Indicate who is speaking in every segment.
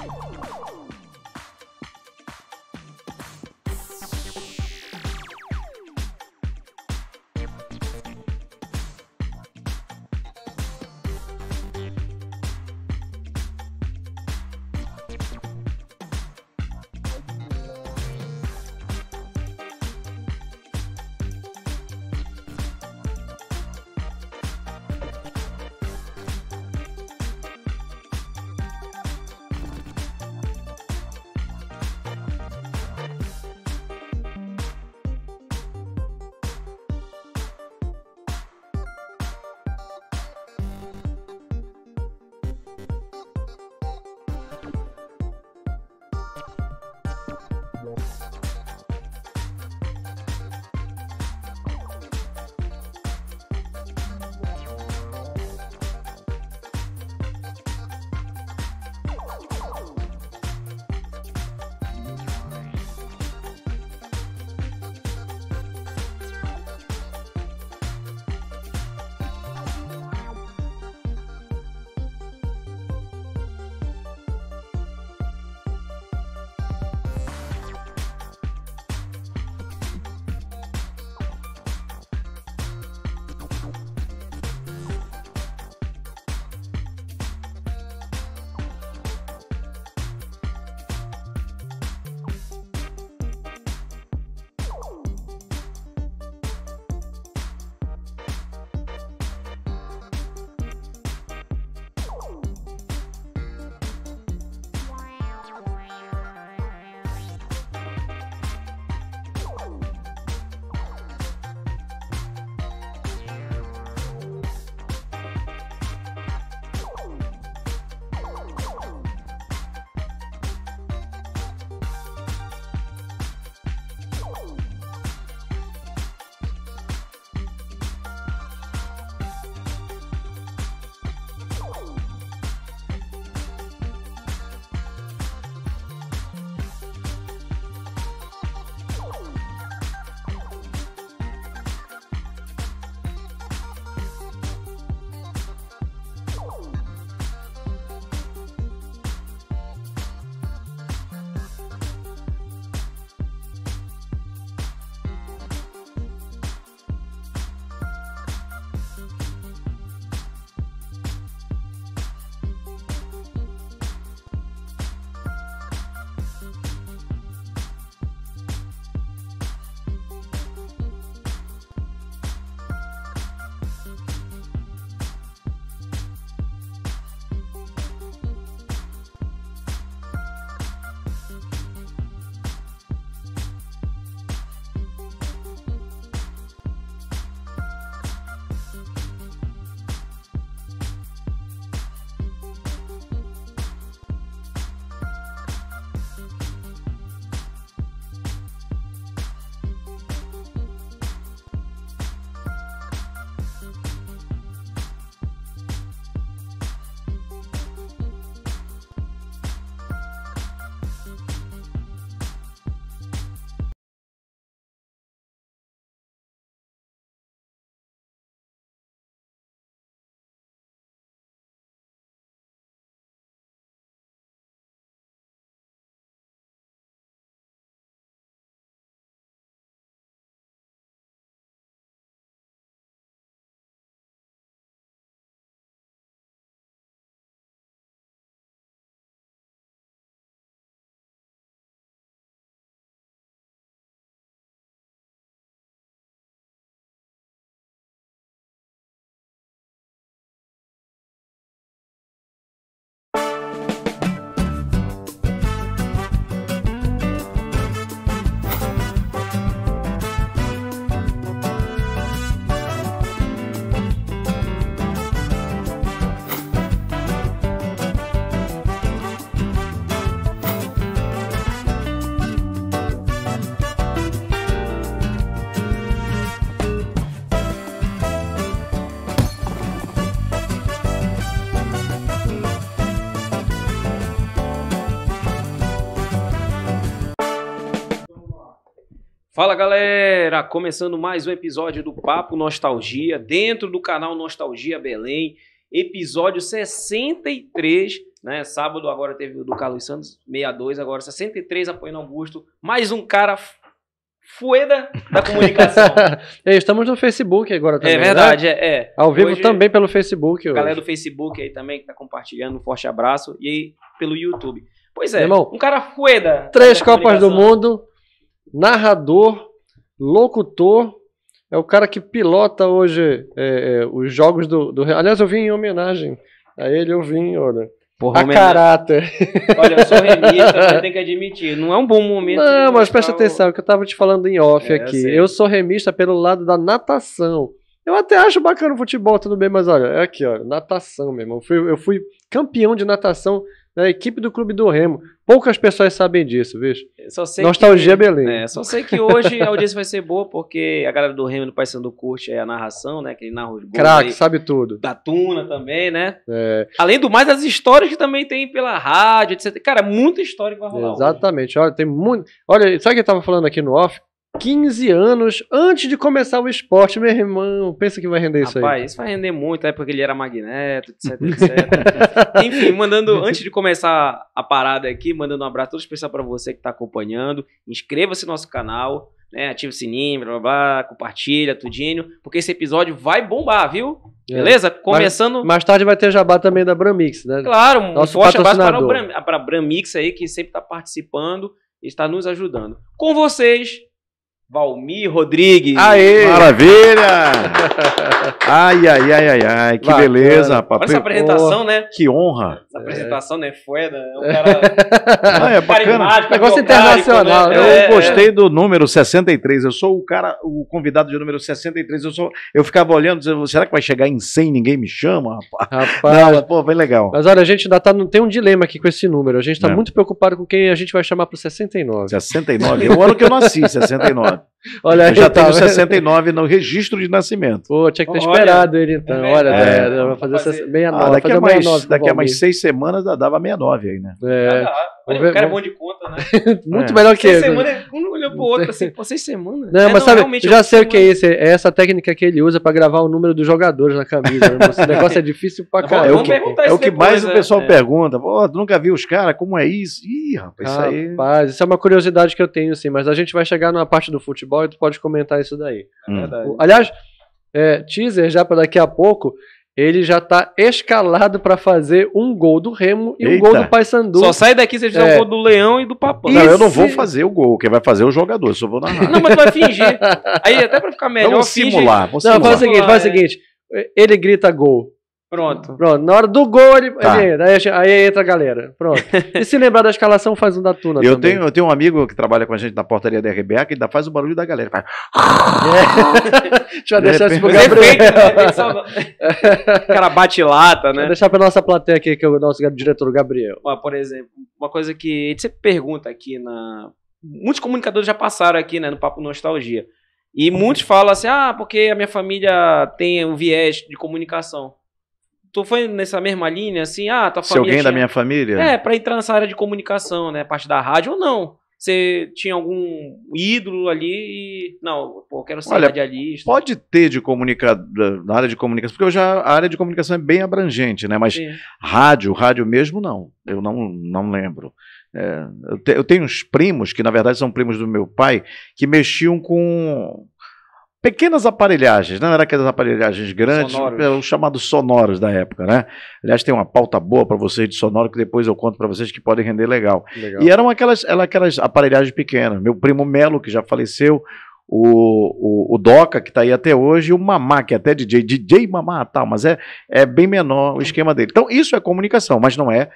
Speaker 1: Oh,
Speaker 2: Fala galera, começando mais um episódio do Papo Nostalgia, dentro do canal Nostalgia Belém, episódio 63, né? Sábado agora teve o do Carlos Santos, 62, agora 63 apoiando Augusto, mais um cara fueda da comunicação.
Speaker 3: É, estamos no Facebook agora é também. É verdade, né? é, é, Ao vivo hoje, também pelo Facebook. Hoje. Galera do
Speaker 2: Facebook aí também que tá compartilhando, um forte abraço, e aí pelo YouTube. Pois é, Irmão, um cara fueda. Três Copas do
Speaker 3: Mundo, narrador, locutor. É o cara que pilota hoje é, é, os jogos do, do. Aliás, eu vim em homenagem a ele, eu vim, olha. Porra, a homenagem. caráter. Olha, eu sou remista. eu tem que
Speaker 2: admitir. Não é
Speaker 3: um bom momento. Não, mas presta o... atenção, que eu tava te falando em off é, aqui. Eu, eu, sou remista pelo lado da natação. Eu até acho bacana o futebol, tudo bem, mas olha, é aqui, olha, natação, meu irmão. Eu fui, eu fui campeão de natação da equipe do Clube do Remo. Poucas pessoas sabem disso, veja. Nostalgia que, Belém. É, só sei
Speaker 2: que hoje a audiência vai ser boa, porque a galera do Remo do Paysandu curte é a narração, né? Que ele narra os gols. Craque, sabe tudo. Da Tuna também, né? É. Além do mais, as histórias que também tem pela rádio, etc. Cara, muita história que vai rolar.
Speaker 3: Exatamente. Hoje. Olha, tem muito. Olha, sabe o que eu tava falando aqui no off? 15 anos antes de começar o esporte, meu irmão. Pensa que vai render Rapaz, isso aí. Rapaz, isso vai
Speaker 2: render muito, é porque ele era magneto, etc, etc. Enfim, mandando, antes de começar a parada aqui, mandando um abraço todo especial para você que está acompanhando. Inscreva-se no nosso canal, né? Ativa o sininho, blá, blá, blá, compartilha, tudinho, porque esse episódio vai bombar, viu? É. Beleza? Começando. Mais,
Speaker 3: mais, tarde vai ter jabá também da Bramix, né? Claro, um Nosso forte abraço para,
Speaker 2: para a Bramix aí, que sempre está participando e está nos ajudando. Com vocês, Valmir Rodrigues. Aê! Maravilha!
Speaker 4: ai, ai, ai, ai, ai, que Bacana. beleza, rapaz. Olha essa apresentação, né? Que honra.
Speaker 2: Essa é. apresentação, né? Foda. É um cara. Ah, é bacana. Negócio né? internacional. Né? É, eu é, gostei é.
Speaker 4: do número 63. Eu sou o cara, o convidado de número 63. Eu, sou, eu ficava olhando, dizendo, será que vai chegar em 100 ninguém me chama? Rapaz, rapaz Não, pô, bem legal. Mas olha, a gente ainda tá, tem um
Speaker 3: dilema aqui com esse número. A gente tá é. muito preocupado com quem a gente vai chamar pro 69. 69? É o ano que eu nasci, 69 ó. Olha, eu já tenho
Speaker 4: 69 no registro de nascimento. Pô, tinha que ter Olha, esperado ele então. É, Olha, é. vai fazer, fazer 69. Ah, daqui a mais, 69, daqui a mais seis semanas já dava 69 aí, né? É. Ah, dá.
Speaker 3: Mas
Speaker 2: o cara é bom de conta, né? Muito é. melhor que ele. Seis semanas, um olhou pro outro assim, pô, seis semanas? Não, é, mas não, sabe, é já sei o que é
Speaker 3: isso. É essa técnica que ele usa pra gravar o número dos jogadores na camisa. Né? Esse negócio é difícil pra caralho. É o que, é o que mais né? o pessoal né? É. pergunta. Pô, nunca vi os caras, como é isso? Ih, rapaz, isso aí... Rapaz, isso é uma curiosidade que eu tenho, assim, Mas a gente vai chegar numa parte do futebol e tu pode comentar isso daí. Hum. É aliás, é, teaser já para daqui a pouco, ele já está escalado para fazer um gol do Remo e Eita. um gol do Paysandu. Só sai daqui se ele fizer é. um gol do Leão e do Papão. Não, eu não vou fazer
Speaker 4: o gol, quem vai fazer é o jogador, eu só vou narrar. Não, mas vai fingir.
Speaker 2: Aí até para ficar melhor, Vamos simular, vamos simular. Não, faz o seguinte, faz o seguinte,
Speaker 3: ele grita gol. Pronto. Pronto. Na hora do gol, ele... Tá. aí, aí, entra a galera. Pronto.
Speaker 4: e se lembrar da escalação, faz um da tuna. Eu, também. tenho, eu tenho um amigo que trabalha com a gente na portaria da RBA que ainda faz o barulho da galera. Faz...
Speaker 3: É. Deixa eu de deixar isso pro Gabriel. o cara bate lata, né? Deixa eu deixar pra nossa plateia aqui, que é o nosso diretor, Gabriel.
Speaker 2: Ó, por exemplo, uma coisa que você pergunta aqui na. Muitos comunicadores já passaram aqui, né, no Papo Nostalgia. E muitos falam assim: ah, porque a minha família tem um viés de comunicação. Tu foi nessa mesma linha, assim, ah, tá família. Se alguém tinha... da minha
Speaker 4: família? É,
Speaker 2: pra entrar nessa área de comunicação, né? Parte da rádio ou não. Você tinha algum ídolo ali e. Não, pô, quero ser Olha,
Speaker 4: radialista. Pode ter de comunicado, na área de comunicação, porque eu já, a área de comunicação é bem abrangente, né? Mas Sim. rádio, rádio mesmo, não. Eu não, não lembro. É, eu, te, eu tenho uns primos, que na verdade são primos do meu pai, que mexiam com pequenas aparelhagens, né? não era aquelas aparelhagens grandes, sonoros. É, os chamados sonoros da época, né? Aliás, tem uma pauta boa para vocês de sonoro que depois eu conto para vocês que podem render legal. legal. E eram aquelas, eram aquelas aparelhagens pequenas. Meu primo Melo, que já faleceu, o, o, o Doca, que está aí até hoje, e o Mamá, que é até DJ, DJ Mamá, tal, mas é, é bem menor o esquema dele. Então, isso é comunicação, mas não é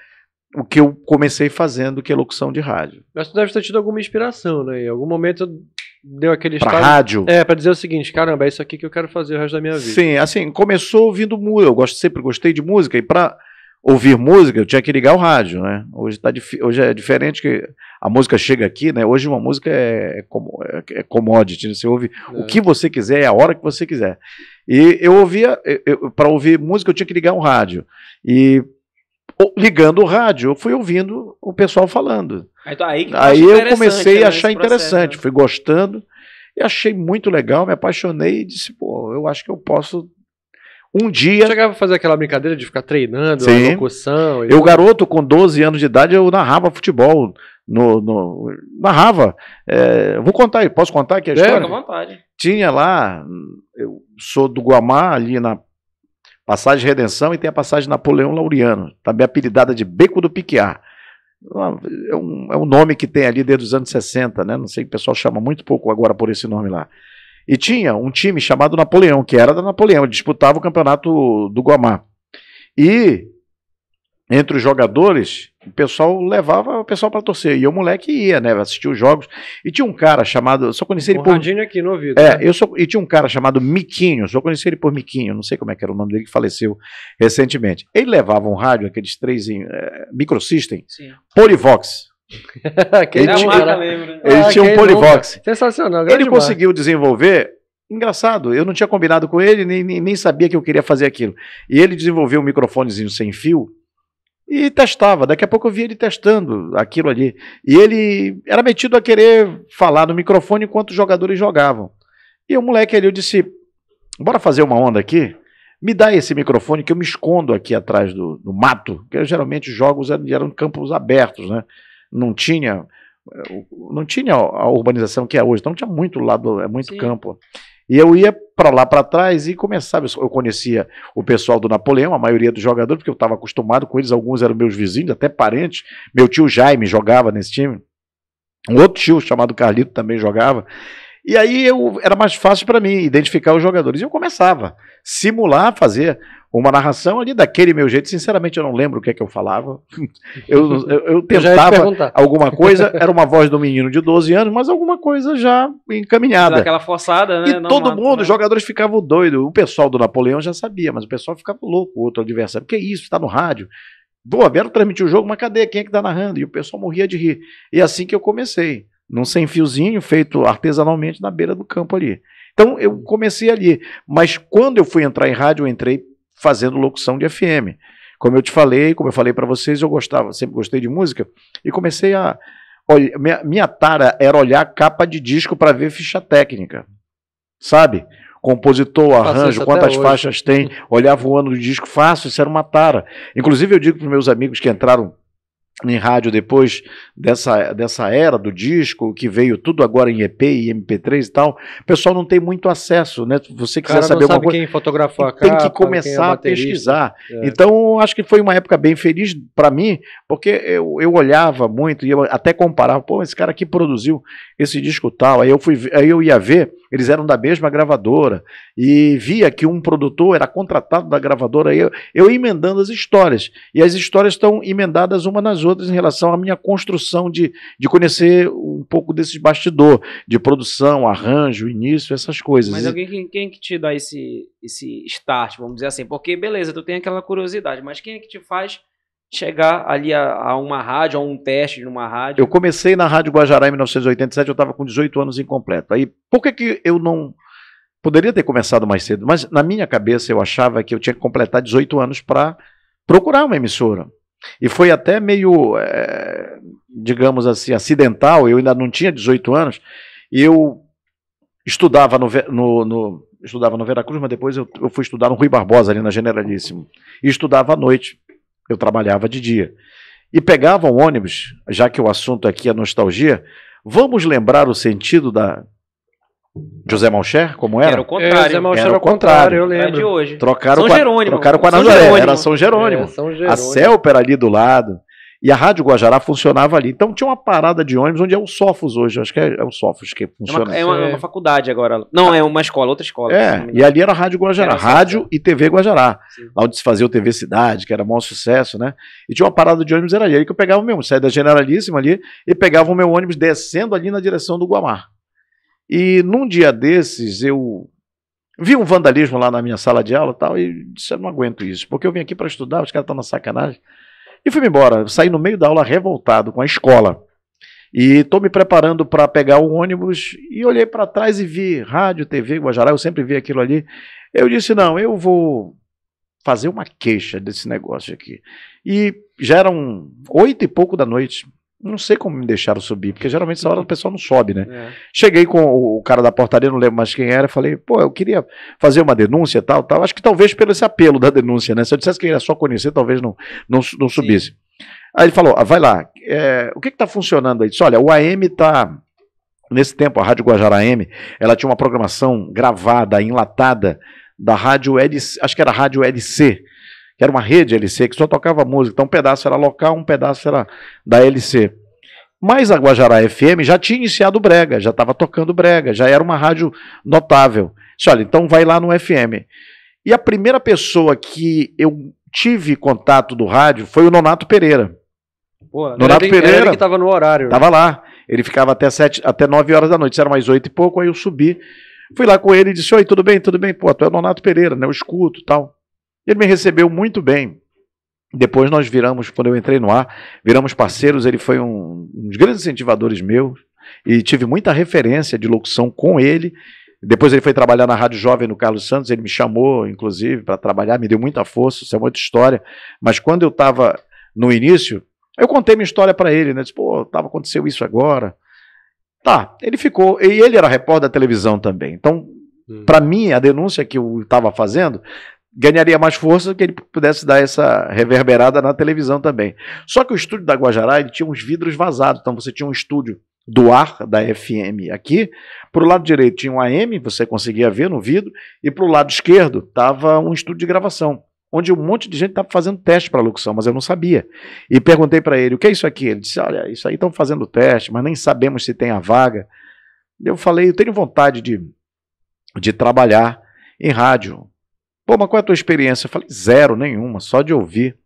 Speaker 4: o que eu comecei fazendo, que é locução de rádio.
Speaker 3: Mas tu deve ter tido alguma inspiração, né? Em algum momento deu aquele pra estado, rádio. É, para dizer o seguinte, caramba, é isso aqui que eu quero fazer o resto da minha vida. Sim,
Speaker 4: assim, começou ouvindo música, eu gosto, sempre gostei de música e para ouvir música eu tinha que ligar o rádio, né? Hoje tá hoje é diferente que a música chega aqui, né? Hoje uma música é, é como é, é commodity, né? você ouve é. o que você quiser, é a hora que você quiser. E eu ouvia para ouvir música eu tinha que ligar o rádio. E ligando o rádio, eu fui ouvindo o pessoal falando. Então, aí, aí eu comecei né, a achar interessante, né? fui gostando e achei muito legal, me apaixonei e disse, pô, eu acho que eu posso
Speaker 3: um dia. Chegava a fazer aquela brincadeira de ficar treinando, Sim. locução. Eu,
Speaker 4: garoto, com 12 anos de idade, eu narrava futebol. No, no narrava. É, vou contar, aí, posso contar aqui a é, história? Fica à vontade. Tinha lá, eu sou do Guamá, ali na Passagem Redenção, e tem a passagem Napoleão Laureano, também apelidada de Beco do Piquiá. Ah, é um, é um nome que tem ali desde os anos 60, né? Não sei, o pessoal chama muito pouco agora por esse nome lá. E tinha um time chamado Napoleão, que era da Napoleão, disputava o campeonato do Guamá. E entre os jogadores, o pessoal levava o pessoal para torcer. E o moleque ia, né? Assistia os jogos. E tinha um cara chamado. Só conheci ele por. aqui no ouvido. É, né? eu sou, e tinha um cara chamado Miquinho. Só conheci ele por Miquinho. Não sei como é que era o nome dele, que faleceu recentemente. Ele levava um rádio, aqueles três. É, microsystem. Sim. Polivox. Aquele ele tinha, Ele ah, tinha um Polivox. Nunca.
Speaker 3: Sensacional. Ele conseguiu
Speaker 4: desenvolver engraçado, eu não tinha combinado com ele, nem, nem, nem, sabia que eu queria fazer aquilo. E ele desenvolveu um microfonezinho sem fio, e testava. Daqui a pouco eu via ele testando aquilo ali. E ele era metido a querer falar no microfone enquanto os jogadores jogavam. E o moleque ali, eu disse: bora fazer uma onda aqui? Me dá esse microfone que eu me escondo aqui atrás do, do mato, porque geralmente os jogos eram, eram campos abertos, né? Não tinha eh, não tinha a urbanização que é hoje, então tinha muito lado, é muito Sim. campo. E eu ia para lá, para trás e começava. Eu conhecia o pessoal do Napoleão, a maioria dos jogadores, porque eu estava acostumado com eles. Alguns eram meus vizinhos, até parentes. Meu tio Jaime jogava nesse time. Um outro tio chamado Carlito também jogava. E aí eu era mais fácil para mim identificar os jogadores. E eu começava simular, fazer uma narração ali daquele meu jeito. Sinceramente, eu não lembro o que é que eu falava. Eu, eu, eu tentava eu alguma coisa, era uma voz do menino de 12 anos, mas alguma coisa já encaminhada. Aquela
Speaker 2: forçada, né? E não, todo mundo,
Speaker 4: né? os jogadores ficavam doidos. O pessoal do Napoleão já sabia, mas o pessoal ficava louco, o outro adversário. Que isso, está no rádio. Boa, vieram transmitir o jogo, mas cadê? Quem é que tá narrando? E o pessoal morria de rir. E é assim que eu comecei, num sem fiozinho, feito artesanalmente na beira do campo ali. Então eu comecei ali. Mas quando eu fui entrar em rádio, eu entrei fazendo locução de FM. Como eu te falei, como eu falei para vocês, eu gostava, sempre gostei de música e comecei a olha, minha, minha tara era olhar capa de disco para ver ficha técnica. Sabe? Compositor, arranjo, quantas faixas tem, olhava o ano do disco, faço, isso era uma tara. Inclusive eu digo para meus amigos que entraram em rádio depois dessa, dessa era do disco, que veio tudo agora em EP e MP3 e tal, o pessoal não tem muito acesso, né? Se você quiser saber alguma coisa.
Speaker 3: Quem fotografou a capa, tem que é começar é a pesquisar. É.
Speaker 4: Então, acho que foi uma época bem feliz para mim, porque eu, eu olhava muito e eu até comparava, pô, esse cara aqui produziu esse disco tal. Aí eu fui aí eu ia ver eles eram da mesma gravadora, e via que um produtor era contratado da gravadora, eu, eu emendando as histórias. E as histórias estão emendadas uma nas outras em relação à minha construção de, de conhecer um pouco desse bastidor, de produção, arranjo, início, essas coisas. Mas alguém,
Speaker 2: quem, quem é que te dá esse, esse start, vamos dizer assim? Porque, beleza, tu tem aquela curiosidade, mas quem é que te faz chegar ali a, a, uma rádio, a um teste numa rádio.
Speaker 4: Eu comecei na Rádio Guajará em 1987, eu estava com 18 anos incompleto. Aí, por que, que eu não. Poderia ter começado mais cedo, mas na minha cabeça eu achava que eu tinha que completar 18 anos para procurar uma emissora. E foi até meio, é, digamos assim, acidental, eu ainda não tinha 18 anos, e eu estudava no, no, no estudava no Veracruz, mas depois eu, eu, fui estudar no Rui Barbosa, ali na Generalíssimo. E estudava à noite. Eu trabalhava de dia. E pegava um ônibus, já que o assunto aqui é nostalgia, vamos lembrar o sentido da José Malcher, como era? Era o contrário. É, José Malcher era o contrário, eu lembro. de hoje. Trocaram São com a, Jerônimo. Trocaram com a São Jerônimo. Era São Jerônimo. É, São Jerônimo. A Celper ali do lado. E a Rádio Guajará funcionava ali. Então tinha uma parada de ônibus onde é o Sofos hoje. Acho que é, é o Sofos que é funciona. É uma, é uma, é uma
Speaker 2: faculdade agora. Não, é uma escola, outra escola. É,
Speaker 4: e ali era a Rádio Guajará. rádio e TV Guajará. Sim. Lá onde se fazia o TV Cidade, que era o maior sucesso, né? E tinha uma parada de ônibus, era ali. Aí que eu pegava mesmo. Saía da Generalíssima ali e pegava o meu ônibus descendo ali na direção do Guamar. E num dia desses eu vi um vandalismo lá na minha sala de aula tal, e disse, eu não aguento isso, porque eu vim aqui para estudar, os caras estão na sacanagem. E fui embora. Saí no meio da aula revoltado com a escola. E estou me preparando para pegar o ônibus e olhei para trás e vi rádio, TV, Guajará, eu sempre vi aquilo ali. Eu disse: não, eu vou fazer uma queixa desse negócio aqui. E já eram oito e pouco da noite, não sei como me deixaram subir, porque geralmente essa hora o pessoal não sobe, né? É. Cheguei com o cara da portaria, não lembro mais quem era, falei, pô, eu queria fazer uma denúncia, tal, tal. Acho que talvez pelo esse apelo da denúncia, né? Se eu dissesse que era só conhecer, talvez não, não, não subisse. Sim. Aí ele falou, ah, vai lá, é, o que está funcionando aí? Disse, olha, o AM está... Nesse tempo, a Rádio Guajara AM, ela tinha uma programação gravada, enlatada, da rádio LC, acho que era a rádio LC, era uma rede LC, que só tocava música. Então, um pedaço era local, um pedaço era da LC. Mas a Guajará FM já tinha iniciado brega, já estava tocando brega, já era uma rádio notável. Disse, olha, então vai lá no FM. E a primeira pessoa que eu tive contato do rádio foi o Nonato Pereira.
Speaker 3: Pô, Nonato era, Pereira. Era que estava no horário. Estava né? lá.
Speaker 4: Ele ficava até, sete, até 9 horas da noite, era mais oito e pouco, aí eu subi. Fui lá com ele e disse: Oi, tudo bem, tudo bem? Pô, tu é o Nonato Pereira, né? Eu escuto tal. Ele me recebeu muito bem. Depois nós viramos, quando eu entrei no ar, viramos parceiros. Ele foi um, um dos grandes incentivadores meus e tive muita referência de locução com ele. Depois ele foi trabalhar na Rádio Jovem no Carlos Santos, ele me chamou, inclusive, para trabalhar, me deu muita força, isso é muita história. Mas quando eu estava no início, eu contei minha história para ele, né? Disse, pô, tava, aconteceu isso agora. Tá, ele ficou. E ele era repórter da televisão também. Então, hum. para mim, a denúncia que eu estava fazendo ganharia mais força que ele pudesse dar essa reverberada na televisão também. Só que o estúdio da Guajará ele tinha uns vidros vazados, então você tinha um estúdio do ar da FM aqui, para o lado direito tinha um AM, você conseguia ver no vidro, e para o lado esquerdo estava um estúdio de gravação, onde um monte de gente estava fazendo teste para locução, mas eu não sabia. E perguntei para ele, o que é isso aqui? Ele disse, olha, isso aí estão fazendo teste, mas nem sabemos se tem a vaga. Eu falei, eu tenho vontade de, de trabalhar em rádio, Pô, mas qual é a tua experiência? Eu falei, zero nenhuma, só de ouvir.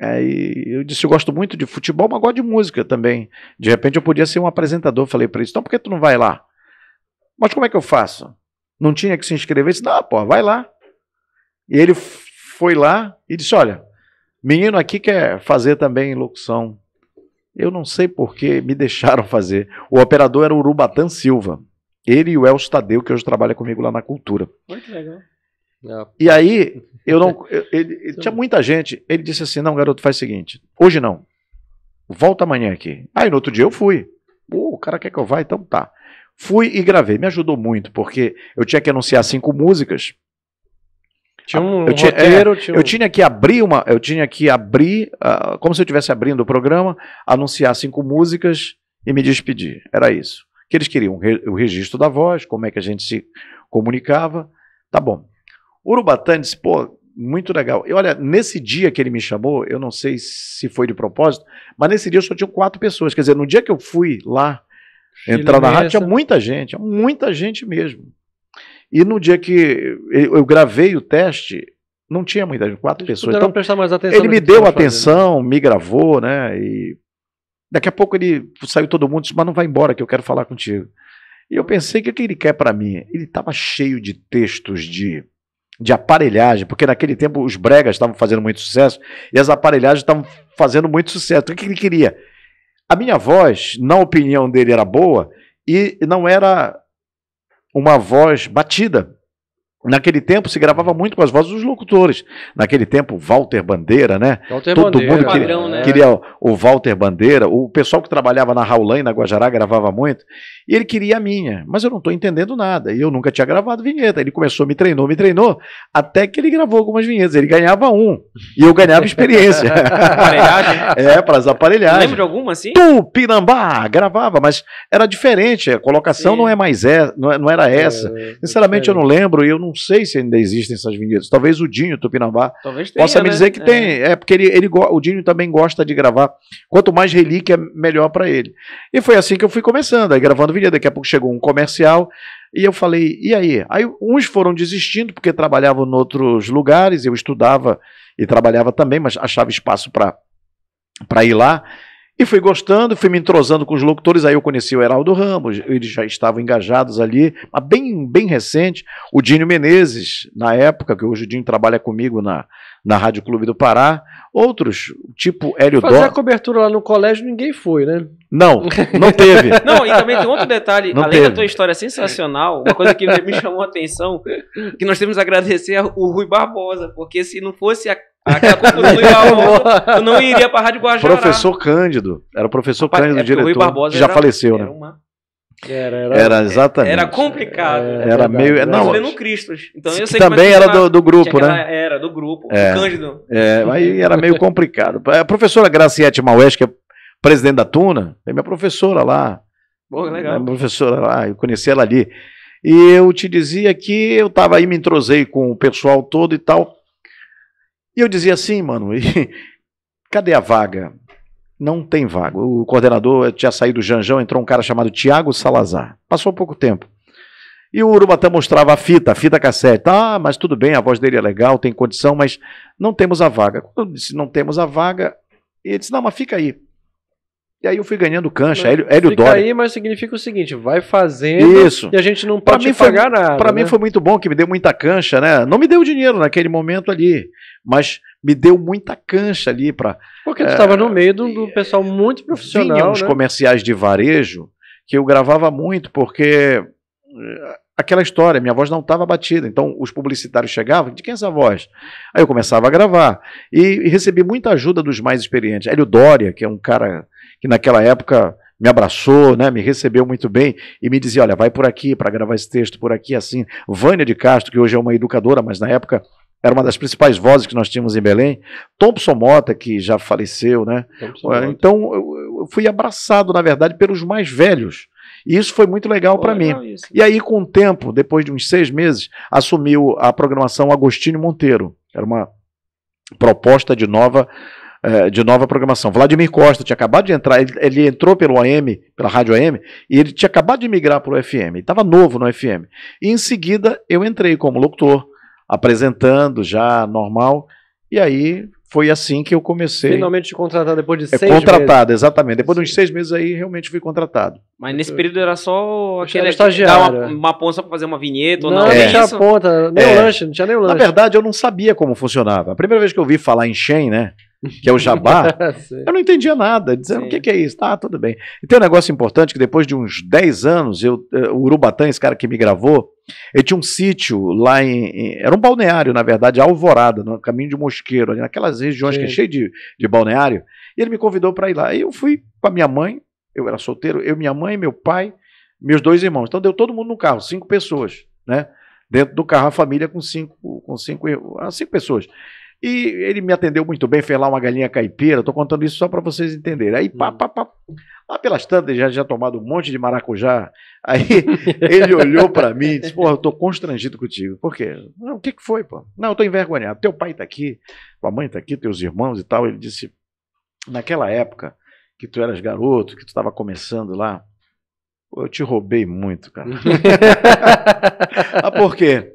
Speaker 4: Aí eu disse, eu gosto muito de futebol, mas gosto de música também. De repente eu podia ser um apresentador, falei para ele então por que tu não vai lá? Mas como é que eu faço? Não tinha que se inscrever? Ele disse, não, pô, vai lá. E ele foi lá e disse, olha, menino aqui quer fazer também locução. Eu não sei por que me deixaram fazer. O operador era o Urubatã Silva. Ele e o Elcio Tadeu, que hoje trabalha comigo lá na Cultura.
Speaker 3: Muito legal. Ah.
Speaker 4: E aí, eu não. Eu, ele, tinha muita gente. Ele disse assim: não, garoto, faz o seguinte. Hoje não. Volta amanhã aqui. Aí no outro dia eu fui. Pô, o cara quer que eu vá, então tá. Fui e gravei. Me ajudou muito, porque eu tinha que anunciar cinco músicas. Tinha um eu tinha, é, roteiro, é, tinha Eu tinha que abrir uma. Eu tinha que abrir. Uh, como se eu estivesse abrindo o programa, anunciar cinco músicas e me despedir. Era isso. Que eles queriam o registro da voz, como é que a gente se comunicava. Tá bom. Urubatã disse, pô, muito legal. E olha, nesse dia que ele me chamou, eu não sei se foi de propósito, mas nesse dia eu só tinha quatro pessoas. Quer dizer, no dia que eu fui lá entrar na rádio, tinha muita gente, muita gente mesmo. E no dia que eu gravei o teste, não tinha muita gente, quatro Eles pessoas. Então, prestar mais atenção ele me deu né? atenção, fazendo. me gravou, né? E daqui a pouco ele saiu todo mundo disse, mas não vai embora que eu quero falar contigo. E eu pensei, o que, é que ele quer para mim? Ele estava cheio de textos de de aparelhagem, porque naquele tempo os bregas estavam fazendo muito sucesso e as aparelhagens estavam fazendo muito sucesso. o que ele queria? A minha voz, na opinião dele, era boa e não era uma voz batida. Naquele tempo se gravava muito com as vozes dos locutores. Naquele tempo, Walter Bandeira, né? Walter Todo Bandeira, mundo é queria, padrão, né? queria, o Walter Bandeira. O pessoal que trabalhava na Raulã e na Guajará gravava muito. E ele queria a minha, mas eu não estou entendendo nada. E eu nunca tinha gravado vinheta. Ele começou, me treinou, me treinou, até que ele gravou algumas vinhetas. Ele ganhava um. E eu ganhava experiência. Né? É, para as aparelhagens. Lembra de alguma assim? Tupinambá! Gravava, mas era diferente. A colocação Sim. não é mais essa, é, é, não, era essa. É, Sinceramente, é eu não lembro e eu não sei se ainda existem essas vinhetas. Talvez o Dinho Tupinambá Talvez tenha, possa me né? dizer né? que é. tem. É porque ele, ele, o Dinho também gosta de gravar. Quanto mais relíquia, melhor para ele. E foi assim que eu fui começando, aí gravando vinheta. Daqui a pouco chegou um comercial e eu falei, e aí? Aí uns foram desistindo porque trabalhavam em outros lugares, eu estudava e trabalhava também, mas achava espaço para ir lá. E fui gostando, fui me entrosando com os locutores, aí eu conheci o Heraldo Ramos, eles já estavam engajados ali, mas bem, bem recente, o Dinho Menezes, na época, que hoje o Dinho trabalha comigo na, na Rádio Clube do Pará. Outros, tipo Hélio Fazer Dó. a
Speaker 3: cobertura lá no colégio, ninguém foi, né?
Speaker 4: Não, não teve.
Speaker 3: não, e também tem outro detalhe, não além teve. da tua história sensacional,
Speaker 2: uma coisa que me chamou a atenção, que nós temos a agradecer é o Rui Barbosa, porque se não fosse a Aquela do Rui Barbosa, tu não iria a Rádio Guajará. Professor
Speaker 4: Cândido, era o professor Cândido, é diretor, o diretor, que já era, faleceu, né? era né? Uma
Speaker 2: era, era, era, é, exatamente. Era complicado. É, era, é era meio. não, no Cristos. Então eu sei também era do, do grupo, né? Era do grupo. É, Cândido.
Speaker 4: É, aí era meio complicado. A professora Graciete Maués, que é presidente da Tuna, é minha professora lá. Boa, legal. professora lá, eu conheci ela ali. E eu te dizia que eu estava aí, me entrosei com o pessoal todo e tal. E eu dizia assim, mano, e, cadê a vaga? Não tem vaga. O coordenador tinha saído do Janjão, entrou um cara chamado Tiago Salazar. Passou pouco tempo. E o Urubatã mostrava a fita, a fita cassete. Ah, mas tudo bem, a voz dele é legal, tem condição, mas não temos a vaga. Quando eu disse não temos a vaga, ele disse, não, mas fica aí. E aí eu fui ganhando cancha, Hélio, Hélio fica Dória. aí, mas significa o seguinte, vai fazendo Isso. e a gente não pode pra mim pagar foi, nada. Para né? mim foi muito bom, que me deu muita cancha, né? Não me deu dinheiro naquele momento ali, mas me deu muita cancha ali para. Porque tu estava é, no eh, meio do, pessoal eh, muito profissional. Tinha uns né? comerciais de varejo que eu gravava muito, porque eh, aquela história, minha voz não estava batida, então os publicitários chegavam, de quem é essa voz? Aí eu começava a gravar e, e recebi muita ajuda dos mais experientes. Hélio Dória, que é um cara que naquela época me abraçou, né, me recebeu muito bem e me dizia, olha, vai por aqui para gravar esse texto por aqui assim. Vânia de Castro, que hoje é uma educadora, mas na época era uma das principais vozes que nós tínhamos em Belém. Thompson Mota, que já faleceu, né? Então, eu, eu, fui abraçado, na verdade, pelos mais velhos. E isso foi muito legal para mim. Isso. E aí, com o tempo, depois de uns seis meses, assumiu a programação Agostinho Monteiro. Era uma proposta de nova eh, de nova programação. Vladimir Costa tinha acabado de entrar, ele, ele, entrou pelo AM, pela Rádio AM, e ele tinha acabado de migrar para o FM, estava novo no FM. E em seguida eu entrei como locutor apresentando já normal. E aí foi assim que eu comecei. Finalmente contratado depois de é, Contratado, meses. exatamente. Depois Sim. de uns seis meses aí, realmente fui contratado.
Speaker 2: Mas nesse período era só aquele estagiário. Uma, uma ponta para fazer uma vinheta ou não?
Speaker 4: Não, é. tinha ponta, nem é. o lanche, não tinha nem o lanche. Na verdade, eu não sabia como funcionava. A primeira vez que eu vi falar em Shen, né? que é o jabá, eu não entendia nada, dizendo Sim. o que, que, é isso, tá, tudo bem. E tem um negócio importante que depois de uns 10 anos, eu, eh, o Urubatã, esse cara que me gravou, ele tinha um sítio lá em, em Era um balneário, na verdade, Alvorada, no caminho de Mosqueiro, ali naquelas regiões Sim. que é cheio de, de balneário. E ele me convidou para ir lá. E eu fui com a minha mãe, eu era solteiro, eu, minha mãe, meu pai, meus dois irmãos. Então deu todo mundo no carro, cinco pessoas, né? Dentro do carro, a família com cinco, com cinco, ah, cinco pessoas. E ele me atendeu muito bem, fez lá uma galinha caipira. Estou contando isso só para vocês entenderem. Aí, pá, hum. pá, pá. Lá pelas tantas, já já tomado um monte de maracujá. Aí ele olhou para mim e disse: Pô, eu tô constrangido contigo. Por quê? Não, o que, que foi, pô? Não, eu tô envergonhado. Teu pai tá aqui, tua mãe tá aqui, teus irmãos e tal. Ele disse: Naquela época que tu eras garoto, que tu estava começando lá, eu te roubei muito, cara. ah, por quê?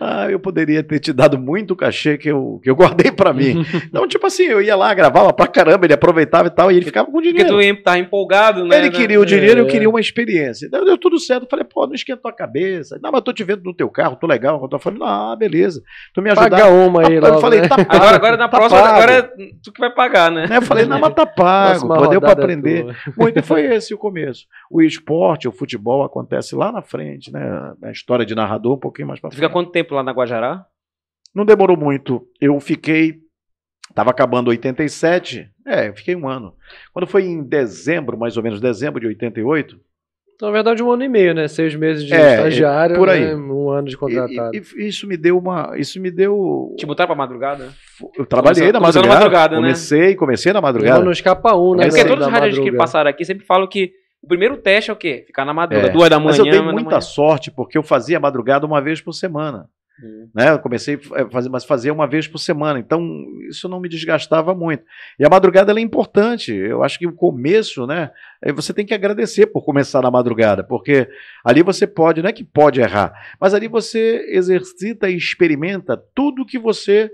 Speaker 4: Ah, eu poderia ter te dado muito cachê que eu, que eu guardei para mim. então, tipo assim, eu ia lá, gravava pra caramba, ele aproveitava e tal, e ele ficava com dinheiro. Porque tu tá empolgado, né? Ele né? queria o dinheiro, é. eu queria uma experiência. Então, deu tudo certo. Eu falei, pô, não esquenta tua cabeça. Não, mas tô te vendo no teu carro, tô legal. Eu falei, ah, beleza. Tu me ajudar. Paga uma aí, Eu falei, né? tá pago. Agora, tá agora na próxima, agora é
Speaker 2: tu que vai pagar, né? Eu falei, não, mas tá pago, pô, deu pra aprender. Muito, e foi
Speaker 4: esse o começo. O esporte, o futebol acontece lá na frente, né? A história de narrador um pouquinho mais pra frente
Speaker 2: fica quanto tempo lá na Guajará?
Speaker 4: Não demorou muito. Eu fiquei. Tava acabando 87. É, eu fiquei um ano. Quando foi em dezembro, mais ou menos, dezembro de 88.
Speaker 3: Então, na verdade, um ano e meio, né? Seis meses de é, é estagiário, por né? aí. Né? um ano de contratado. E,
Speaker 4: e, isso me deu uma. Isso me deu. Te botar pra madrugada? Eu trabalhei comecei, na madrugada. madrugada comecei, né? comecei, comecei na madrugada. Eu não escapa um, né? É porque todas as rádios que passaram
Speaker 2: aqui sempre falam que o primeiro teste é o quê? Ficar na madrugada, é. duas da manhã. Mas eu dei muita
Speaker 4: sorte porque eu fazia madrugada uma vez por semana. Hum. Né? Eu comecei a fazer, mas fazia uma vez por semana, então isso não me desgastava muito. E a madrugada é importante. Eu acho que o começo, né? Você tem que agradecer por começar na madrugada, porque ali você pode, não é que pode errar, mas ali você exercita e experimenta tudo que você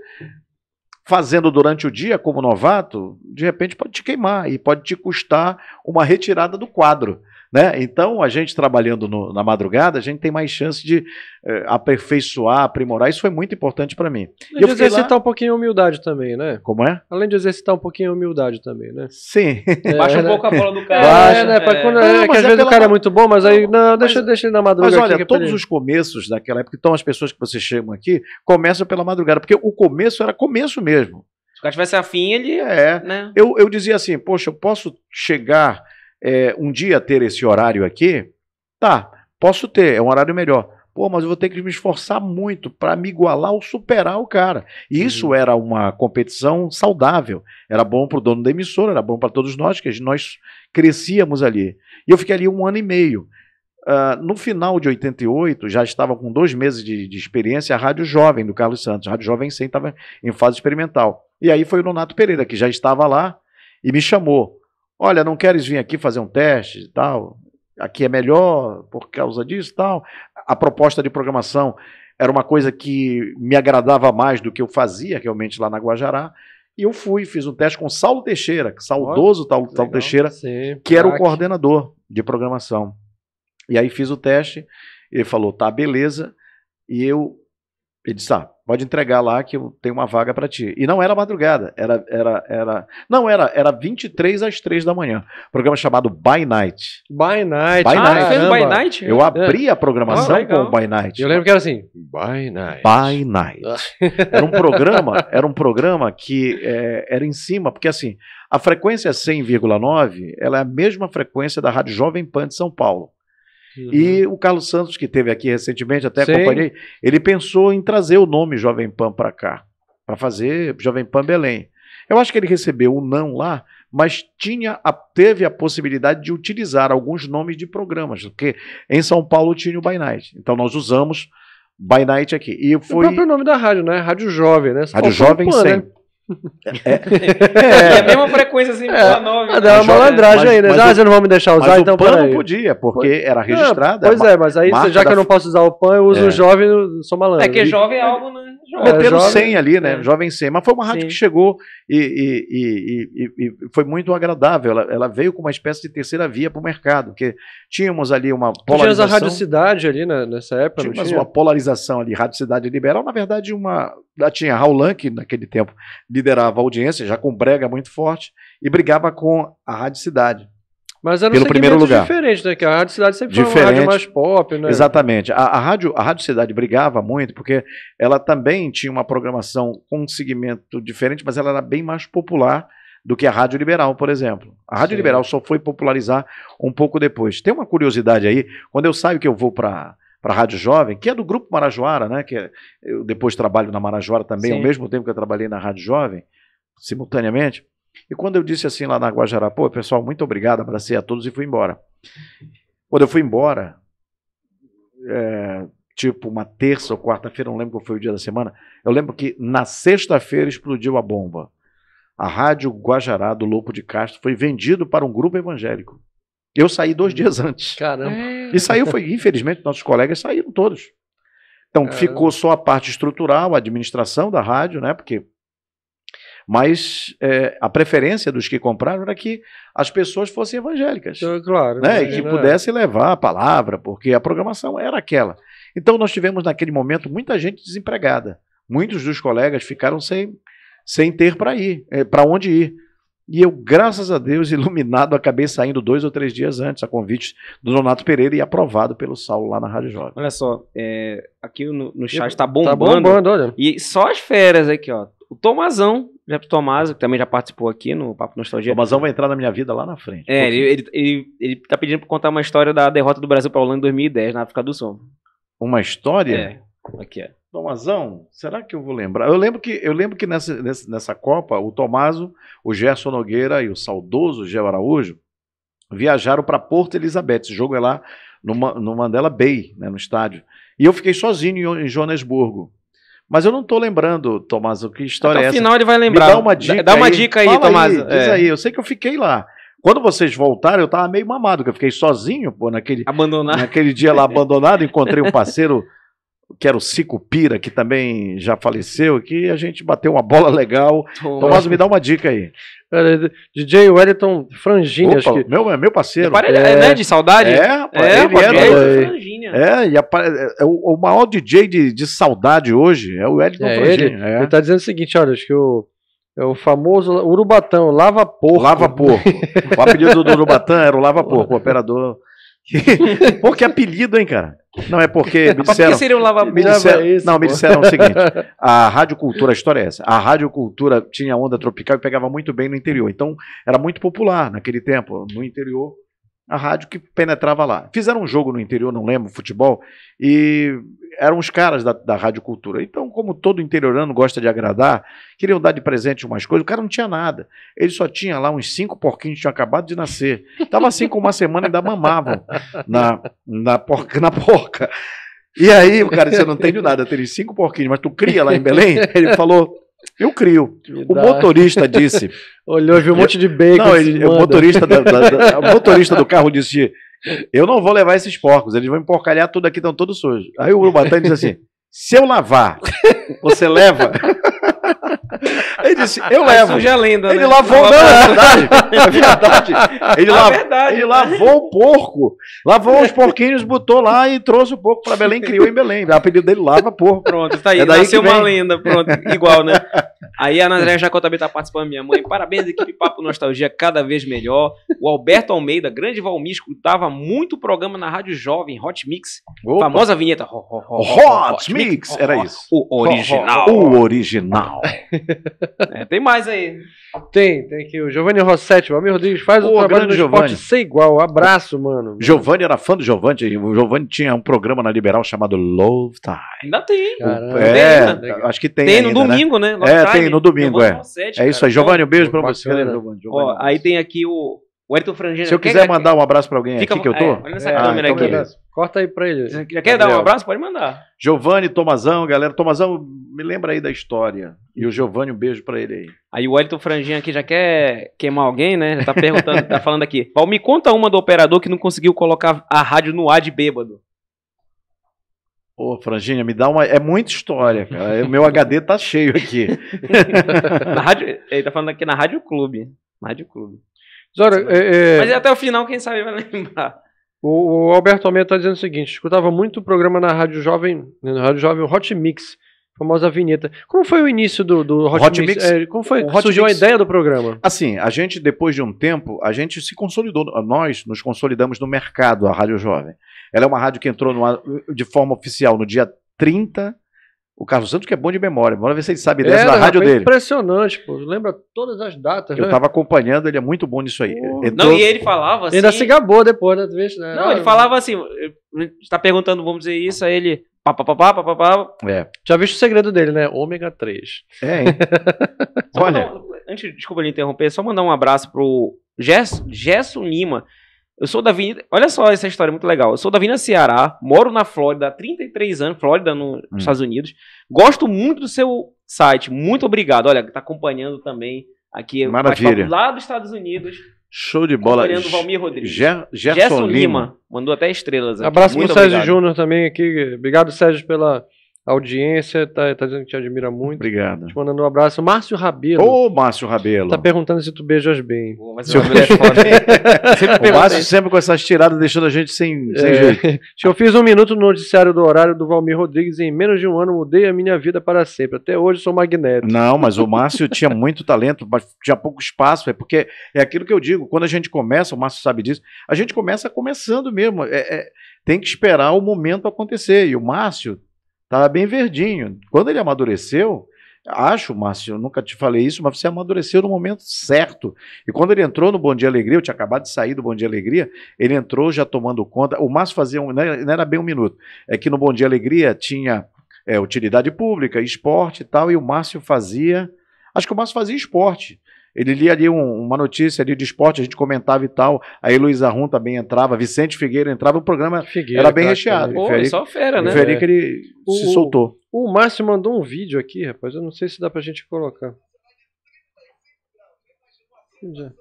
Speaker 4: fazendo durante o dia como novato, de repente pode te queimar e pode te custar uma retirada do quadro. Né? Então, a gente trabalhando no, na madrugada, a gente tem mais chance de eh, aperfeiçoar, aprimorar. Isso foi muito importante para mim. E de exercitar lá... um pouquinho a humildade também, né? Como é?
Speaker 3: Além de exercitar um pouquinho a humildade também, né? Sim. É, Baixa um né? pouco a bola do cara. Baixa, é, né? É. é não, é, que às vezes pela... o cara é muito bom,
Speaker 4: mas aí, não, deixa, mas, deixa ele na madrugada. Mas olha, todos os começos daquela época, então as pessoas que vocês chegam aqui, começam pela madrugada, porque o começo era começo mesmo.
Speaker 2: Se o cara tivesse afim, ele. É. Né?
Speaker 4: Eu, eu dizia assim, poxa, eu posso chegar é, um dia ter esse horário aqui, tá, posso ter, é um horário melhor. Pô, mas eu vou ter que me esforçar muito para me igualar ou superar o cara. E uhum. isso uhum. era uma competição saudável. Era bom para o dono da emissora, era bom para todos nós, que nós crescíamos ali. E eu fiquei ali um ano e meio. Uh, no final de 88, já estava com dois meses de, de experiência a Rádio Jovem do Carlos Santos. A Rádio Jovem sem estava em fase experimental. E aí foi o Nonato Pereira, que já estava lá e me chamou. Olha, não queres vir aqui fazer um teste e tal? Aqui é melhor por causa disso e tal. A proposta de programação era uma coisa que me agradava mais do que eu fazia realmente lá na Guajará. E eu fui, fiz um teste com Saulo Teixeira, saudoso Olha, Saulo Teixeira, sim, que era o coordenador de programação. E aí fiz o teste, ele falou, tá, beleza. E eu ele disse: ah, pode entregar lá que eu tenho uma vaga para ti. E não era madrugada, era, era, era. Não, era, era 23 às 3 da manhã. Programa chamado By Night. By Night, By ah, Night. By Night? Eu abri a programação ah, com o By Night. Eu lembro que era assim: By Night. By Night. Era um programa, era um programa que é, era em cima, porque assim, a frequência 100,9 ela é a mesma frequência da Rádio Jovem Pan de São Paulo. Uhum. E o Carlos Santos, que teve aqui recentemente, até Sei. acompanhei, ele pensou em trazer o nome Jovem Pan para cá, para fazer Jovem Pan Belém. Eu acho que ele recebeu o um não lá, mas tinha a, teve a possibilidade de utilizar alguns nomes de programas, porque em São Paulo tinha o By Night. Então nós usamos By Night aqui. E foi... O próprio nome da rádio, né? Rádio Jovem, né? Rádio Jovem Pan, sempre. Né? É. é, é,
Speaker 2: a mesma frequência assim, é, 9. Ah,
Speaker 3: né? É uma malandragem aí, né? Mas, ah, vocês não vão me deixar usar, então o PAN não
Speaker 4: podia, porque era é, registrada. pois é, mas aí, já que da... eu não posso
Speaker 3: usar o PAN, eu uso é. o jovem,
Speaker 4: sou malandro. É que jovem
Speaker 3: é algo, né? Metendo é, jovem, 100 ali, né? É.
Speaker 4: Jovem 100. Mas foi uma rádio Sim. que chegou e, e, e, e, foi muito agradável. Ela, ela, veio com uma espécie de terceira via para o mercado, porque tínhamos ali uma polarização. Tinha a Rádio Cidade ali né, nessa época, tínhamos tinha? uma polarização ali, Rádio Cidade Liberal, na verdade, uma. Tinha Raulan, que naquele tempo liderava a audiência, já com brega muito forte, e brigava com a Rádio Cidade. Mas era um pelo primeiro lugar.
Speaker 3: diferente, né? Que a Rádio Cidade sempre diferente, foi uma rádio mais pop, né?
Speaker 4: Exatamente. A, a, rádio, a Rádio Cidade brigava muito porque ela também tinha uma programação com um segmento diferente, mas ela era bem mais popular do que a Rádio Liberal, por exemplo. A Rádio Sim. Liberal só foi popularizar um pouco depois. Tem uma curiosidade aí, quando eu saio que eu vou para para a Rádio Jovem, que é do Grupo Marajoara, né? Que é, eu depois trabalho na Marajoara também, Sim. ao mesmo tempo que eu trabalhei na Rádio Jovem, simultaneamente. E quando eu disse assim lá na Guajará, pô, pessoal, muito obrigado, abracei a todos e fui embora. Quando eu fui embora, é, tipo uma terça ou quarta-feira, não lembro qual foi o dia da semana, eu lembro que na sexta-feira explodiu a bomba. A rádio Guajará do Lopo de Castro foi vendido para um grupo evangélico. Eu saí dois dias antes. Caramba. É. E saiu, foi, infelizmente, nossos colegas saíram todos. Então Caramba. ficou só a parte estrutural, a administração da rádio, né? Porque mas é, a preferência dos que compraram era que as pessoas fossem evangélicas. Então, é claro. Né, né? E que é. pudesse levar a palavra, porque a programação era aquela. Então nós tivemos naquele momento muita gente desempregada. Muitos dos colegas ficaram sem, sem ter para ir, é, para onde ir. E eu, graças a Deus, iluminado, acabei saindo dois ou três dias antes, a convite do Donato Pereira e aprovado pelo Saulo lá na Rádio Jovem.
Speaker 2: Olha só, é, aqui no, no chat está tá bombando. Tá bombando, olha. E só as férias aqui, ó. O Tomazão exemplo, Tomás, que também já participou aqui no Papo Nostalgia. Tomazão vai entrar na minha vida lá
Speaker 4: na frente. É, ele,
Speaker 2: ele, ele, tá pedindo pra contar uma história da derrota do Brasil pra Holanda em 2010, na África do
Speaker 4: Sul. Uma história? É. Aqui é. Tomazão, será que eu vou lembrar? Eu lembro que, eu lembro que nessa, nessa, Copa, o Tomazo, o Gerson Nogueira e o saudoso Gel Araújo viajaram para Porto Elizabeth. Esse jogo é lá no, no Mandela Bay, né, no estádio. E eu fiquei sozinho em, em Joanesburgo. Mas eu não estou lembrando, Tomás, que história é essa. No final ele vai lembrar. Me dá uma dica Dá, dá uma aí. dica aí, Fala Tomás. Aí, é. Diz aí, eu sei que eu fiquei lá. Quando vocês voltaram, eu estava meio mamado, que eu fiquei sozinho, pô, naquele, abandonado. naquele dia lá abandonado, encontrei um parceiro que era o Cicupira, que também já faleceu aqui, a gente bateu uma bola legal. Toma. Tomás, me dá uma dica aí. Cara, é, DJ Wellington Franginha, Opa, acho que... Meu, é meu parceiro. É, né? é, né? De saudade? É, é ele era. É Franginha. É, e apare... é o, o, maior DJ de, de saudade hoje é o Wellington é, Franginha. Ele, é. ele tá dizendo o seguinte, olha, acho que o... É o famoso Urubatão, Lava Porco. Lava Porco. o apelido do Urubatão era o Lava Porco, o operador Pô, que apelido, hein, cara? Não, é porque é me disseram. Por que seria um lava me né? disseram, é isso, Não, me disseram o seguinte: a radiocultura, a história é essa. A radiocultura tinha onda tropical e pegava muito bem no interior. Então, era muito popular naquele tempo. No interior, a rádio que penetrava lá. Fizeram um jogo no interior, não lembro, futebol, e eram os caras da, da Rádio Cultura. Então, como todo interiorano gosta de agradar, queriam dar de presente umas coisas, o cara não tinha nada. Ele só tinha lá uns cinco porquinhos que tinham acabado de nascer. estava assim com uma semana e ainda mamavam na, na, porca, na porca. E aí, o cara disse: Eu não tenho nada, eu tenho cinco porquinhos, mas tu cria lá em Belém? Ele falou: eu crio. o motorista disse. Olhou, viu um monte de bacon. Não, ele, o, motorista da, da, da, o motorista do carro disse: Eu não vou levar esses porcos, eles vão emporcalhar tudo aqui, estão todos sujos. Aí o Urubatã disse assim: Se eu lavar, você leva. Ele disse, eu levo. já lenda, ele né? lavou, não, é verdade. É verdade. Ele, la... verdade. ele lavou o porco. Lavou os porquinhos, botou lá e trouxe o porco para Belém, criou em Belém. O apelido dele lava porco. Pronto, está aí. É daí Nasceu uma lenda, pronto.
Speaker 2: Igual, né? Aí a Nazaré Jacó também tá participando, minha mãe. Parabéns, equipe Papo Nostalgia, cada vez melhor. O Alberto Almeida, grande Valmir, escutava muito programa na Rádio Jovem, Hot Mix. Opa. Famosa vinheta. Ho, ho, ho, hot, hot, Mix, era isso. O original.
Speaker 4: O original.
Speaker 3: É, tem mais aí. Tem, tem aqui. O Giovanni Rossetti, o Amir Rodrigues faz Pô, um trabalho no Giovani. esporte sem igual. Abraço, mano.
Speaker 4: Giovanni era fã do Giovanni. O Giovanni tinha um programa na Liberal chamado Love Time. Ainda tem. Caramba, é, é, tem né? acho que tem Tem ainda, no né? domingo, né? né? é, tem no domingo, é. Rossetti, é isso aí. Giovanni, um beijo pra você. Giovani, Ó,
Speaker 2: aí tem aqui o...
Speaker 3: O Ayrton Frangina. Se eu quiser mandar
Speaker 4: um abraço pra alguém Fica, aqui que eu tô. É, olha nessa é, câmera então aqui. Beleza.
Speaker 3: Corta aí pra ele. quer Gabriel. dar um abraço? Pode mandar.
Speaker 4: Giovanni, Tomazão, galera. Tomazão, me lembra aí da história. E o Giovanni, um beijo pra ele aí.
Speaker 2: Aí o Elton Franjinha aqui já quer queimar alguém, né? Já tá perguntando, tá falando aqui. Paulo, me conta uma do operador que não conseguiu colocar a rádio no ar de bêbado.
Speaker 4: Ô, Franjinha, me dá uma. É muita história, cara. O meu HD tá cheio aqui. na rádio...
Speaker 2: Ele tá falando aqui na Rádio Clube. Rádio Clube.
Speaker 4: Zora,
Speaker 3: é, é... Mas
Speaker 2: até o final, quem sabe vai lembrar.
Speaker 3: O, o Alberto Almeida está dizendo o seguinte: escutava muito o programa na Rádio Jovem, né, na Rádio Jovem Hot Mix, famosa vinheta. Como foi o início do, do Hot, Hot Mix? Mix? É, como foi Hot surgiu Mix, a
Speaker 4: ideia do programa? Assim, a gente, depois de um tempo, a gente se consolidou, nós nos consolidamos no mercado, a Rádio Jovem. Ela é uma rádio que entrou eh, de forma oficial no dia 30 o Carlos Santos que é bom de memória. Bora ver se ele sabe dessa é, da rádio é dele.
Speaker 3: Impressionante, pô. Lembra todas as datas, Eu né? tava
Speaker 4: acompanhando, ele é muito bom nisso aí. Entrou...
Speaker 3: Não, e ele falava assim... Ainda se gabou depois, né? né? Não, ele falava
Speaker 2: assim... Está perguntando, vamos dizer isso, aí ele... Pá, pá, pá,
Speaker 3: é. Já viste o segredo dele, né? Ômega 3. É, hein?
Speaker 2: Olha... Um, antes, desculpa ele interromper, só mandar um abraço pro Gerson, Gerson Lima eu sou da Avenida. Olha só essa história muito legal. Eu sou da Avenida Ceará, moro na Flórida há 33 anos, Flórida, nos hum. Estados Unidos. Gosto muito do seu site. Muito obrigado. Olha, tá acompanhando também aqui. Maravilha. Lá dos Estados Unidos.
Speaker 4: Show de
Speaker 3: bola. Valmir
Speaker 4: Rodrigues. Gerson, Gerson Lima. Lima.
Speaker 2: Mandou até estrelas aqui. Abraço muito pro Sérgio Júnior
Speaker 3: também aqui. Obrigado, Sérgio, pela audiência, tá, tá dizendo que te admira muito. Obrigado. Te mandando um abraço. Márcio Rabelo. Ô, Márcio Rabelo. Tá perguntando se tu beijas bem. Pô, mas se eu... é o Márcio sempre com essas tiradas deixando a gente sem, sem é. jeito. Se eu fiz um minuto no noticiário do horário
Speaker 4: do Valmir Rodrigues em menos de um ano mudei a minha vida para sempre. Até hoje sou magnético. Não, mas o Márcio tinha muito talento, mas tinha pouco espaço. É porque é aquilo que eu digo, quando a gente começa, o Márcio sabe disso, a gente começa começando mesmo. É, é tem que esperar o momento acontecer. E o Márcio Estava bem verdinho. Quando ele amadureceu, acho, Márcio, eu nunca te falei isso, mas você amadureceu no momento certo. E quando ele entrou no Bom Dia Alegria, eu tinha acabado de sair do Bom Dia Alegria, ele entrou já tomando conta. O Márcio fazia, um, não era bem um minuto, é que no Bom Dia Alegria tinha é, utilidade pública, esporte e tal, e o Márcio fazia. Acho que o Márcio fazia esporte. Ele lia ali um, uma notícia ali de esporte, a gente comentava e tal. Aí Luiz Arrum também entrava, Vicente Figueira entrava, o programa Figueira, era bem cara, recheado. Pô, só fera, né? Feric, é. ele o, se soltou.
Speaker 3: O Márcio mandou um vídeo aqui, rapaz. Eu não sei se dá pra gente colocar. Já.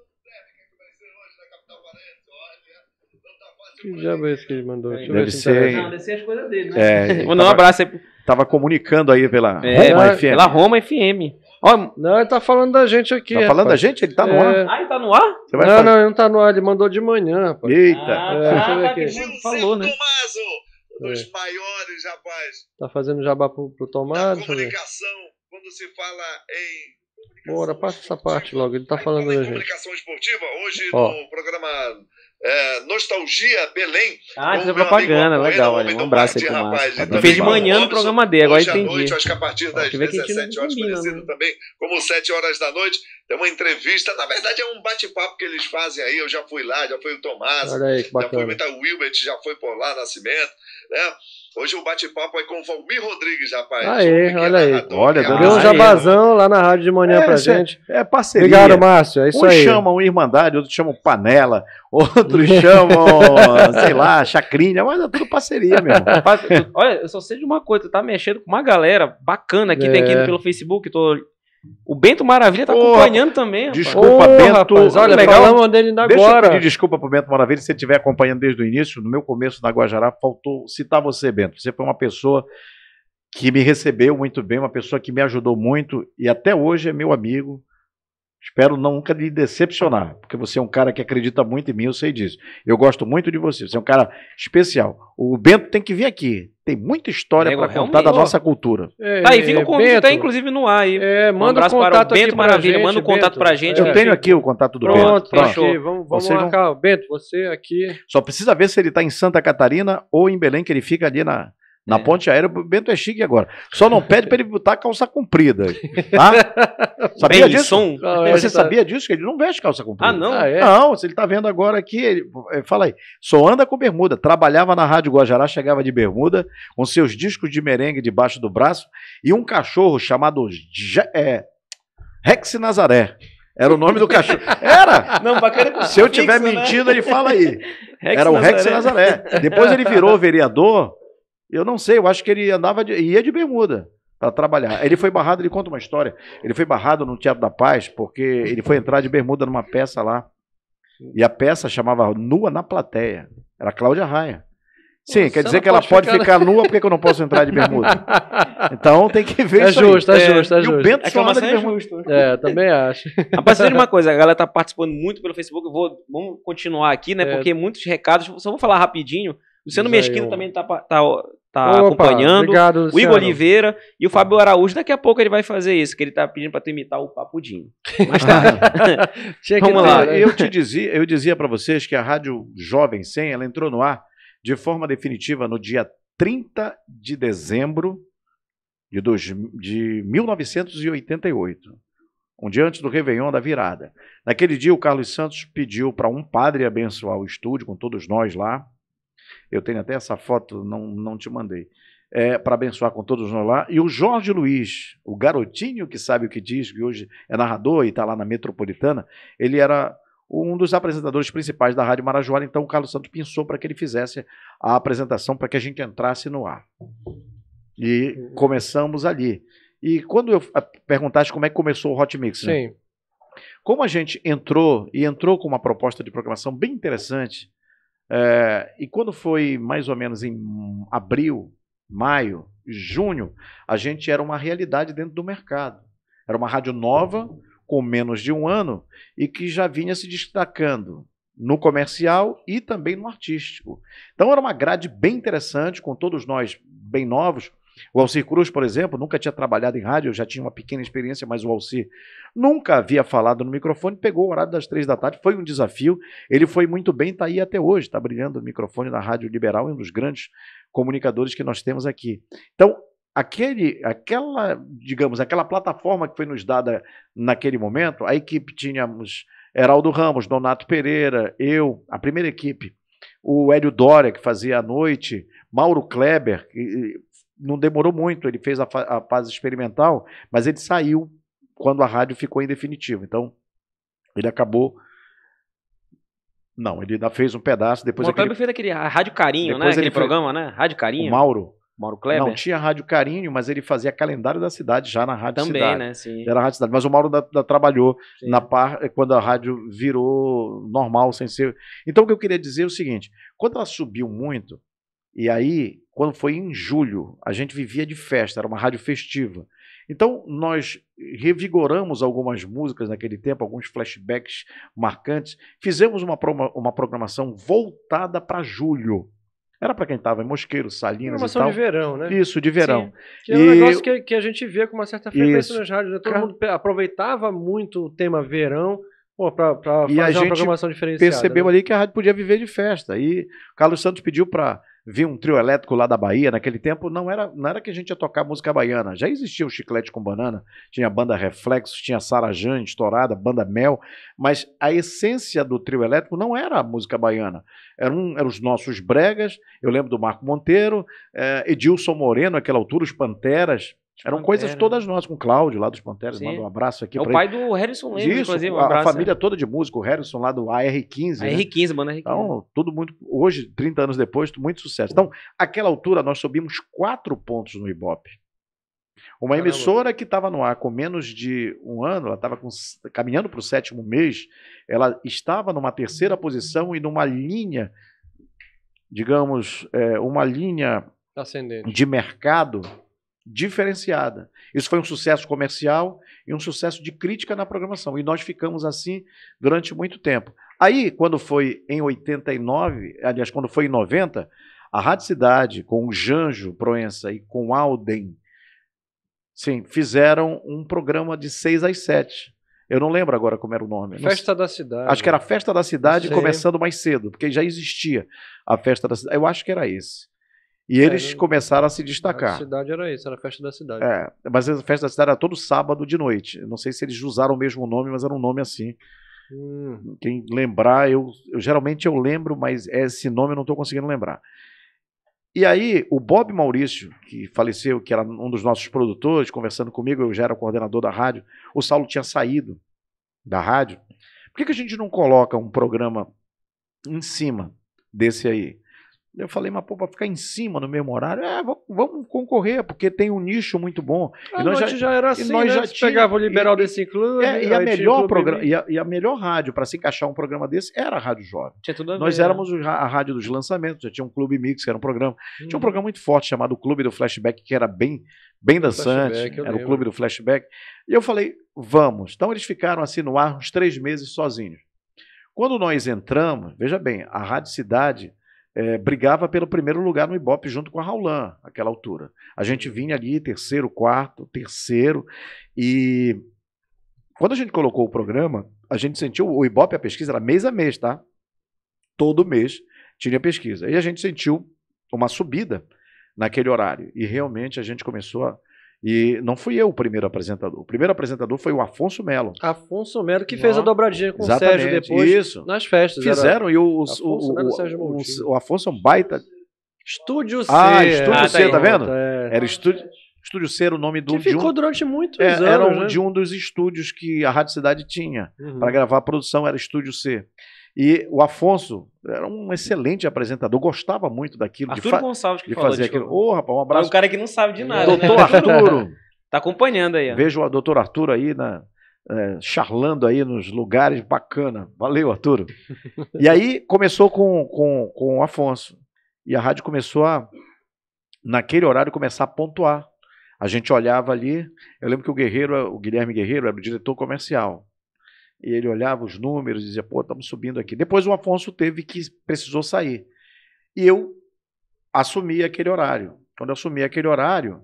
Speaker 3: Que diabo é esse que ele mandou? Deixa Deve se ser. Não,
Speaker 4: deve ser as coisas dele, né? É, dar um abraço aí. Tava comunicando aí pela é, Roma FM. Pela
Speaker 3: Roma FM. Ó, não, ele tá falando da gente aqui.
Speaker 4: Tá falando rapaz. da gente? Ele tá no é... ar.
Speaker 2: Ah, ele tá no ar? Você vai
Speaker 4: não, fazer... não,
Speaker 3: ele não tá no ar, ele mandou de manhã, rapaz. Eita. É, deixa eu ver ah, tá, aqui.
Speaker 1: falou, né? Tomazo,
Speaker 2: dos é.
Speaker 3: maiores, rapaz. Tá fazendo jabá pro, pro Tomás. comunicação,
Speaker 4: quando se fala em
Speaker 3: Bora, passa essa parte logo, ele tá falando da gente. Comunicação esportiva, hoje Ó. no
Speaker 4: programa é, nostalgia Belém. Ah, tá isso é propaganda, legal. Olha, um abraço aí, rapaz. Ele fez de manhã no programa D, agora entendi. Noite, acho que a partir das 17 horas, parecido né? também como 7 horas da noite, tem uma entrevista. Na verdade, é um bate-papo que eles fazem aí. Eu já fui lá, já foi o Tomás, aí, já foi o Wilbert, já foi por lá, Nascimento, né? Hoje o bate-papo é com o Valmir Rodrigues, rapaz. Aê, olha aí. olha, deu um jabazão lá na rádio de manhã é, pra é- gente. É parceria. Obrigado, Márcio. É isso aí. aí. chamam Irmandade, outros chamam Panela, outros chamam, sei lá, Chacrinha, mas é tudo parceria mesmo.
Speaker 2: olha, eu só sei de uma coisa, tu tá mexendo com uma galera bacana que é. tem aqui pelo Facebook, tô
Speaker 4: o Bento Maravilha tá acompanhando também. Desculpa, Bento. Rapaz, olha, legal. falamos dele ainda Deixa agora. eu pedir desculpa pro Bento Maravilha se você estiver acompanhando desde o início. No meu começo na Guajará, faltou citar você, Bento. Você foi uma pessoa que me recebeu muito bem, uma pessoa que me ajudou muito e até hoje é meu amigo. Espero nunca lhe decepcionar, porque você é um cara que acredita muito em mim, eu sei disso. Eu gosto muito de você, você é um cara especial. O Bento tem que vir aqui. Tem muita história para é contar da nossa cultura. É, tá aí, fica o convite, tá Bento, tá
Speaker 2: inclusive no ar aí. É, manda um abraço o contato para o Bento Maravilha, gente, manda o um contato para
Speaker 4: gente. Eu tenho aqui o contato do Pronto, Bento. Pronto, fechou. vamos, vamos você marcar.
Speaker 3: Vão... Bento, você aqui.
Speaker 4: Só precisa ver se ele está em Santa Catarina ou em Belém, que ele fica ali na, na é. ponte aérea, o Bento é chique agora. Só não pede para ele botar calça comprida. Tá? sabia Bem, disso? Som. É você sabia disso? Que ele não veste calça comprida. Ah, não? Ah, é? Não, se ele tá vendo agora aqui, ele, é, fala aí. Só anda com bermuda. Trabalhava na Rádio Guajará, chegava de bermuda, com seus discos de merengue debaixo do braço e um cachorro chamado é, Rex Nazaré. Era o nome do cachorro. Era! Não,
Speaker 2: bacana Se eu tiver
Speaker 4: né? mentido, ele fala aí. Rex Era o Rex Nazaré. Depois ele virou vereador eu não sei, eu acho que ele andava de, ia de bermuda para trabalhar. Ele foi barrado, ele conta uma história. Ele foi barrado no Teatro da Paz porque ele foi entrar de bermuda numa peça lá. E a peça chamava Nua na Plateia. Era Cláudia Raia. Sim, Nossa, quer dizer que ela pode ficar, ficar nua, porque eu não posso entrar de bermuda? Então tem que ver é isso. Justo, aí. É, é justo, é, justo. o Bento é anda assim de é bermuda. É, é, também acho. Rapaz, de
Speaker 2: uma coisa, a galera tá participando muito pelo Facebook. Eu vou, vamos continuar aqui, né? É. Porque muitos recados, só vou falar rapidinho. Luciano Mesquino também tá, tá, tá Opa, acompanhando. Obrigado, o Igor Oliveira e o Fábio Araújo. Daqui a pouco ele vai fazer isso, que ele tá pedindo para tu imitar o Papudinho. Mas tá. Vamos lá. Eu te
Speaker 4: dizia, eu dizia para vocês que a Rádio Jovem 100, ela entrou no ar de forma definitiva no dia 30 de dezembro de, dois, de 1988. Um dia antes do Réveillon da virada. Naquele dia, o Carlos Santos pediu para um padre abençoar o estúdio, com todos nós lá, eu tenho até essa foto, não, não te mandei. É, para abençoar com todos nós lá. E o Jorge Luiz, o garotinho que sabe o que diz, que hoje é narrador e está lá na Metropolitana, ele era um dos apresentadores principais da Rádio Marajoara, então o Carlos Santos pensou para que ele fizesse a apresentação para que a gente entrasse no ar. E começamos ali. E quando eu ah, perguntaste como é que começou o Hot Mix, né? Sim. Como a gente entrou e entrou com uma proposta de programação bem interessante, é, e quando foi mais ou menos em abril, maio, junho, a gente era uma realidade dentro do mercado. Era uma rádio nova, com menos de um ano, e que já vinha se destacando no comercial e também no artístico. Então era uma grade bem interessante, com todos nós bem novos, o Alcir Cruz, por exemplo, nunca tinha trabalhado em rádio, já tinha uma pequena experiência, mas o Alcir nunca havia falado no microfone, pegou o horário das três da tarde, foi um desafio. Ele foi muito bem, está aí até hoje, está brilhando o microfone na Rádio Liberal, é um dos grandes comunicadores que nós temos aqui. Então, aquele, aquela, digamos, aquela plataforma que foi nos dada naquele momento, a equipe tínhamos Heraldo Ramos, Donato Pereira, eu, a primeira equipe, o Hélio Dória, que fazia à noite, Mauro Kleber, que não demorou muito, ele fez a, a fase experimental, mas ele saiu quando a rádio ficou em definitivo. Então, ele acabou. Não, ele ainda fez um pedaço. Depois o aquele...
Speaker 2: fez aquele Rádio Carinho, né? depois né? Aquele ele programa, fez... né? Rádio Carinho. O Mauro.
Speaker 4: Mauro Kleber? Não tinha Rádio Carinho, mas ele fazia calendário da cidade já na Rádio Também, Cidade. Também, né? Sim. Era a Rádio Cidade. Mas o Mauro da, da trabalhou Sim. na par, eh, quando a rádio virou normal, sem ser. Então, o que eu queria dizer é o seguinte: quando ela subiu muito, e aí, quando foi em julho, a gente vivia de festa, era uma rádio festiva. Então, nós revigoramos algumas músicas naquele tempo, alguns flashbacks marcantes. Fizemos uma, uma programação voltada para julho. Era para quem estava em Mosqueiro, Salinas Formação e tal. de verão, né? Isso, de verão. Sim. Que é um e... negócio
Speaker 3: que, que, a gente vê com uma certa frequência nas rádios. Né? Todo Car... mundo aproveitava muito o tema verão para fazer a gente uma programação diferenciada. percebeu né? ali
Speaker 4: que a rádio podia viver de festa. E Carlos Santos pediu para vi um trio elétrico lá da Bahia, naquele tempo não era, não era que a gente ia tocar música baiana, já existia o Chiclete com Banana, tinha a banda Reflexos, tinha Sara Jane, Estourada, banda Mel, mas a essência do trio elétrico não era a música baiana, eram, eram os nossos bregas, eu lembro do Marco Monteiro, eh, Edilson Moreno, naquela altura, os Panteras, Tipo Eram coisas todas nossas, com o Cláudio lá dos Panteras, Sim. manda um abraço aqui. É o pai ele. do Harrison Lemos, Isso, inclusive. Um a, abraço, a família é. toda de músico, o Harrison lá do AR15. AR15, né? mano, AR15. Então, tudo muito. Hoje, 30 anos depois, muito sucesso. Então, aquela altura, nós subimos quatro pontos no Ibope. Uma Caramba. emissora que estava no ar com menos de um ano, ela estava caminhando para o sétimo mês, ela estava numa terceira hum. posição e numa linha, digamos, é, uma linha Ascendente. de mercado diferenciada. Isso foi um sucesso comercial e um sucesso de crítica na programação. E nós ficamos assim durante muito tempo. Aí, quando foi em 89, aliás, quando foi em 90, a Rádio Cidade, com o Janjo Proença e com o Alden, sim, fizeram um programa de 6 às 7. Eu não lembro agora como era o nome. Festa da Cidade. Acho que era Festa da Cidade, começando mais cedo, porque já existia a Festa da Cidade. Eu acho que era esse. E é, eles começaram a se destacar. A cidade
Speaker 3: era isso, era a festa da cidade. É,
Speaker 4: mas a festa da cidade era todo sábado de noite. Não sei se eles usaram o mesmo nome, mas era um nome assim. Hum. Quem lembrar, eu, eu, geralmente eu lembro, mas é esse nome eu não estou conseguindo lembrar. E aí, o Bob Maurício, que faleceu, que era um dos nossos produtores, conversando comigo, eu já era coordenador da rádio, o Saulo tinha saído da rádio. Por que, que a gente não coloca um programa em cima desse aí? Eu falei, mas pô, para ficar em cima no mesmo horário, é, vamos, concorrer, porque tem um nicho muito bom. A ah, e nós já, já era assim, nós né? já tinha, pegava o liberal e, desse clube. É, e, a melhor programa, e, a, e a melhor rádio para se encaixar um programa desse era a Rádio Jovem. Tinha tudo a ver, nós né? éramos né? a rádio dos lançamentos, já tinha um clube mix, que era um programa. Hum. Tinha um uhum. programa muito forte chamado Clube do Flashback, que era bem, bem dançante, era lembro. o Clube do Flashback. E eu falei, vamos. Então eles ficaram assim no ar uns três meses sozinhos. Quando nós entramos, veja bem, a Rádio Cidade é, brigava pelo primeiro lugar no Ibope junto com a Raulan, naquela altura. A gente vinha ali, terceiro, quarto, terceiro, e quando a gente colocou o programa, a gente sentiu, o Ibope, a pesquisa era mês a mês, tá? Todo mês tinha pesquisa. E a gente sentiu uma subida naquele horário, e realmente a gente começou a e não fui eu o primeiro apresentador. O primeiro apresentador foi o Afonso Melo. Afonso Melo, que fez ah, a dobradinha com o Sérgio depois. Isso. Nas festas. Fizeram, era... e o, o, o, o, o, Afonso é um baita.
Speaker 3: Estúdio C. Ah, Estúdio ah, tá C, aí, tá, vendo? É. Era Estúdio.
Speaker 4: Estúdio C era o nome do. Que ficou de um, durante muito é, anos. Era um, né? de um dos estúdios que a Rádio Cidade tinha. Uhum. Para gravar a produção era Estúdio C. E o Afonso era um excelente apresentador, gostava muito daquilo. Arturo de Gonçalves que de Fazer aquilo. Ô, oh, rapaz, um abraço. É um cara
Speaker 2: que não sabe de nada. Doutor né? Arturo. tá acompanhando aí. Ó. Vejo
Speaker 4: o doutor Arturo aí na, é, charlando aí nos lugares, bacana. Valeu, Arturo. e aí começou com, com, com o Afonso. E a rádio começou a, naquele horário, começar a pontuar. A gente olhava ali. Eu lembro que o Guerreiro, o Guilherme Guerreiro, era o diretor comercial. E ele olhava os números e dizia, pô, estamos subindo aqui. Depois o Afonso teve que precisou sair. E eu assumi aquele horário. Quando eu assumi aquele horário,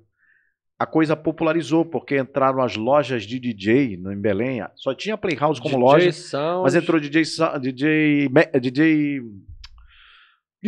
Speaker 4: a coisa popularizou, porque entraram as lojas de DJ em Belém. Só tinha Playhouse como DJ loja. Sound. Mas entrou DJ, DJ, DJ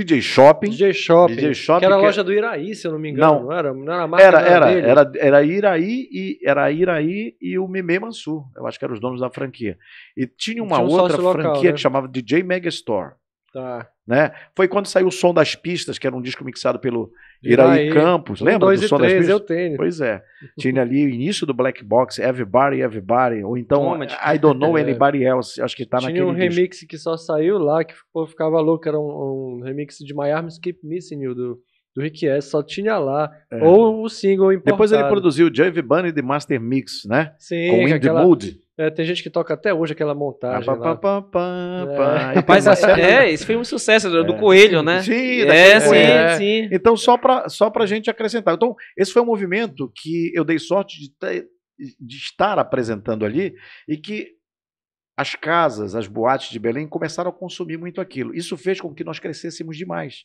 Speaker 4: DJ Shopping. DJ Shopping. DJ Shopping que era a é- loja
Speaker 3: do Iraí, se eu não me engano. Não, não era, não era a marca era, era, era, era,
Speaker 4: era Iraí e era Iraí e o Mimei Mansur. Eu acho que eram os donos da franquia. E tinha uma tinha um outra franquia né? que chamava DJ Megastore. Tá. Né? Foi quando saiu o Som das Pistas, que era um disco mixado pelo Iraí, Campos, lembra dois do Som três, das Pistas? Eu tenho. Pois é. Tinha ali o início do Black Box, Everybody, Everybody, ou então Toma, I Don't Know é. Anybody Else, acho que tá tinha naquele Tinha um disco.
Speaker 3: remix que só saiu lá, que o ficava louco, era um, um, remix de My Arms Keep Missing You, do, do Rick S, só tinha lá. É. Ou o single importado. Depois ele
Speaker 4: produziu Jave Bunny de Master Mix, né? Sim. Com Indie The aquela... Mood.
Speaker 3: É, tem gente que toca até hoje aquela montagem. Ah, pá, pá, pá, é. Rapaz, é,
Speaker 2: esse foi um sucesso do, é. do Coelho, né? Sim, é,
Speaker 4: sim, é. sim. Então, só para só a gente acrescentar. Então, esse foi um movimento que eu dei sorte de, ter, de estar apresentando ali e que as casas, as boates de Belém começaram a consumir muito aquilo. Isso fez com que nós crescêssemos demais.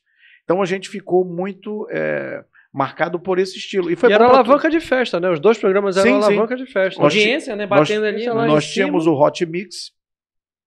Speaker 4: Então, a gente ficou muito. É, marcado por esse estilo. E, foi e era alavanca tudo. de festa, né? Os dois programas eram sim, alavanca sim. de festa. Nós Audiência, né? Batendo nós, ali. Nós, tínhamos o Hot Mix,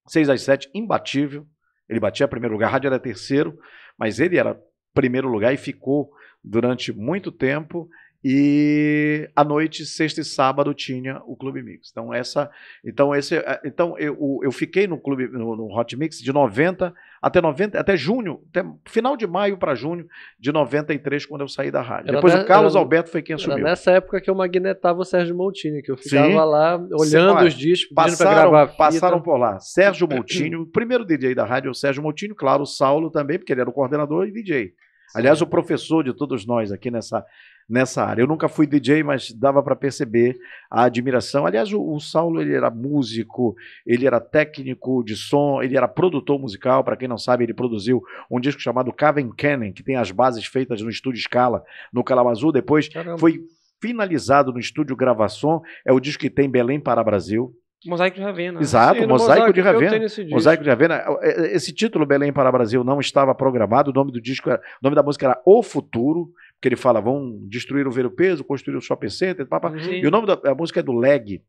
Speaker 4: 6 às 7, imbatível. Ele batia primeiro lugar, a rádio era terceiro, mas ele era primeiro lugar e ficou durante muito tempo. E à noite, sexta e sábado, tinha o Clube Mix. Então, essa, então, esse, é, então eu, eu fiquei no Clube no, no, Hot Mix de 90 até 90, até junho, até final de maio para junho de 93, quando eu saí da rádio. Era Depois ne... o Carlos era... Alberto foi quem assumiu. Era
Speaker 3: nessa época que eu magnetava o Sérgio Moutinho, que eu ficava Sim. lá olhando Sim, os discos, passaram, gravar passaram por lá. Sérgio Moutinho,
Speaker 4: o primeiro DJ da rádio é o Sérgio Moutinho, claro, o Saulo também, porque ele era o coordenador e DJ. Aliás, o professor de todos nós aqui nessa, nessa área. Eu nunca fui DJ, mas dava para perceber a admiração. Aliás, o, o, Saulo ele era músico, ele era técnico de som, ele era produtor musical. Para quem não sabe, ele produziu um disco chamado Caven Cannon, que tem as bases feitas no estúdio Scala, no Calamazoo. Depois Caramba. foi finalizado no estúdio Gravação. É o disco que tem Belém para Brasil.
Speaker 2: Mosaico de Ravena. Exato, Sim, Mosaico, Mosaico, de Ravena. Mosaico
Speaker 4: de Ravena. É, é, esse título Belém para Brasil não estava programado. O nome do disco, era, o nome da música era O Futuro que ele fala, vão destruir o ver o peso, construir o shopping center, papá e o nome da a música é do Leg.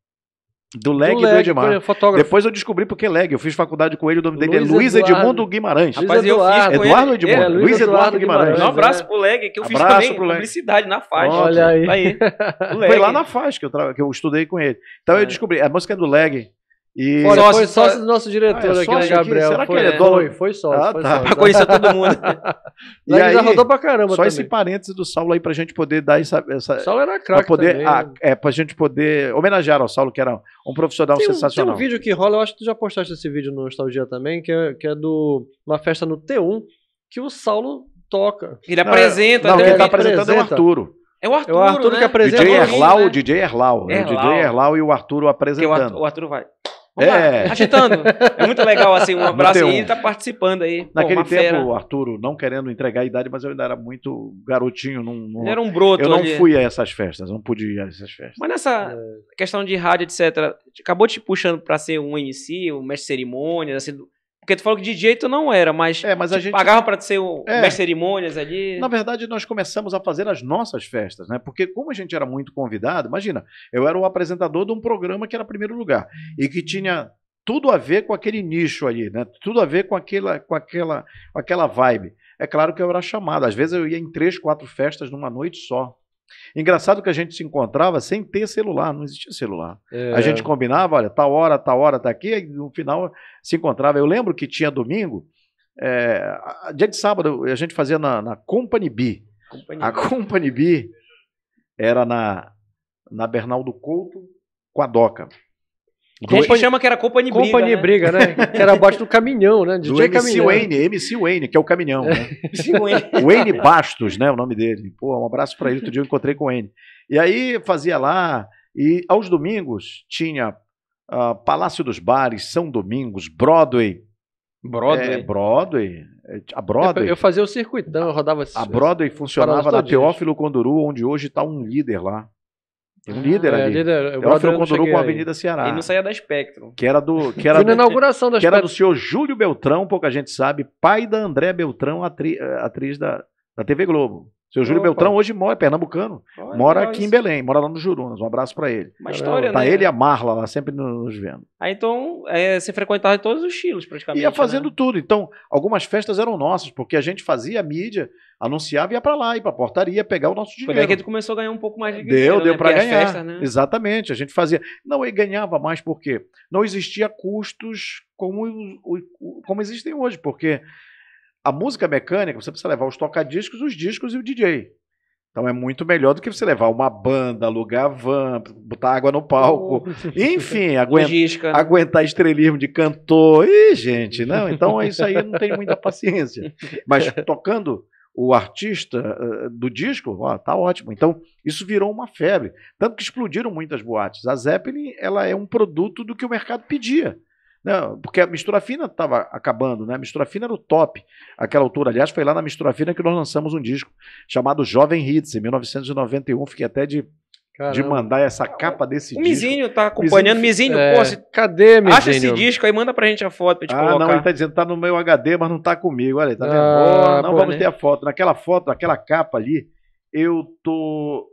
Speaker 4: Do Leg do, do Edmar. Depois eu descobri porque Leg. Eu fiz faculdade com ele, o nome dele é Luiz é Luiz Eduardo. Edmundo Guimarães. Rapaz, Eduardo, eu fiz Eduardo ele. Edmundo. É, Luiz, Luiz Eduardo, Eduardo Guimarães. Guimarães. Um abraço pro
Speaker 2: Leg, que eu abraço fiz também publicidade na
Speaker 3: faixa. Olha aí. aí.
Speaker 4: Foi lá na faixa que eu, tra... que eu estudei com ele. Então é. eu descobri. A música é do Leg. E... Olha, foi sócio do nosso diretor ah, é aqui, né, Gabriel? Aqui? Será foi, que ele é, é dono? Foi, foi sócio. Ah, tá. Sócio. Pra conhecer todo mundo. Né? e aí, já rodou pra caramba Só também. esse parênteses do Saulo aí pra gente poder dar essa... essa Saulo era craque poder, também. A, ah, é, pra gente poder homenagear ao Saulo, que era um profissional tem, sensacional. Tem um
Speaker 3: vídeo que rola, eu acho que tu já postaste esse vídeo no Nostalgia também, que é, que é do
Speaker 4: uma festa no T1,
Speaker 3: que o Saulo toca. Ele não, é- apresenta. Não, né? quem tá apresentando é apresenta. é o Arturo. É o Arturo, é
Speaker 2: o Arturo né?
Speaker 4: que apresenta. DJ Erlau, né? DJ Erlau, Erlau. O DJ Erlau e o Arturo apresentando. O Arturo, o Arturo vai. Vamos é. agitando. É muito legal, assim, um abraço e ele tá participando aí. Naquele Pô, tempo, fera. Arturo, não querendo entregar a idade, mas eu ainda era muito garotinho. Num, num... era um broto Eu não ali. fui a essas festas, não pude ir a essas festas. Mas
Speaker 2: nessa é... questão de rádio, etc., acabou te puxando para ser um MC, um mestre de cerimônias, assim, porque tu falou que DJ tu não era, mas, é, mas a gente pagava para ser o é, mestre cerimônias ali. Na
Speaker 4: verdade, nós começamos a fazer as nossas festas, né? Porque como a gente era muito convidado, imagina, eu era o apresentador de um programa que era primeiro lugar e que tinha tudo a ver com aquele nicho ali, né? Tudo a ver com aquela, com aquela, com aquela vibe. É claro que eu era chamado. Às vezes eu ia em três, quatro festas numa noite só. Engraçado que a gente se encontrava sem ter celular, não existia celular. É. A gente é. combinava, olha, tal tá hora, tal tá hora, tá aqui, e no final se encontrava. Eu lembro que tinha domingo, é, dia de sábado, a gente fazia na, na Company B. Company a B. Company B era na, na Bernaldo Couto com a Doca. A gente chama
Speaker 2: que era Companhia Briga. Companhia né? Briga, né? que era abaixo
Speaker 4: do caminhão, né? Do, do MC caminhão. Wayne, MC Wayne, que é o caminhão, né? Wayne. Wayne Bastos, né? O nome dele. Pô, um abraço para ele. Outro dia eu encontrei com o Wayne. E aí fazia lá, e aos domingos tinha uh, Palácio dos Bares, São Domingos, Broadway. Broadway? É, Broadway. A Broadway. Eu
Speaker 3: fazia o circuitão, eu rodava. A Broadway funcionava na Teófilo
Speaker 4: Conduru, onde hoje está um líder lá. Tem um líder é, ali. É, líder, é o Elfio com a Avenida Ceará. Ele não
Speaker 2: saía da Spectrum.
Speaker 4: Que era do. Que era na inauguração da Que era do senhor Júlio Beltrão, pouca gente sabe, pai da André Beltrão, atri, eh, atriz da, da TV Globo. Seu Júlio Opa. Beltrão hoje mora, é pernambucano, Olha, mora aqui em Belém, mora lá no Jurunas. Um abraço para ele. Uma história, tá né? ele e a Marla lá, sempre nos vendo.
Speaker 2: Aí então é, você frequentava todos os estilos praticamente. Ia né? fazendo
Speaker 4: né? tudo. Então, algumas festas eram nossas, porque a gente fazia a mídia, anunciava e ia para lá, ia para portaria, pegar o nosso dinheiro. Foi daí que
Speaker 2: começou a ganhar um pouco mais de dinheiro. Deu, deu né? para ganhar. Festas, né?
Speaker 4: Exatamente, a gente fazia. Não, e ganhava mais porque não existia custos como, como existem hoje, porque a música mecânica, você precisa levar os tocadiscos, os discos e o DJ. Então é muito melhor do que você levar uma banda, alugar van, botar água no palco. Enfim, aguenta, né? aguentar estrelismo de cantor. Ih, gente, não. Então é isso aí não tem muita paciência. Mas tocando o artista uh, do disco, ó, tá ótimo. Então isso virou uma febre. Tanto que explodiram muitas boates. A Zeppelin ela é um produto do que o mercado pedia. Né, porque a mistura fina estava acabando, né? A mistura fina era o top. Aquela altura, aliás, foi lá na mistura fina que nós lançamos um disco chamado Jovem Hits, em 1991. Fiquei até de de mandar essa capa desse o disco. O tá Mizinho tá acompanhando. Mizinho, Mizinho é. pô, se... cadê, Mizinho? Acha esse
Speaker 2: disco aí, manda pra gente a foto pra gente ah, colocar. Ah, não, ele tá
Speaker 4: dizendo, tá no meu HD, mas não tá comigo. Olha, tá vendo? oh, não pô, vamos né? ter a foto. Naquela foto, naquela capa ali, eu tô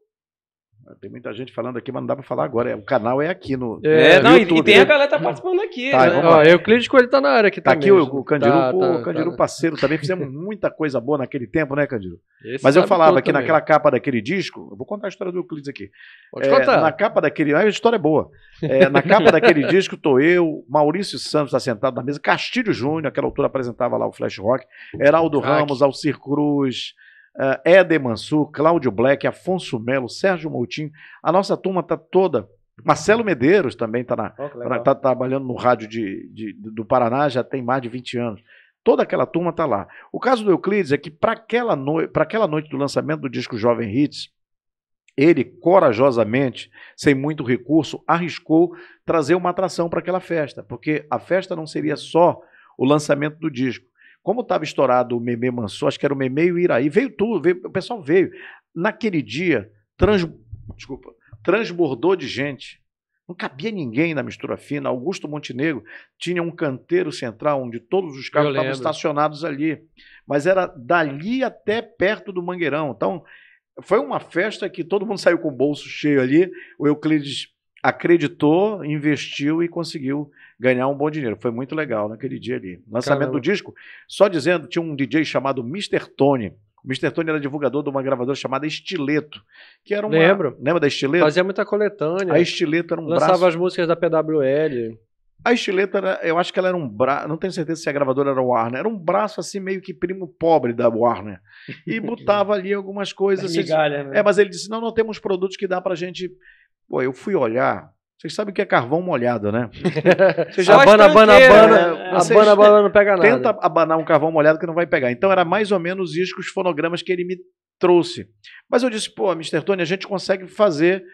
Speaker 4: tem muita gente falando aqui, mas não dá para falar agora. É, o canal é aqui no. É, não, YouTube, e, tem a né? galera tá
Speaker 2: participando aqui. Tá, né? Ó, Euclides
Speaker 4: Coelho tá na área aqui tá também. Tá aqui o, o né? Candiru, tá, pô, tá, o tá. Candiru tá, parceiro também. Fizemos muita coisa boa naquele tempo, né, Candiru? Esse mas eu falava que naquela capa daquele disco. Eu vou contar a história do Euclides aqui. Pode é, contar. Na capa daquele. A história é boa. É, na capa daquele disco, tô eu, Maurício Santos tá sentado na mesa, Castilho Júnior, naquela altura apresentava lá o Flash Rock, Heraldo Ramos, Alcir Cruz uh, Éder Mansur, Cláudio Black, Afonso Melo, Sérgio Moutinho. A nossa turma está toda. Marcelo Medeiros também está oh, tá trabalhando no rádio de, de, do Paraná, já tem mais de 20 anos. Toda aquela turma está lá. O caso do Euclides é que, para aquela, no... aquela noite do lançamento do disco Jovem Hits, ele corajosamente, sem muito recurso, arriscou trazer uma atração para aquela festa, porque a festa não seria só o lançamento do disco, como estava estourado o Meme Mansor, acho que era o Meme e o Iraí, veio tudo, veio, o pessoal veio. Naquele dia, trans, desculpa, transbordou de gente. Não cabia ninguém na mistura fina. Augusto Montenegro tinha um canteiro central onde todos os carros estavam estacionados ali. Mas era dali até perto do Mangueirão. Então, foi uma festa que todo mundo saiu com o bolso cheio ali. O Euclides acreditou, investiu e conseguiu ganhar um bom dinheiro. Foi muito legal naquele dia ali. Lançamento Caramba. do disco, só dizendo, tinha um DJ chamado Mr. Tony. Mr. Tony era divulgador de uma gravadora chamada Estileto, que era uma... Lembro. Lembra da Estileto? Fazia muita coletânea. A Estileto era um Lançava braço... as músicas da PWL. A Estileto, era, eu acho que ela era um braço, não tenho certeza se a gravadora era Warner, era um braço assim meio que primo pobre da Warner. E botava ali algumas coisas. Migalha, assim, né? É, mas ele disse: não, não temos produtos que dá pra gente Pô, eu fui olhar. Vocês sabem o que é carvão molhado, né? Você é já abana, abana, abana, né? abana, abana, não pega nada. Tenta abanar um carvão molhado que não vai pegar. Então era mais ou menos isso que os fonogramas que ele me trouxe. Mas eu disse, pô, Mr. Tony, a gente consegue fazer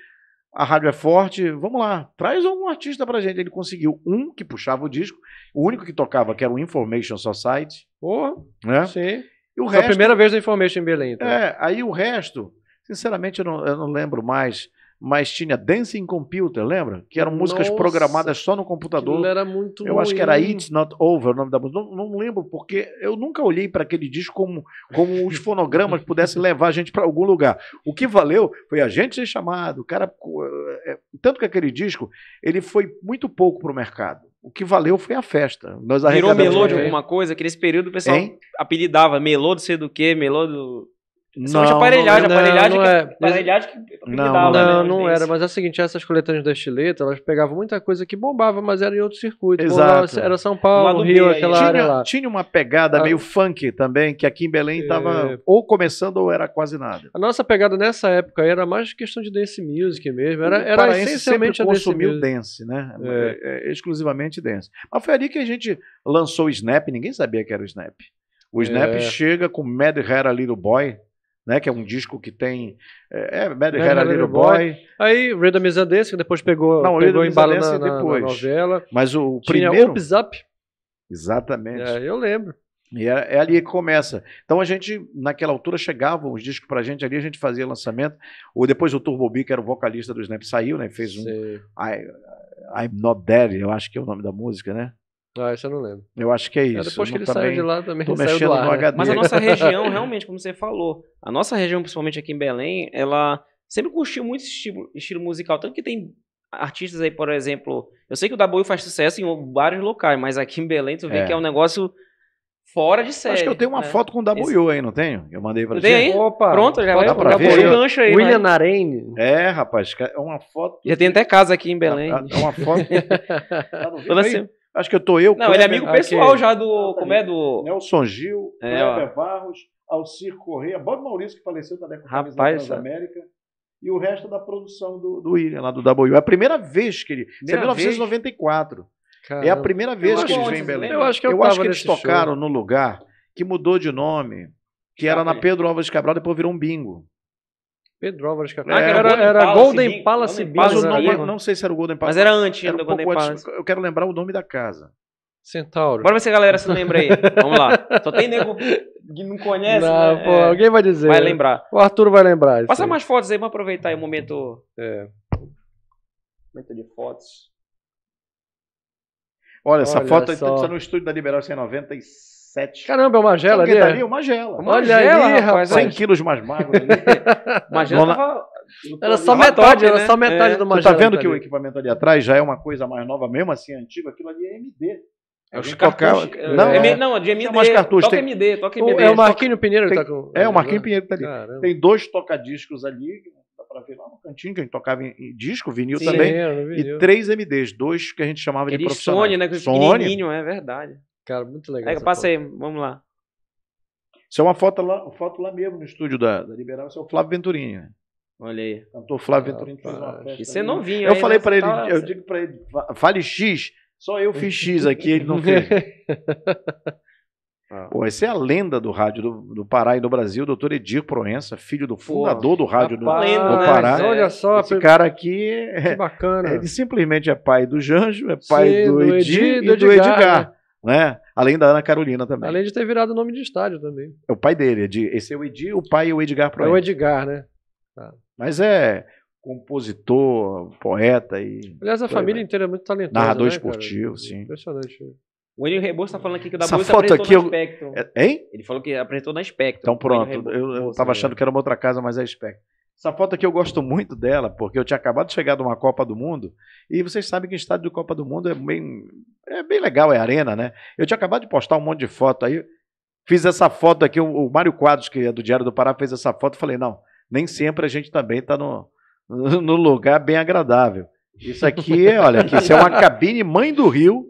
Speaker 4: a rádio é forte, vamos lá, traz algum artista pra gente. Ele conseguiu um que puxava o disco, o único que tocava, que era o Information Society. Porra, né? sim. E o Foi resto, a primeira vez do Information em Belém. Então. É, aí o resto, sinceramente eu não, eu não lembro mais mas tinha Dancing Computer, lembra? Que eram músicas Nossa, programadas só no computador. Era muito Eu ruim. acho que era It's Not Over o nome da música. Não, não lembro, porque eu nunca olhei para aquele disco como, como os fonogramas pudessem levar a gente para algum lugar. O que valeu foi a gente ser chamado. O cara, eh, eh, tanto que aquele disco ele foi muito pouco para o mercado. O que valeu foi a festa. Nós Virou melô de alguma
Speaker 2: coisa? Que nesse período o pessoal hein? apelidava melô do sei do quê, melô do não, de aparelhagem, não, aparelhagem, não, que, é, aparelhagem que, que não, dava, não, né, não era,
Speaker 3: mas é o seguinte, essas coletâneas da Estileta, elas pegavam muita coisa que bombava, mas era em outro circuito. Exato. Bombava, era São Paulo, Rio, aquela tinha, área lá.
Speaker 4: Tinha uma pegada ah, meio funk também, que aqui em Belém estava é... ou começando ou era quase nada.
Speaker 3: A nossa pegada nessa
Speaker 4: época era mais questão de dance music mesmo, era, era essencialmente sempre a dance, dance né? É. É, é. exclusivamente dance. Mas foi ali que a gente lançou o Snap, ninguém sabia que era o Snap. O Snap é. chega com Mad Hair Little Boy, né, que é um disco que tem é, é Mary Had Little Boy. Boy.
Speaker 3: Aí Rhythm is a Dance, que depois pegou, Não, pegou em na, na, depois. na novela. Mas o Tinha primeiro... Ups
Speaker 4: Up. Exatamente. É, eu lembro. E é, é, ali que começa. Então a gente, naquela altura, chegavam os discos pra gente ali, a gente fazia lançamento. Ou depois o Turbo B, que era o vocalista do Snap, saiu, né? Fez um. I, I'm Not Dead, eu acho que é o nome da música, né? Ah, isso eu não lembro. Eu acho que é isso. É, depois que ele também, saiu de lá também, tô saiu do ar, né? Mas a nossa região, realmente,
Speaker 2: como você falou, a nossa região, principalmente aqui em Belém, ela sempre curtiu muito esse estilo, estilo musical. Tanto que tem artistas aí, por exemplo, eu sei que o Dabu faz sucesso em vários locais, mas aqui em Belém tu vê é. que é um negócio fora de série. Acho que eu tenho uma né? foto
Speaker 4: com o Dabuiu Esse... aí, não tenho? Eu mandei pra você. Tem aí? Opa, Pronto, já vai dá pra ver. Um gancho aí. William né? Arane. É, rapaz, é uma foto. Já tem até casa aqui em Belém. É, é uma foto. tá no vídeo, Acho que eu tô eu. Não, Kleber, ele é amigo pessoal já do. Ah, tá como é do. Nelson Gil, é, Kleber ó. Barros, Alcir Correia, Bob Maurício, que faleceu na década da América. E o resto da produção do, do William, lá do W. É a primeira vez que ele. Isso é 1994. Caramba. É a primeira vez que eles vêm em Belém. Eu acho que, eu eu acho que eles tocaram show. no lugar que mudou de nome, que era na Pedro Alves Cabral, depois virou um bingo. Pedro
Speaker 3: Álvares ah, que Ah, era, era, era Golden Palace Business. Né? Não, não sei se era o Golden Palace. Mas era antes era um Golden Palace.
Speaker 4: Eu quero lembrar o nome da casa. Centauro. Bora ver se a galera se lembra aí. Vamos lá. Só tem nego que não conhece. Não, né? pô, é, alguém vai dizer.
Speaker 3: Vai lembrar. O Arthur vai lembrar. Passa
Speaker 4: mais fotos aí, vamos aproveitar aí o momento.
Speaker 2: É. Momento de
Speaker 4: fotos. Olha, Olha essa foto está no estúdio da Liberal 197. 7. Caramba, é uma Magela ali. Tá é? ali é uma Magela, Olha rapaz. 100 quilos mais magro. Magela tava... Era né? só metade, era é. só metade do Magela. Você tá vendo que o equipamento ali atrás já é uma coisa mais nova, mesmo assim antiga? Aquilo ali é MD. É os cartuchos. Não, é, é- não, de MD. É Toca tem... MD, toca MD. É o Marquinho toca... Pinheiro que tá com... É, o Marquinho Pinheiro que tá ali. Caramba. Tem dois tocadiscos ali, dá pra ver lá no cantinho, que a gente tocava em disco, vinil Sim, também. É, e três MDs, dois que a gente chamava Aquele de profissional. Sony, né? Que Sony.
Speaker 2: é verdade. Cara, muito legal. É, passa aí, vamos lá.
Speaker 4: Isso é uma foto lá, foto lá mesmo no estúdio da, da Liberal, isso é o Flávio Venturini, né? Olha aí. Cantor Flávio ah, Venturini fez uma festa. É eu aí, falei para ele, tá eu digo para ele, fale X, só eu fiz X aqui, ele não fez. Ah. Pô, essa é a lenda do rádio do, do Pará e do Brasil, doutor Edir Proença, filho do fundador Pô, do rádio do, do, né? Pará. Né? Olha só, esse cara aqui é, que bacana. Ele simplesmente é pai do Janjo, é pai Sim, do, Edir, do Edir e do Edgar. Edgar. Né? né? Além da Ana Carolina também. Além
Speaker 3: de ter virado nome de estádio também.
Speaker 4: É o pai dele, é esse é o Edir, o pai e é o Edgar Proença. É o
Speaker 3: Edgar, né?
Speaker 4: Tá. Mas é compositor, poeta e... Aliás, a família inteira é muito talentosa, Narrador né, esportivo, cara? sim.
Speaker 3: Impressionante.
Speaker 2: O Enio Rebouça tá falando aqui que o da Essa Bolsa foto aqui eu... É, hein? Ele falou que apresentou na Spectrum. Então pronto, eu, eu tava né? achando que
Speaker 4: era uma outra casa, mas é Spectrum. Essa foto aqui eu gosto muito dela, porque eu tinha acabado de chegar de uma Copa do Mundo, e vocês sabem que estádio de Copa do Mundo é bem, é bem legal, é arena, né? Eu tinha acabado de postar um monte de foto aí, fiz essa foto aqui, o, o Mário Quadros, que é do Diário do Pará, fez essa foto, falei, não, nem sempre a gente também está no, no lugar bem agradável. Isso aqui, olha, aqui, isso é uma cabine mãe do Rio.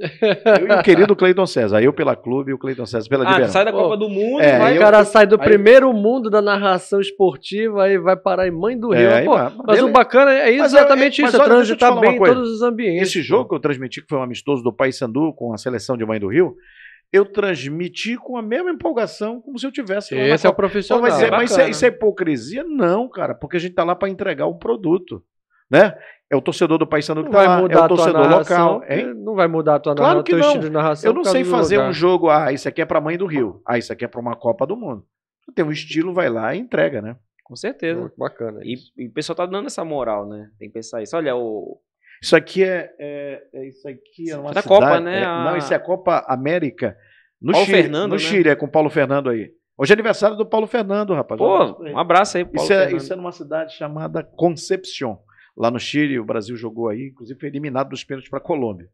Speaker 4: Eu e o querido Cleiton César. Eu pela clube e o Cleiton César pela ah, sai da Copa do Mundo, é, vai, O cara eu, sai do aí,
Speaker 3: primeiro mundo da narração esportiva e vai parar em mãe do é, Rio. É, Pô, aí, mas, o bacana é exatamente mas, isso, mas, é olha, é transitar bem em todos
Speaker 4: os ambientes. Esse jogo que eu transmiti, que foi um amistoso do Paysandu com a seleção de mãe do Rio, eu transmiti com a mesma empolgação como se eu tivesse. Esse é o profissional. mas, é, mas isso, é, isso é hipocrisia? Não, cara, porque a gente tá lá para entregar um produto. Né? É o torcedor do Paysandu que não tá vai lá, mudar é o torcedor local. Hein? Não vai mudar a tua claro que não. Eu não tá sei fazer lugar. um jogo, ah, isso aqui é pra Mãe do Rio, ah, isso aqui é pra uma Copa do Mundo. Tu tem um estilo, vai lá e entrega, né? Com certeza. Muito bacana.
Speaker 2: E, e, o pessoal tá dando essa moral, né? Tem que pensar isso. Olha, o.
Speaker 4: Isso aqui é.
Speaker 2: é,
Speaker 1: é isso
Speaker 4: aqui é uma. Isso é cidade, Copa, né? É, Não, isso é a Copa América. No Paulo Chile. Fernando, no né? Chile, é com o Paulo Fernando aí. Hoje é aniversário do Paulo Fernando, rapaz. Pô, um abraço aí pro Paulo isso é, Fernando. Isso é numa cidade chamada Concepción lá no Chile, o Brasil jogou aí, inclusive foi eliminado dos pênaltis para a Colômbia.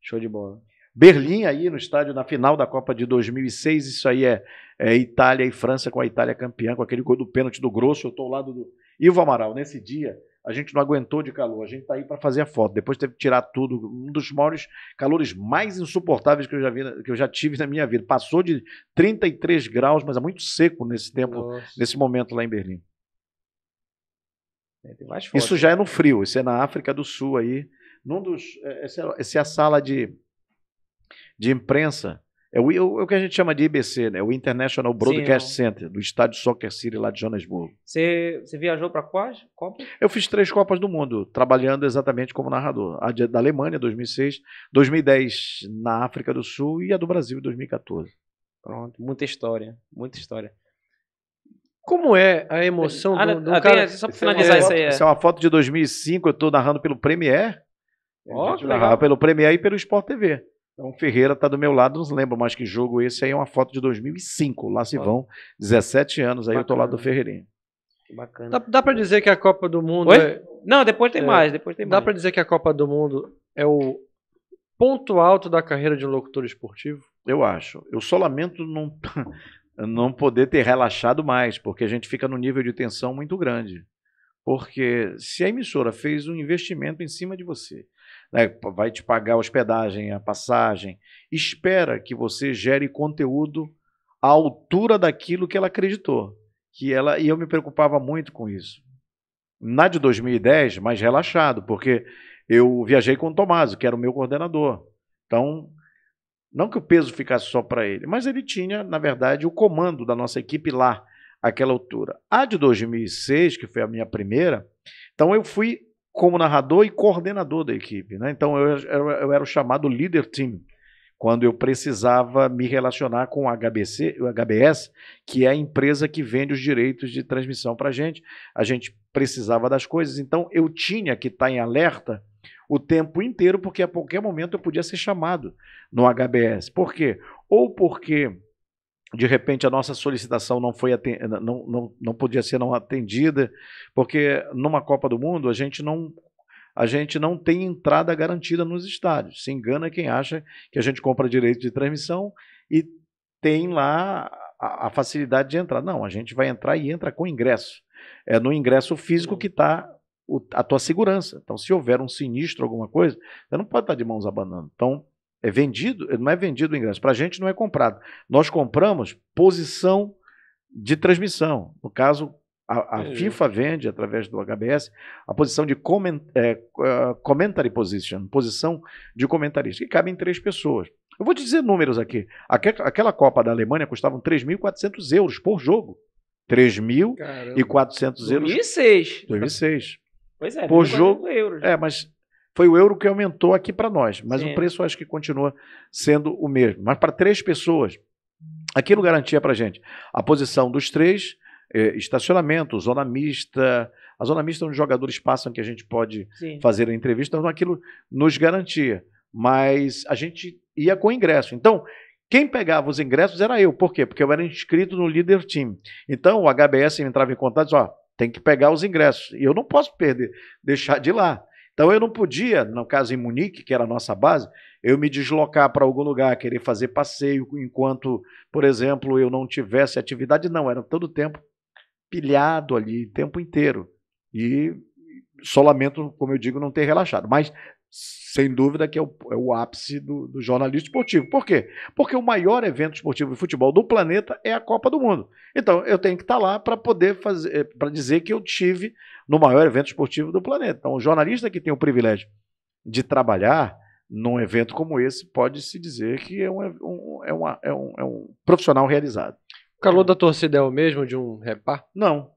Speaker 4: Show de bola. Berlim aí no estádio na final da Copa de 2006, isso aí é, é Itália e França com a Itália campeã, com aquele gol do pênalti do Grosso, eu estou ao lado do Ivo Amaral. Nesse dia, a gente não aguentou de calor, a gente está aí para fazer a foto. Depois teve que tirar tudo, um dos maiores calores mais insuportáveis que eu já, vi, que eu já tive na minha vida. Passou de 33 graus, mas é muito seco nesse tempo, Nossa. nesse momento lá em Berlim. Né, isso já é no frio, isso é na África do Sul aí. Num dos, é, essa, é a sala de, de imprensa. É o, é é o, que a gente chama de IBC, né? O International Broadcast Sim, Center, do estádio Soccer City lá de Johannesburgo.
Speaker 2: Você, você viajou para quais Copas? Eu
Speaker 4: fiz três Copas do Mundo, trabalhando exatamente como narrador. A de, da Alemanha, 2006, 2010 na África do Sul e a do Brasil, 2014. Pronto, muita história, muita história. Como é a emoção ah, do, do ah, cara? Tem, só para finalizar isso assim, aí. Essa é. é uma foto de 2005, eu estou narrando pelo Premiere. Oh, pelo Premiere e pelo Sport TV. Então o Ferreira está do meu lado, não se lembra mais que jogo esse aí, é uma foto de 2005. Lá se vão 17 anos, aí bacana. eu estou lá do Ferreirinha.
Speaker 3: Que bacana. Dá, dá para dizer que a Copa do Mundo... É... Não, depois tem é, mais, depois tem mais. Dá para dizer que a Copa do Mundo é o
Speaker 4: ponto alto da carreira de um locutor esportivo? Eu acho. Eu só lamento não, tá não poder ter relaxado mais, porque a gente fica num nível de tensão muito grande. Porque se a emissora fez um investimento em cima de você, né, vai te pagar a hospedagem, a passagem, espera que você gere conteúdo à altura daquilo que ela acreditou. Que ela, e eu me preocupava muito com isso. Na de 2010, mais relaxado, porque eu viajei com o Tomaso, que era o meu coordenador. Então, não que o peso ficasse só para ele, mas ele tinha, na verdade, o comando da nossa equipe lá, aquela altura. A de 2006, que foi a minha primeira, então eu fui como narrador e coordenador da equipe. Né? Então eu, eu, eu era o chamado líder team, quando eu precisava me relacionar com o HBC, o HBS, que é a empresa que vende os direitos de transmissão para a gente. A gente precisava das coisas, então eu tinha que estar tá em alerta o tempo inteiro, porque a qualquer momento eu podia ser chamado no HBS. Por quê? Ou porque de repente a nossa solicitação não foi não, não, não podia ser não atendida, porque numa Copa do Mundo a gente não a gente não tem entrada garantida nos estádios. Se engana quem acha que a gente compra direito de transmissão e tem lá a, a facilidade de entrar. Não, a gente vai entrar e entra com ingresso. É no ingresso físico que está o, a tua segurança. Então, se houver um sinistro, alguma coisa, você não pode estar de mãos abanando. Então, é vendido, não é vendido o ingresso. Para a gente não é comprado. Nós compramos posição de transmissão. No caso, a, a é. FIFA vende, através do HBS, a posição de comment, é, é, commentary position, posição de comentarista, que cabe em três pessoas. Eu vou te dizer números aqui. Aquela Copa da Alemanha custava 3.400 euros por jogo. 3.400 euros. 2006. 2006. Pois é, por jogo. Euro, né? é, mas foi o euro que aumentou aqui para nós, mas é. o preço acho que continua sendo o mesmo. Mas para três pessoas, aquilo garantia para gente a posição dos três, eh, estacionamento, zona mista, a zona mista é onde os jogadores passam que a gente pode Sim. fazer a entrevista, então aquilo nos garantia. Mas a gente ia com ingresso. Então, quem pegava os ingressos era eu. Por quê? Porque eu era inscrito no líder time. Então, o HBS entrava em contato e disse, ó, tem que pegar os ingressos. E eu não posso perder, deixar de ir lá. Então eu não podia, no caso em Munique, que era a nossa base, eu me deslocar para algum lugar, querer fazer passeio, enquanto, por exemplo, eu não tivesse atividade, não, era todo o tempo pilhado ali, o tempo inteiro. E só lamento, como eu digo, não ter relaxado. Mas sem dúvida que é o, é o ápice do, do jornalismo esportivo. Por quê? Porque o maior evento esportivo de futebol do planeta é a Copa do Mundo. Então, eu tenho que estar tá lá para poder fazer, eh, para dizer que eu tive no maior evento esportivo do planeta. Então, o jornalista que tem o privilégio de trabalhar num evento como esse, pode se dizer que é um, é um é uma, é um, é um profissional realizado. O calor da torcida é o mesmo de um repá? Não.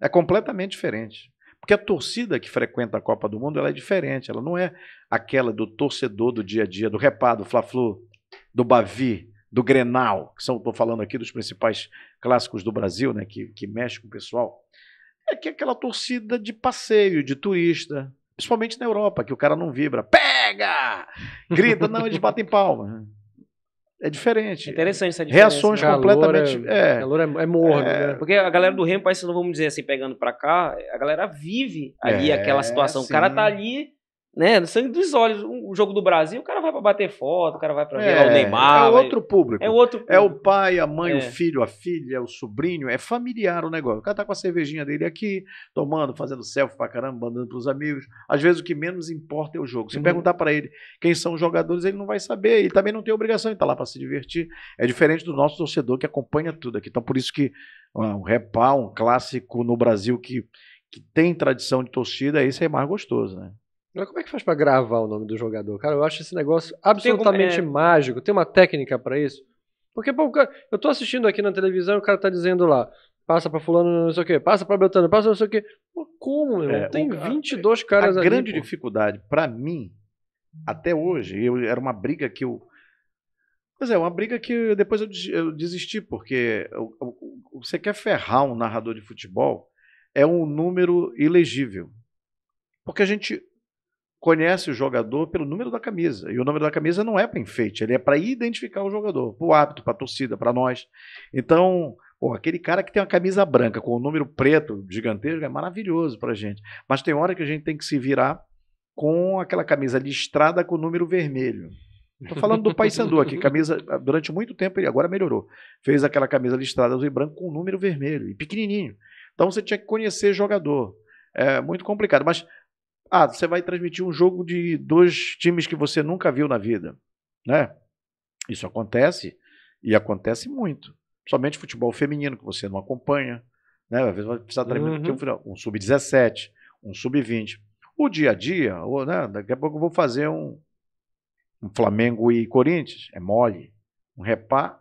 Speaker 4: É completamente diferente. Porque a torcida que frequenta a Copa do Mundo ela é diferente, ela não é aquela do torcedor do dia a dia, do Repá, do Fla-Flu, do Bavi, do Grenal, que são, estou falando aqui dos principais clássicos do Brasil, né, que, que mexe com o pessoal. É que é aquela torcida de passeio, de turista, principalmente na Europa, que o cara não vibra, pega! Grita, não, eles batem palma. Né? É diferente. É interessante essa diferença.
Speaker 3: Reações calor né? completamente. É, calor é. é, é morno, é, né? Porque
Speaker 2: a galera do Remo, parece, não vamos dizer assim, pegando pra cá, a galera vive ali é, aquela situação. Sim. O cara tá ali né, no sangue dos olhos, o jogo do Brasil, o cara vai para bater foto, o cara vai para é, ver o Neymar. É outro público. É outro público. É o
Speaker 4: pai, a mãe, é. o filho, a filha, o sobrinho, é familiar o negócio. O cara tá com a cervejinha dele aqui, tomando, fazendo selfie para caramba, mandando pros amigos. Às vezes o que menos importa é o jogo. Se uhum. perguntar para ele quem são os jogadores, ele não vai saber e também não tem obrigação, ele tá lá para se divertir. É diferente do nosso torcedor que acompanha tudo aqui. Então por isso que um repá, um clássico no Brasil que que tem tradição de torcida, esse é mais gostoso, né? Mas como é que faz para gravar o nome do
Speaker 3: jogador? Cara, eu acho esse negócio absolutamente Tem algum, é. mágico. Tem uma técnica para isso? Porque, pô, eu tô assistindo aqui na televisão e o cara tá dizendo lá, passa pra fulano não sei o quê, passa pra Beltrano, passa não sei o quê. Pô, como, meu? É, Tem o,
Speaker 4: 22 a, caras a ali. A grande pô. dificuldade para mim, até hoje, eu, era uma briga que eu... Pois é, uma briga que depois eu, eu desisti, porque eu, você quer ferrar um narrador de futebol, é um número ilegível. Porque a gente conhece o jogador pelo número da camisa. E o número da camisa não é para enfeite, ele é para identificar o jogador, para o hábito, para a torcida, para nós. Então, pô, aquele cara que tem uma camisa branca com o um número preto gigantesco é maravilhoso para gente. Mas tem hora que a gente tem que se virar com aquela camisa listrada com o número vermelho. Estou falando do Paysandu aqui, camisa durante muito tempo ele agora melhorou. Fez aquela camisa listrada azul e branco com o número vermelho e pequenininho. Então você tinha que conhecer jogador. É muito complicado, mas ah, você vai transmitir um jogo de dois times que você nunca viu na vida, né? Isso acontece e acontece muito. Somente futebol feminino que você não acompanha, né? Às vezes vai precisar transmitir uhum. um, sub-17, um sub-20. O dia a dia, ou, né? daqui a pouco eu vou fazer um, um Flamengo e Corinthians, é mole. Um repá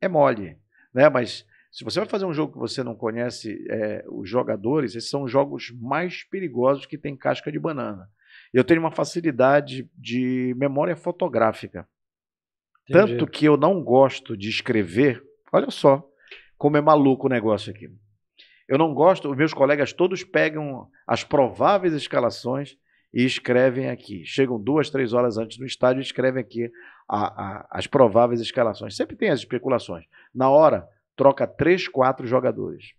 Speaker 4: é mole, né? Mas se você vai fazer um jogo que você não conhece é, os jogadores, esses são os jogos mais perigosos que tem casca de banana. Eu tenho uma facilidade de memória fotográfica. Entendi. Tanto que eu não gosto de escrever. Olha só como é maluco o negócio aqui. Eu não gosto, os meus colegas todos pegam as prováveis escalações e escrevem aqui. Chegam duas, três horas antes no estádio e escrevem aqui a, a, as prováveis escalações. Sempre tem as especulações. Na hora, troca três, quatro jogadores.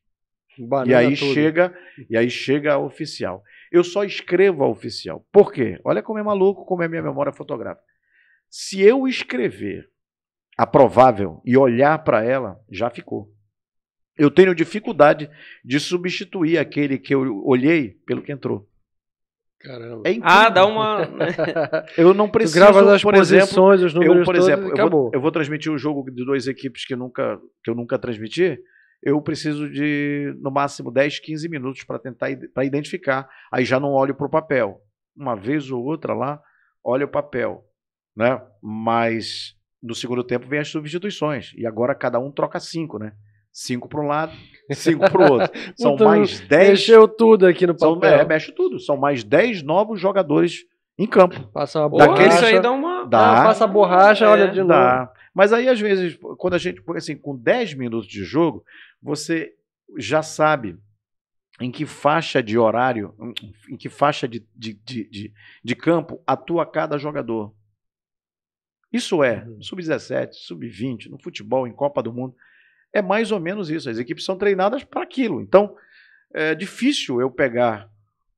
Speaker 4: Banana e aí chega, e aí chega a oficial. Eu só escrevo a oficial. Por quê? Olha como é maluco, como é minha memória fotográfica. Se eu escrever a provável e olhar para ela, já ficou. Eu tenho dificuldade de substituir aquele que eu olhei pelo que entrou. Caramba.
Speaker 1: É ah, dá uma. Né? eu não preciso. Tu gravas as por posições, exemplo, os números. Eu, por todos, exemplo, eu vou,
Speaker 4: eu vou, transmitir um jogo de duas equipes que, nunca, que eu nunca transmiti. Eu preciso de, no máximo, 10, 15 minutos para tentar pra identificar. Aí já não olho para o papel. Uma vez ou outra lá, olho o papel. Né? Mas no segundo tempo vem as substituições. E agora cada um troca cinco, né? Cinco para um lado, cinco para o outro. São então, mais dez. Mexeu tudo aqui no papel. São, é, mexe tudo. São mais dez novos jogadores em campo. Passa uma borracha. Daquele, isso aí dá uma. Dá, ah, passa a borracha, é, olha de é, novo. Dá. Mas aí, às vezes, quando a gente, assim, com 10 minutos de jogo, você já sabe em que faixa de horário, em que faixa de, de, de, de, de campo atua cada jogador. Isso é, sub-17, uhum. sub-20, no futebol, em Copa do Mundo. É mais ou menos isso. As equipes são treinadas para aquilo. Então, é difícil eu pegar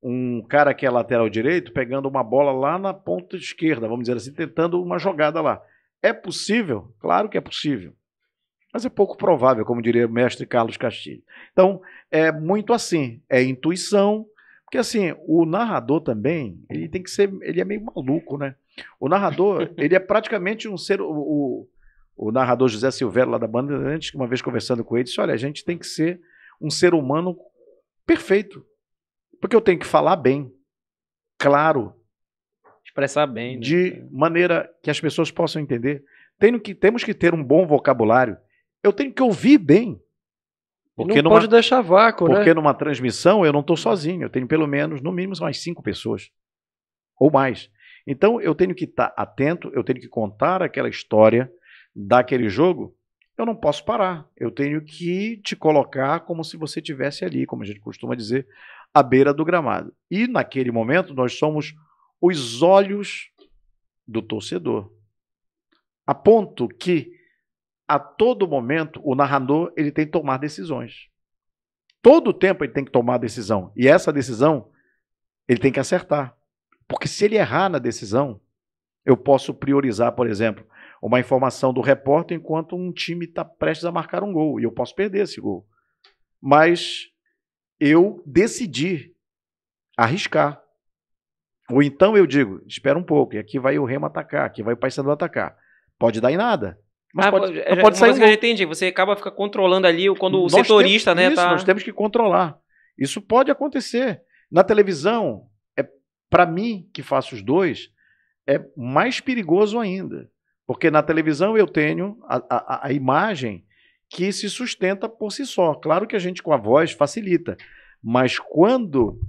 Speaker 4: um cara que é lateral direito pegando uma bola lá na ponta esquerda, vamos dizer assim, tentando uma jogada lá. É possível? Claro que é possível. Mas é pouco provável, como diria o mestre Carlos Castilho. Então, é muito assim. É intuição. Porque assim, o narrador também, ele tem que ser. Ele é meio maluco, né? O narrador, ele é praticamente um ser. O, o, o narrador José Silveira lá da banda, antes que uma vez conversando com ele, disse: Olha, a gente tem que ser um ser humano perfeito. Porque eu tenho que falar bem, claro. Expressar bem. Né? De maneira que as pessoas possam entender. Tenho que, temos que ter um bom vocabulário. Eu tenho que ouvir bem. Porque não numa, pode
Speaker 3: deixar vácuo,
Speaker 4: porque né? Porque numa transmissão eu não estou sozinho. Eu tenho pelo menos, no mínimo, mais cinco pessoas. Ou mais. Então eu tenho que estar tá atento, eu tenho que contar aquela história daquele jogo, eu não posso parar. Eu tenho que te colocar como se você tivesse ali, como a gente costuma dizer, à beira do gramado. E naquele momento nós somos os olhos do torcedor. A ponto que a todo momento o narrador ele tem que tomar decisões. Todo tempo ele tem que tomar decisão e essa decisão ele tem que acertar. Porque se ele errar na decisão, eu posso priorizar, por exemplo, uma informação do repórter enquanto um time está prestes a marcar um gol. E eu posso perder esse gol. Mas eu decidi arriscar. Ou então eu digo, espera um pouco, e aqui vai o Remo atacar, aqui vai o Paysandu atacar. Pode dar em nada. Mas ah, pode, é, pode sair. Coisa um... que eu
Speaker 2: entendi, você acaba fica controlando ali quando nós o setorista, né? Isso, tá... nós temos
Speaker 4: que controlar. Isso pode acontecer. Na televisão, é para mim que faço os dois, é mais perigoso ainda. Porque na televisão eu tenho a, a, a imagem que se sustenta por si só. Claro que a gente com a voz facilita, mas quando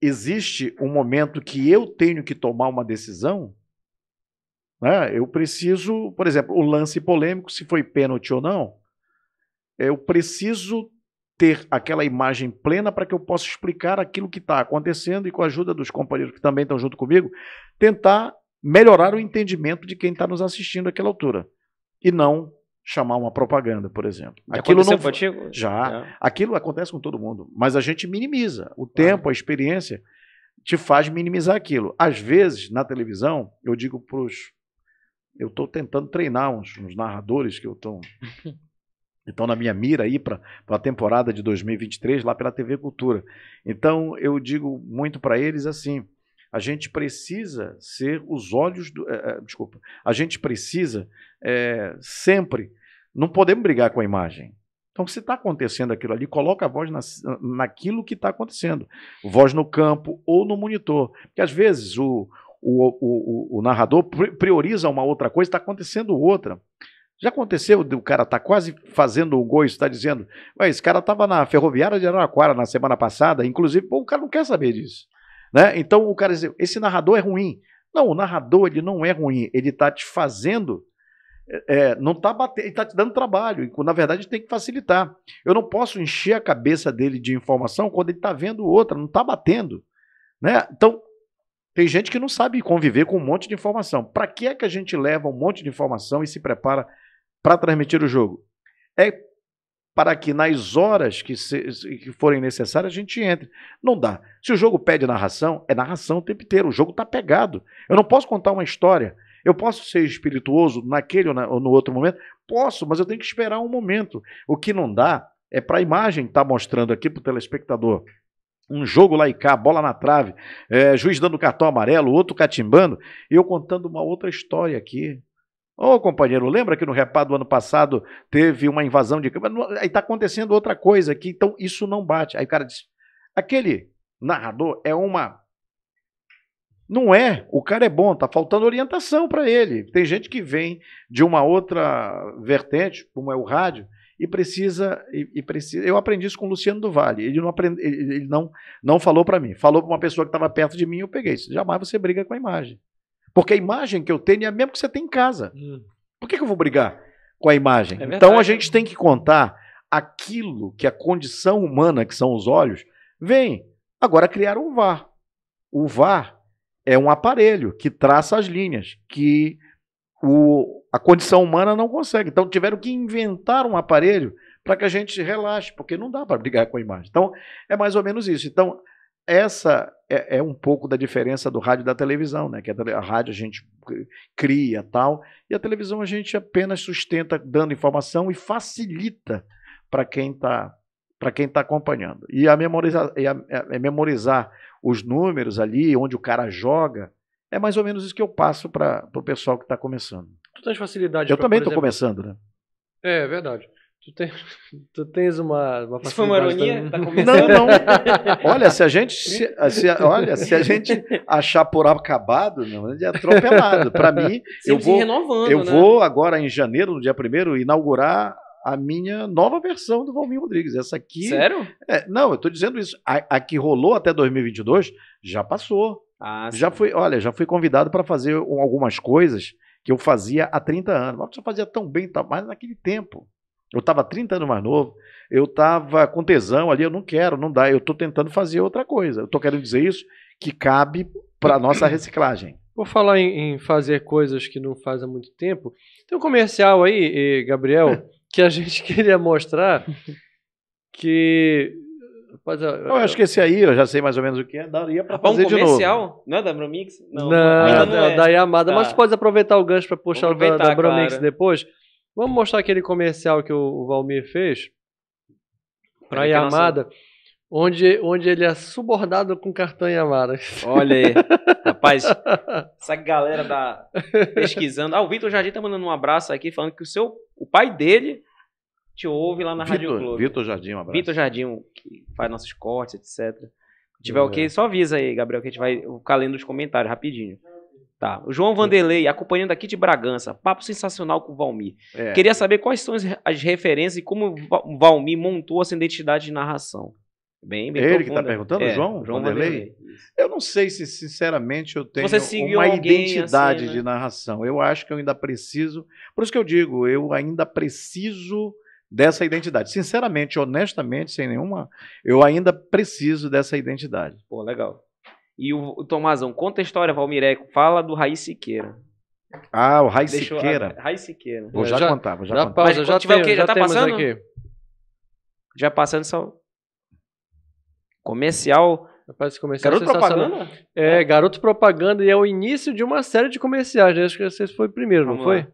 Speaker 4: existe um momento que eu tenho que tomar uma decisão, né, eu preciso, por exemplo, o lance polêmico, se foi pênalti ou não, eu preciso ter aquela imagem plena para que eu possa explicar aquilo que está acontecendo e com a ajuda dos companheiros que também estão junto comigo, tentar melhorar o entendimento de quem está nos assistindo àquela altura. E não chamar uma propaganda, por exemplo. Aquilo Aconteceu não contigo? Já. É. Aquilo acontece com todo mundo, mas a gente minimiza. O tempo, ah. a experiência te faz minimizar aquilo. Às vezes, na televisão, eu digo para os eu estou tentando treinar uns, uns narradores que estou, estão na minha mira aí para a temporada de 2023 lá pela TV Cultura. Então eu digo muito para eles assim: a gente precisa ser os olhos do. É, desculpa. A gente precisa é, sempre. Não podemos brigar com a imagem. Então, se está acontecendo aquilo ali, coloca a voz na, naquilo que está acontecendo. Voz no campo ou no monitor. Porque às vezes o, o, o, o narrador prioriza uma outra coisa, está acontecendo outra. Já aconteceu o cara tá quase fazendo o gol e está dizendo, esse cara estava na Ferroviária de Araraquara na semana passada, inclusive, pô, o cara não quer saber disso. Né? Então o cara diz, esse narrador é ruim. Não, o narrador ele não é ruim, ele está te fazendo é, é não está batendo, está te dando trabalho. E, na verdade, tem que facilitar. Eu não posso encher a cabeça dele de informação quando ele está vendo outra, não está batendo. Né? Então, tem gente que não sabe conviver com um monte de informação. Para que é que a gente leva um monte de informação e se prepara para transmitir o jogo? É para que nas horas que, se, que forem necessárias a gente entre. Não dá. Se o jogo pede narração, é narração o tempo inteiro. O jogo está pegado. Eu não posso contar uma história. Eu posso ser espirituoso naquele ou, na, ou no outro momento? Posso, mas eu tenho que esperar um momento. O que não dá é para a imagem estar tá mostrando aqui para o telespectador um jogo lá e cá, bola na trave, é, juiz dando cartão amarelo, outro catimbando, eu contando uma outra história aqui. Ô, oh, companheiro, lembra que no repá do ano passado teve uma invasão de câmera? Aí está acontecendo outra coisa aqui, então isso não bate. Aí o cara diz: aquele narrador é uma. Não é, o cara é bom, tá faltando orientação para ele. Tem gente que vem de uma outra vertente, como é o rádio, e precisa e, e precisa. Eu aprendi isso com o Luciano do Vale. Ele não aprende, ele não não falou para mim. Falou para uma pessoa que estava perto de mim, e eu peguei. Jamais você briga com a imagem. Porque a imagem que eu tenho é a mesma que você tem em casa. Hum. Por que, que eu vou brigar com a imagem? É então a gente tem que contar aquilo que a condição humana, que são os olhos, vem. Agora criar um VAR. O VAR é um aparelho que traça as linhas, que o, a condição humana não consegue. Então tiveram que inventar um aparelho para que a gente relaxe, porque não dá para brigar com a imagem. Então é mais ou menos isso. Então essa é, é, um pouco da diferença do rádio e da televisão, né? Que a, a, rádio a gente cria tal, e a televisão a gente apenas sustenta dando informação e facilita para quem está para quem está acompanhando. E a memorizar, e a, a, é memorizar os números ali, onde o cara joga, é mais ou menos isso que eu passo para o pessoal que está começando. Tu tens facilidade Eu pra, também estou começando, né?
Speaker 3: É, é verdade. Tu, tem, tu tens uma, uma Isso foi uma ironia? Tá não, não. Olha, se a gente se, se, olha, se a gente
Speaker 4: achar por acabado, não, é atropelado. Para mim, Sempre eu vou renovando, eu né? vou agora em janeiro, no dia primeiro, inaugurar a minha nova versão do Valmir Rodrigues. Essa aqui. Sério? É, não, eu estou dizendo isso. A, a, que rolou até 2022 já passou. Ah, já fui, olha, já fui convidado para fazer algumas coisas que eu fazia há 30 anos. Mas eu fazia tão bem, tá naquele tempo. Eu estava 30 anos mais novo, eu estava com tesão ali, eu não quero, não dá, eu estou tentando fazer outra coisa. Eu estou querendo dizer isso que cabe para nossa reciclagem.
Speaker 3: Vou falar em, em, fazer coisas que não faz há muito tempo.
Speaker 4: Tem um comercial
Speaker 3: aí, Gabriel, que a gente queria mostrar que. eu, acho que esse aí, eu já sei mais ou menos o que é, daria para ah, fazer um comercial?
Speaker 2: de novo. Não é da Bromix? Não, não, não, não é. da Yamada, tá. mas você
Speaker 3: pode aproveitar o gancho para puxar o da, da Bromix claro. depois. Vamos mostrar aquele comercial que o Valmir fez
Speaker 4: para a Yamada,
Speaker 3: nossa... onde, onde ele é subordado com cartão Yamada. Olha aí, rapaz, essa
Speaker 2: galera da tá pesquisando. Ah, o Vitor Jardim tá mandando um abraço aqui, falando que o seu, o pai dele te ouve lá na Vitor, Rádio Globo. Vitor Jardim, um abraço. Vitor Jardim, que faz nossos cortes, etc. Se tiver é. o okay, que, só avisa aí, Gabriel, que a gente vai ficar lendo os comentários rapidinho. Tá. O João Vanderlei, acompanhando aqui de Bragança. Papo sensacional com o Valmir. É. Queria saber quais são as referências e como o Valmir montou essa identidade de narração. Bem, bem Ele tá profunda. que está perguntando, é, João, João Vanderlei?
Speaker 4: Eu não sei se, sinceramente, eu tenho uma assim, identidade assim, né? de narração. Eu acho que eu ainda preciso. Por isso que eu digo, eu ainda preciso dessa identidade. Sinceramente, honestamente, sem nenhuma, eu ainda preciso dessa identidade. Pô, legal.
Speaker 2: E o, o Tomazão, conta a história, Valmiré, fala do Raiz Siqueira.
Speaker 4: Ah, o Raiz Siqueira. A, Raiz Siqueira. Vou já, já contar, vou já, já contar. Pausa, Mas, já,
Speaker 1: tiver, tem, o quê? já, já tá
Speaker 3: passando? Aqui. Já passando só... Comercial... Rapaz, comercial Garoto Propaganda? É, é, Garoto Propaganda e é o início de uma série de comerciais. Né? Acho que esse foi o primeiro, vamos não lá. foi?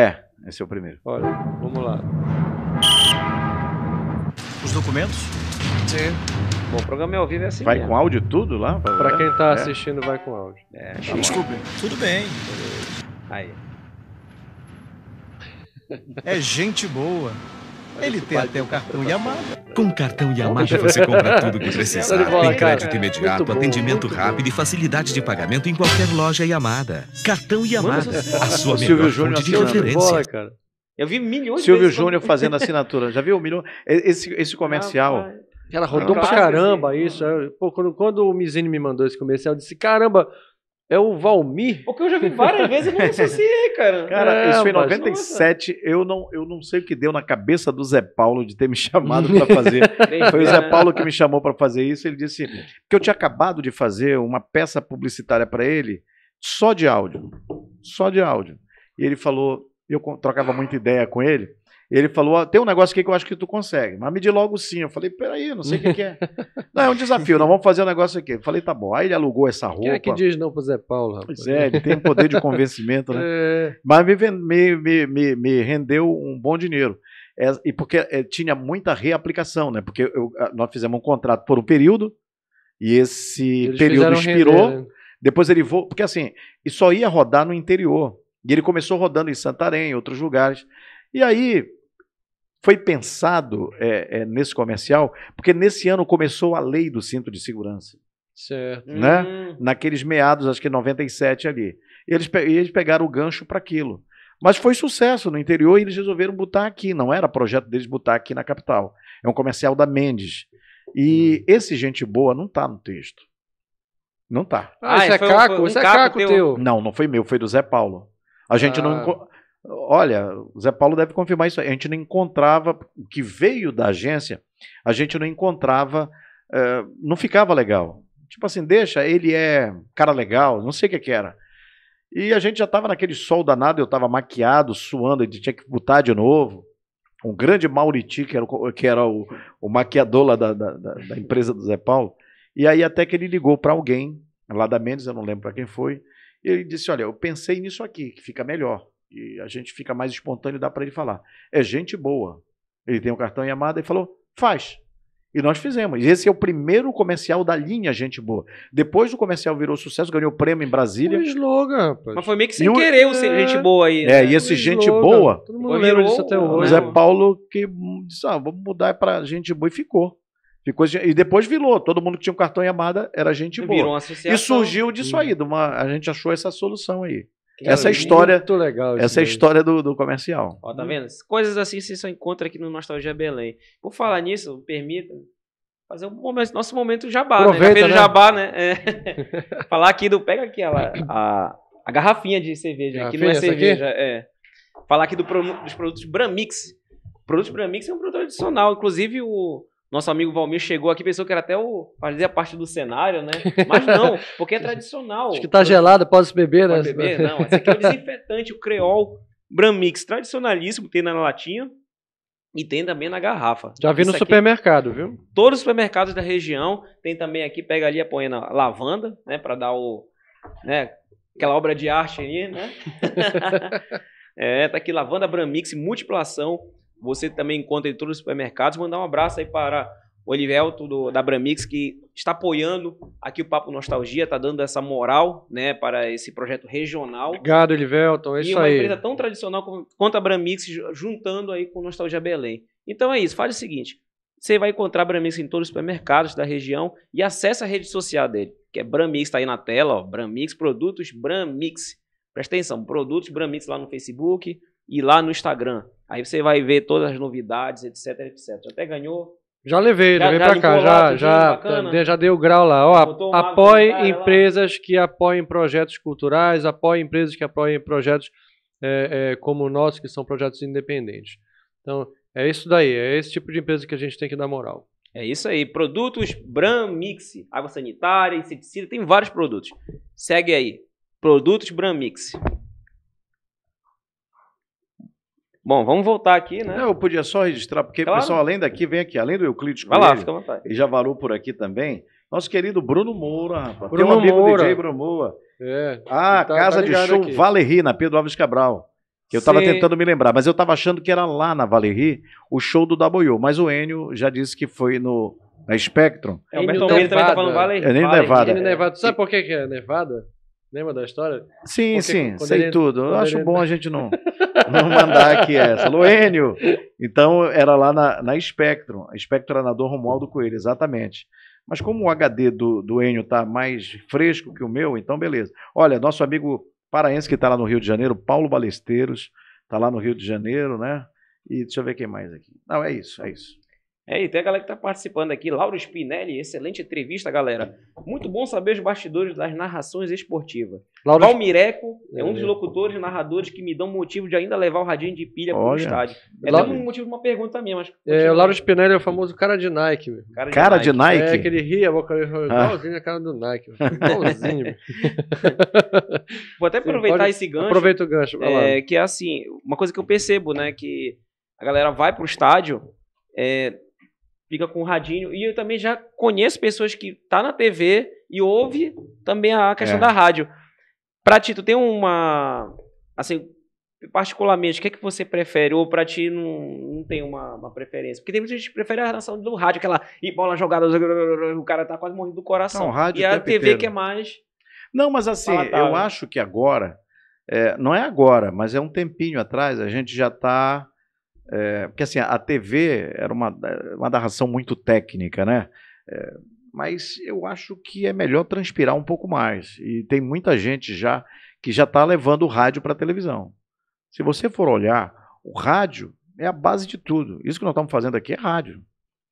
Speaker 4: É, esse é o primeiro. Olha,
Speaker 3: vamos lá. Os documentos? Sim. Bom, o programa é ao vivo é assim. Vai mesmo. com áudio
Speaker 4: tudo lá? Pra, quem tá é. assistindo,
Speaker 3: vai com áudio. É, tá, tá Desculpa.
Speaker 4: Tudo bem. Aí. É gente boa. Ele tem até o cartão Yamada. Com o cartão Yamada você compra tudo que tá precisar. Tem crédito imediato,
Speaker 2: atendimento rápido e facilidade de pagamento em qualquer loja
Speaker 4: Yamada. Cartão
Speaker 2: Yamada, a sua o melhor fonte de referência.
Speaker 4: eu vi milhões Silvio de Júnior fazendo assinatura. Já viu milhão? É, esse, esse comercial. Ela rodou pra
Speaker 3: caramba isso. É, pô, quando, quando o Mizini me mandou esse comercial, eu disse, caramba, é o
Speaker 4: Valmir? Porque eu já vi várias vezes e não associei, cara. Cara, é, isso foi em 97. Eu não, eu não sei o que deu na cabeça do Zé Paulo de ter me chamado para fazer. foi o Zé Paulo que me chamou para fazer isso. Ele disse que eu tinha acabado de fazer uma peça publicitária para ele só de áudio. Só de áudio. E ele falou, eu trocava muita ideia com ele. Ele falou: tem um negócio aqui que eu acho que tu consegue, mas me diz logo sim. Eu falei: peraí, não sei o que, que, é. não, é um desafio, nós vamos fazer um negócio aqui. Eu falei: tá bom. Aí ele alugou essa roupa. Quem é que diz não pro Zé Paulo? Rapaz? Pois é, ele tem um poder de convencimento, né? É... Mas me, me, me, me, me rendeu um bom dinheiro. É, e porque é, tinha muita reaplicação, né? Porque eu, nós fizemos um contrato por um período e esse Eles período expirou. Render, né? Depois ele voltou, porque assim, e só ia rodar no interior. E ele começou rodando em Santarém, em outros lugares. E aí foi pensado é, é, nesse comercial, porque nesse ano começou a lei do cinto de segurança.
Speaker 3: Certo. Né? Hum.
Speaker 4: Naqueles meados, acho que 97 ali. Eles, pe eles pegaram o gancho para aquilo. Mas foi sucesso no interior e eles resolveram botar aqui. Não era projeto deles botar aqui na capital. É um comercial da Mendes. E hum. esse Gente Boa não tá no texto. Não tá. Ah, é, é Caco? Um, é Caco teu. teu? Não, não foi meu, foi do Zé Paulo. A gente ah. não. Olha, o Zé Paulo deve confirmar isso. A gente não encontrava, o que veio da agência, a gente não encontrava, uh, não ficava legal. Tipo assim, deixa, ele é cara legal, não sei o que, que era. E a gente já estava naquele sol danado, eu estava maquiado, suando, a tinha que botar de novo. Um grande Mauriti, que era o, que era o, o maquiador lá da, da, da empresa do Zé Paulo. E aí até que ele ligou para alguém, lá da Mendes, eu não lembro para quem foi, E ele disse, olha, eu pensei nisso aqui, que fica melhor e a gente fica mais espontâneo, dá para ele falar. É gente boa. Ele tem o um cartão Yamada e falou: faz. E nós fizemos. E esse é o primeiro comercial da linha Gente Boa. Depois o comercial virou sucesso, ganhou prêmio em Brasília. Um slogan, rapaz. Mas foi meio que sem e querer o é... Gente Boa aí. Né? É, e esse um Gente slogan. Boa. Todo mundo lembra disso até hoje. é Paulo que disse: ah, vamos mudar para Gente Boa e ficou. ficou. E depois virou. Todo mundo que tinha um cartão Yamada era Gente Boa. Virou E surgiu disso uhum. aí. Uma... a gente achou essa solução aí essa é história, legal essa é história do, do comercial. Ó, tá
Speaker 2: vendo? Coisas assim você só encontra aqui no Nostalgia Belém. Por falar nisso, permita fazer o nosso momento jabá, né? Aproveita, né? né? Jabá, né? É. falar aqui do pega aqui ela, a, a garrafinha de cerveja, aqui que não é cerveja, é. Falar aqui do, dos produtos Bramix. O produto Bramix é um produto tradicional, inclusive o nosso amigo Valmir chegou aqui, pensou que era até o a parte do cenário, né? Mas não, porque é tradicional. Acho que tá gelado,
Speaker 3: pode beber, né? Pode beber, não. Esse aqui é o
Speaker 2: desinfetante, o Creol Bramix, tradicionalíssimo, tem na latinha e tem também na garrafa. Já vi no é supermercado, viu? Todos os supermercados da região tem também aqui, pega ali a a lavanda, né, para dar o, né, aquela obra de arte ali, né? é, tá aqui lavanda Bramix, multiplação você também encontra em todos os supermercados. Mandar um abraço aí para o Olivelto do, da Bramix, que está apoiando aqui o Papo Nostalgia, está dando essa moral né, para esse projeto regional.
Speaker 3: Obrigado, Olivelto. É isso aí. E uma empresa
Speaker 2: tão tradicional quanto a Bramix, juntando aí com Nostalgia Belém. Então é isso. Faz o seguinte. Você vai encontrar a Bramix em todos os supermercados da região e acessa a rede social dele, que é Bramix, está aí na tela, ó, Bramix, produtos Bramix. Presta atenção, produtos Bramix lá no Facebook e lá no Instagram. Aí você
Speaker 3: vai ver todas as
Speaker 2: novidades, etc, etc. Até ganhou.
Speaker 3: Já levei, já, levei para cá, lá, já, já, já deu grau lá. Ó, apoie empresas lá. que apoiem projetos culturais, apoie empresas que apoiem projetos é, é, como o nosso, que são projetos independentes. Então, é isso daí, é esse tipo de empresa que a gente tem que dar moral.
Speaker 2: É isso aí. Produtos Bram Mix, água sanitária, inseticida, tem vários produtos. Segue aí. Produtos
Speaker 4: Bram Mix. Bom, vamos voltar aqui, né? eu podia só registrar, porque claro. pessoal, além daqui, vem aqui, além do Euclides Vai Coelho, lá, fica à vontade. e já varou por aqui também, nosso querido Bruno Moura, rapaz. Bruno Tem um amigo Moura. DJ Bruno Moura. É, ah, tá-, tá, Casa tá de Show aqui. Valerie, na Pedro Alves Cabral. Que eu estava tentando me lembrar, mas eu estava achando que era lá na Valerie o show do Daboiô. Mas o Enio já disse que foi no, na Spectrum. É, o Bertão Meire também está falando Valerie. É Nevada. É
Speaker 3: Sabe por que, que é Nevada? Lembra da história?
Speaker 4: Sim, Porque sim, sei ele... tudo. Eu acho ele... bom a gente não, não mandar aqui essa. Luênio! Então, era lá na, na Spectrum. A Spectrum era na Dom Romualdo Coelho, exatamente. Mas como o HD do, do Enio tá mais fresco que o meu, então beleza. Olha, nosso amigo paraense que está lá no Rio de Janeiro, Paulo Balesteiros, está lá no Rio de Janeiro, né? E deixa eu ver quem mais aqui. Não, é isso, é isso.
Speaker 2: É, e tem a galera que está participando aqui, Lauro Spinelli, excelente entrevista, galera. Muito bom saber os bastidores das narrações esportivas. Lauro... Palmireco é um dos é. locutores e narradores que me dão motivo de ainda levar o radinho de pilha para o estádio. É Lauro... um motivo de uma pergunta minha, mas...
Speaker 3: É, o Lauro Spinelli é o famoso cara de Nike. Meu. Cara, de, cara Nike. de Nike? É, que ele ria, boca ah. igualzinho a cara do Nike. Igualzinho. Vou até aproveitar pode... esse gancho. Aproveita o gancho. É, que
Speaker 2: é assim, uma coisa que eu percebo, né, que a galera vai para o estádio... É, fica com o radinho. E eu também já conheço pessoas que tá na TV e ouve também a questão é. da rádio. Pra ti, tu tem uma. Assim, particularmente, o que é que você prefere? Ou pra ti não, não tem uma, uma preferência? Porque tem muita gente que prefere a relação do rádio, aquela e bola jogada, o cara tá quase morrendo do coração. Não, rádio e a TV inteiro. que é mais.
Speaker 4: Não, mas assim, palatável. eu acho que agora. É, não é agora, mas é um tempinho atrás, a gente já está é, porque assim, a TV era uma, é, uma narração muito técnica, né? É, mas eu acho que é melhor transpirar um pouco mais. E tem muita gente já que já está levando o rádio para a televisão. Se você for olhar, o rádio é a base de tudo. Isso que nós estamos fazendo aqui é rádio.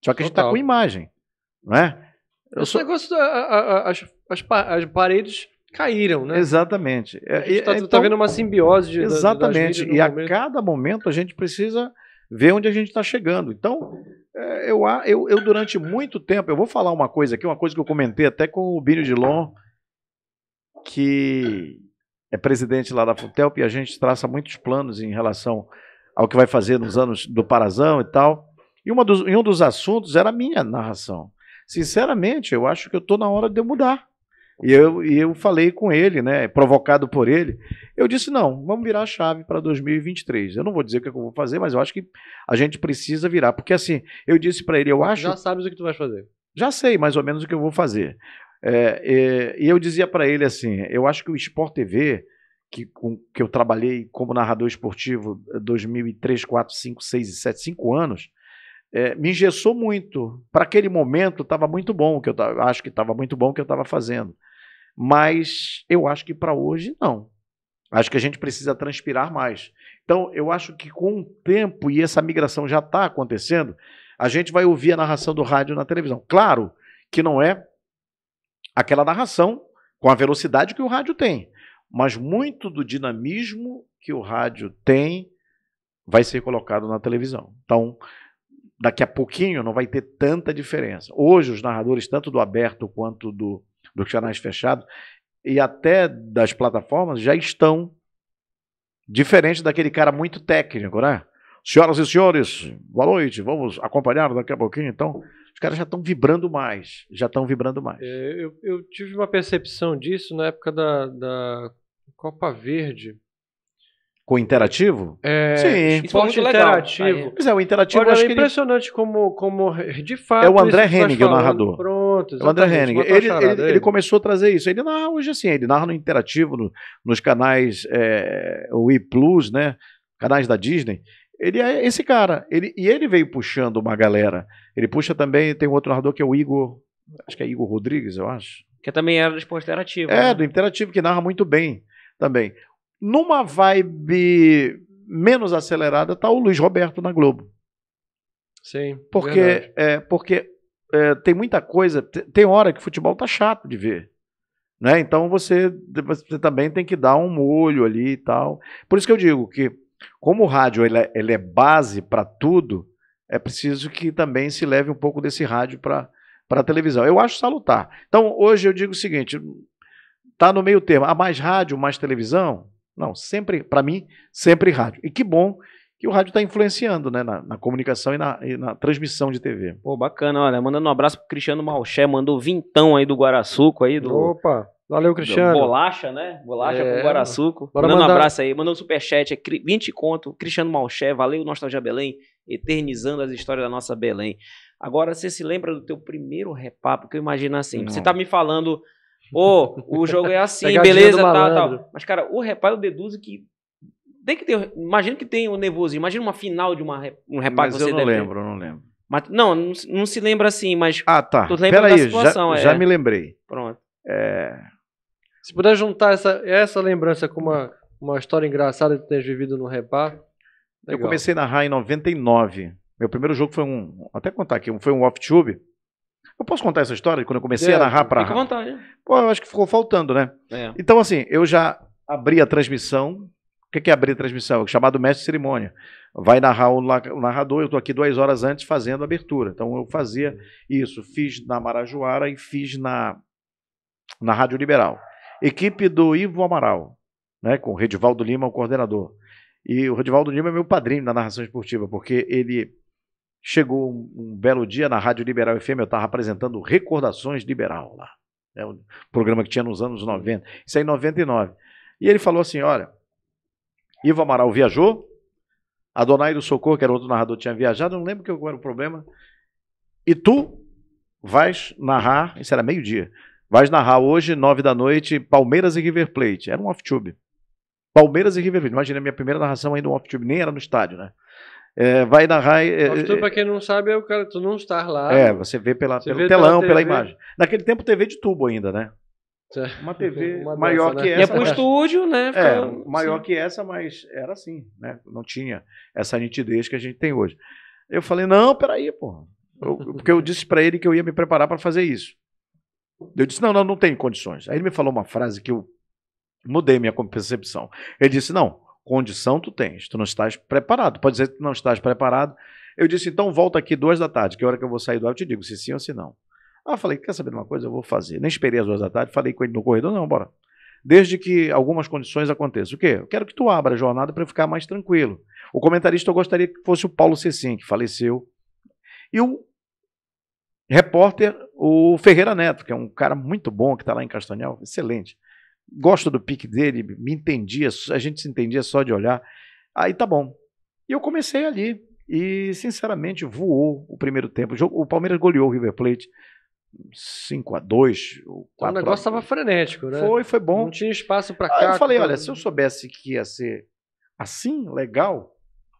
Speaker 4: Só que a gente está com imagem, não é? Eu Esse sou...
Speaker 3: negócio, da, a, a, as, as, paredes caíram, né?
Speaker 4: Exatamente. É, está é, tá então, tá vendo uma simbiose de Exatamente. Da, e a cada momento a gente precisa ver onde a gente está chegando. Então, é, eu, eu, eu, durante muito tempo, eu vou falar uma coisa aqui, uma coisa que eu comentei até com o de Dilon, que é presidente lá da FUTELP, e a gente traça muitos planos em relação ao que vai fazer nos anos do Parazão e tal. E, uma dos, e um dos assuntos era a minha narração. Sinceramente, eu acho que eu estou na hora de eu mudar. E eu, e eu falei com ele, né, provocado por ele. Eu disse: não, vamos virar a chave para 2023. Eu não vou dizer o que, é que eu vou fazer, mas eu acho que a gente precisa virar. Porque assim, eu disse para ele: eu acho. Já
Speaker 3: sabes o que tu vais fazer.
Speaker 4: Já sei mais ou menos o que eu vou fazer. É, é, e eu dizia para ele assim: eu acho que o Sport TV, que, com, que eu trabalhei como narrador esportivo 2003, 4, 5, 6 7, 5 anos, é, me engessou muito. Para aquele momento estava muito bom, que eu tava, acho que estava muito bom o que eu estava fazendo. Mas eu acho que para hoje não. Acho que a gente precisa transpirar mais. Então, eu acho que com o tempo, e essa migração já está acontecendo, a gente vai ouvir a narração do rádio na televisão. Claro que não é aquela narração com a velocidade que o rádio tem, mas muito do dinamismo que o rádio tem vai ser colocado na televisão. Então, daqui a pouquinho não vai ter tanta diferença. Hoje, os narradores, tanto do aberto quanto do, do canais fechados, e até das plataformas, já estão diferente daquele cara muito técnico, né? Senhoras e senhores, boa noite. Vamos acompanhar daqui a pouquinho, então. Os caras já estão vibrando mais, já estão vibrando mais.
Speaker 3: É, eu, eu, tive uma percepção disso na época da, da Copa Verde,
Speaker 4: com interativo? É, Sim. É esporte interativo. Pois é, o interativo Olha, acho é impressionante
Speaker 3: ele... como, como, de fato... É o André tá Henning, o narrador. Pronto, é o André Henning. Ele, ele, ele, é.
Speaker 4: começou a trazer isso. Ele narra hoje assim, ele narra no interativo, no, nos canais é, o E+, Plus, né? Canais da Disney. Ele é esse cara. Ele, e ele veio puxando uma galera. Ele puxa também, tem um outro narrador que é o Igor... Acho que é Igor Rodrigues, eu acho. Que também era do esporte interativo. É, né? do interativo, que narra muito bem também. Numa vibe menos acelerada tá o Luiz Roberto na Globo. Sim. Porque, é, porque é, tem muita coisa. Tem hora que futebol tá chato de ver. Né? Então você, você também tem que dar um molho ali e tal. Por isso que eu digo que, como o rádio ele é, ele é base para tudo, é preciso que também se leve um pouco desse rádio para a televisão. Eu acho salutar. Então hoje eu digo o seguinte: tá no meio termo, há mais rádio, mais televisão, não, sempre, para mim, sempre rádio. E que bom que o rádio está influenciando né, na, na comunicação e na, e na, transmissão de TV. Pô, bacana,
Speaker 2: olha, mandando um abraço
Speaker 4: pro Cristiano Malché,
Speaker 2: mandou vintão aí do Guaraçuco aí. Do, Opa, valeu Cristiano. Bolacha, né? Bolacha é, com Guaraçuco. Mandando mandar... um abraço aí, mandando um superchat, é 20 conto, Cristiano Malché, valeu Nostalgia Belém, eternizando as histórias da nossa Belém. Agora, você se lembra do teu primeiro repapo, que eu imagino assim, Não. você tá me falando Ô, oh, o jogo é assim, beleza, tal, tal. Mas, cara, o reparo deduz deduzo que. Tem que ter. Imagina que tem o um nervoso. Imagina uma final de uma, um reparo mas que você eu não lembro, eu não lembro. Mas, não, não, não se lembra assim, mas. Ah, tá. Tu lembra Pera da aí,
Speaker 4: situação, já, é. já me lembrei. Pronto. É... Se
Speaker 3: puder juntar essa, essa lembrança com uma, uma história engraçada que tens vivido no reparo. Eu comecei
Speaker 4: a narrar em 99. Meu primeiro jogo foi um. Até contar aqui, foi um off-tube. Eu posso contar essa história de quando eu comecei é, a narrar para. Fica à vontade. Pô, eu acho que ficou faltando, né? É. Então, assim, eu já abri a transmissão. O que é abrir a transmissão? É chamado mestre de cerimônia. Vai narrar o, narrador, eu estou aqui duas horas antes fazendo a abertura. Então eu fazia isso. Fiz na Marajoara e fiz na, na Rádio Liberal. Equipe do Ivo Amaral, né, com o Redivaldo Lima, o coordenador. E o Redivaldo Lima é meu padrinho da narração esportiva, porque ele Chegou um, um belo dia na Rádio Liberal FM, eu estava apresentando Recordações Liberal lá. É um programa que tinha nos anos 90, isso aí em 99. E ele falou assim: olha, Ivo Amaral viajou, Adonai do Socorro, que era outro narrador, tinha viajado, não lembro qual era o problema. E tu vais narrar, isso era meio-dia, vais narrar hoje, nove da noite, Palmeiras e River Plate. Era um off-tube. Palmeiras e River Plate. Imagina a minha primeira narração ainda um off-tube, nem era no estádio, né? É, vai narrar. É, é para
Speaker 3: quem não sabe, é o cara, tu não estar lá. É, você vê pela, você pelo vê telão, pela, pela, imagem.
Speaker 4: Naquele tempo, TV de tubo ainda, né? Tá. Uma TV uma maior né? que é essa. Ia pro né? estúdio, né? É, maior sim. que essa, mas era assim, né? Não tinha essa nitidez que a gente tem hoje. Eu falei, não, peraí, pô. porque eu disse para ele que eu ia me preparar para fazer isso. Eu disse, não, não, não tem condições. Aí ele me falou uma frase que eu mudei minha percepção. Ele disse, não, condição tu tens, tu não estás preparado. Pode dizer que tu não estás preparado. Eu disse, então volta aqui duas da tarde, que é a hora que eu vou sair do ar, eu te digo se sim ou se não. Ah, falei, quer saber de uma coisa? Eu vou fazer. Nem esperei as duas da tarde, falei com ele no corredor, não, bora. Desde que algumas condições aconteçam. O quê? Eu quero que tu abra a jornada para eu ficar mais tranquilo. O comentarista eu gostaria que fosse o Paulo Cecim, que faleceu. E o repórter, o Ferreira Neto, que é um cara muito bom, que está lá em Castanhal, excelente gosto do pique dele, me entendia, a gente se entendia só de olhar. Aí tá bom. E eu comecei ali. E, sinceramente, voou o primeiro tempo. O, Palmeiras goleou o River Plate 5 a 2 então O negócio estava frenético, né? Foi, foi bom. Não tinha espaço para cá. eu falei, olha, se eu soubesse que ia ser assim, legal,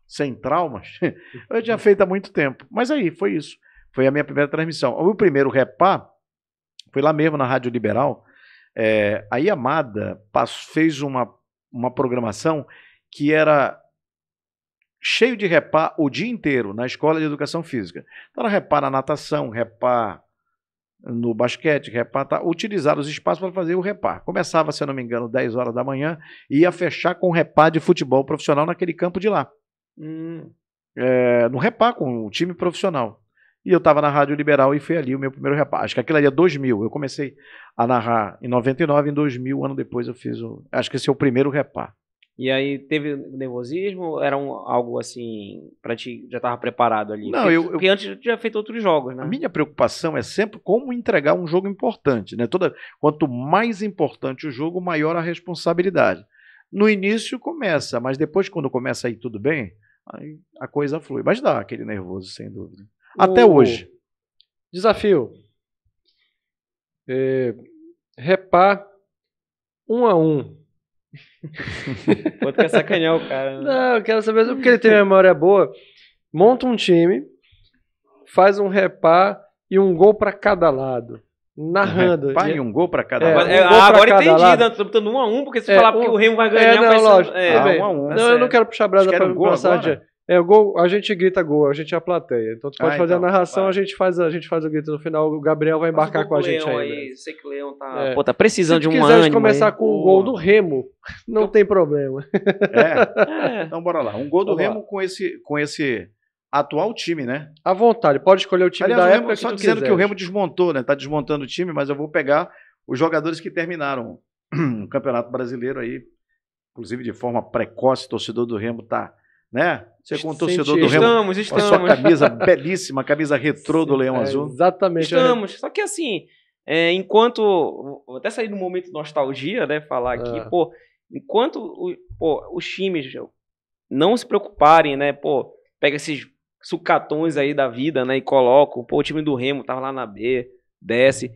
Speaker 4: sem traumas, eu tinha feito há muito tempo. Mas aí, foi isso. Foi a minha primeira transmissão. O primeiro repá foi lá mesmo na Rádio Liberal, é, a Yamada passou, fez uma, uma programação que era cheio de repá o dia inteiro na escola de educação física. Então, era repá na natação, repá no basquete, repá, tá, utilizar os espaços para fazer o repá. Começava, se eu não me engano, 10 horas da manhã e ia fechar com repá de futebol profissional naquele campo de lá. Hum. É, no repá com o time profissional. E eu estava na Rádio Liberal e foi ali o meu primeiro reparo. Acho que aquilo ali é 2000. Eu comecei a narrar em 99, em 2000, um ano depois eu fiz o. Acho que esse é o primeiro reparo.
Speaker 2: E aí teve nervosismo? Era um, algo assim, para ti já estava preparado
Speaker 4: ali? Não, porque, eu, porque antes eu tinha feito outros jogos, né? A minha preocupação é sempre como entregar um jogo importante, né? Toda, quanto mais importante o jogo, maior a responsabilidade. No início começa, mas depois quando começa aí tudo bem, aí a coisa flui. Mas dá aquele nervoso, sem dúvida. Até o hoje. Desafio.
Speaker 3: É, repá um a um. Quanto quer sacanear o cara? Né? Não, eu quero saber porque ele tem memória boa. Monta um time, faz um repá e um gol para cada lado. Narrando. Um repá e um gol para cada é, lado. É, um ah, agora entendi, lado. né?
Speaker 2: Tô botando um a um, porque se é, falar um, que o Remo vai é, ganhar, é, não, lógico, é, ah, bem, um a um, não, eu não quero puxar brasa para um gol passar
Speaker 3: é, o gol, a gente grita gol, a gente é a plateia. Então tu pode ah, fazer então, a narração, a gente faz a gente faz o grito no final, o Gabriel vai embarcar um com a gente Leon ainda. aí. Sei
Speaker 4: que o Leão tá, é. Pô, tá precisando de um ânimo. Se quiser começar aí. com
Speaker 3: o um gol do Remo, não então, tem problema.
Speaker 4: É. é. Então bora lá, um gol do Remo com esse com esse atual time, né? À vontade, pode escolher o time Aliás, da o Remo, época só que dizendo quiser. que o Remo desmontou, né? Tá desmontando o time, mas eu vou pegar os jogadores que terminaram o Campeonato Brasileiro aí, inclusive de forma precoce, torcedor do Remo tá né? Você é o torcedor do Remo, estamos, estamos. com a sua camisa belíssima, camisa retrô do Leão é, Azul. Exatamente. É.
Speaker 2: Estamos, só que assim, é, enquanto, vou até sair do momento de nostalgia, né, falar aqui, ah. pô, enquanto o, pô, os times não se preocuparem, né, pô, pega esses sucatões aí da vida, né, e colocam, pô, o time do Remo tava lá na B, desce,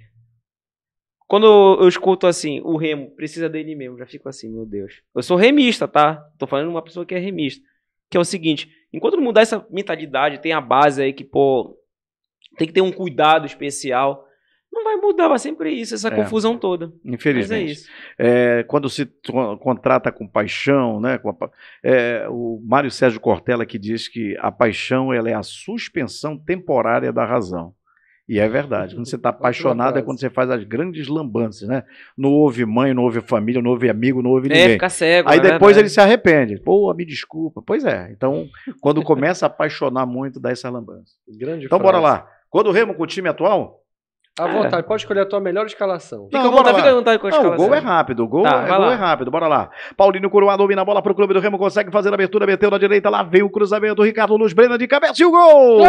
Speaker 2: quando eu escuto assim, o Remo precisa dele mesmo, já fico assim, meu Deus. Eu sou remista, tá? Tô falando de uma pessoa que é remista que é o seguinte, enquanto não mudar essa mentalidade, tem a base aí que, pô, tem que ter um cuidado especial, não vai mudar, vai sempre isso, essa é, confusão toda. É Infelizmente.
Speaker 4: É é, quando se contrata com paixão, né? Com a, é, o Mário Sérgio Cortella que diz que a paixão ela é a suspensão temporária da razão. E é verdade. Quando você está apaixonado é quando você faz as grandes lambanças, né? Não houve mãe, não houve família, não houve amigo, não houve é, ninguém. É, fica cego. Aí né? depois ele se arrepende. Pô, me desculpa. Pois é. Então, quando começa a apaixonar muito, dá essa lambança. Grande então, frase. bora lá. Quando o Remo com o time atual, à é. vontade, pode
Speaker 3: escolher a tua melhor escalação. Fica não, fica à vontade com a não, escalação. O gol é rápido, o gol, tá, é, gol é
Speaker 4: rápido, bora lá. Paulinho Curuá domina a bola pro clube do Remo, consegue fazer a abertura, meteu na direita, lá vem o cruzamento, Ricardo Luz Brena de cabeça e o gol!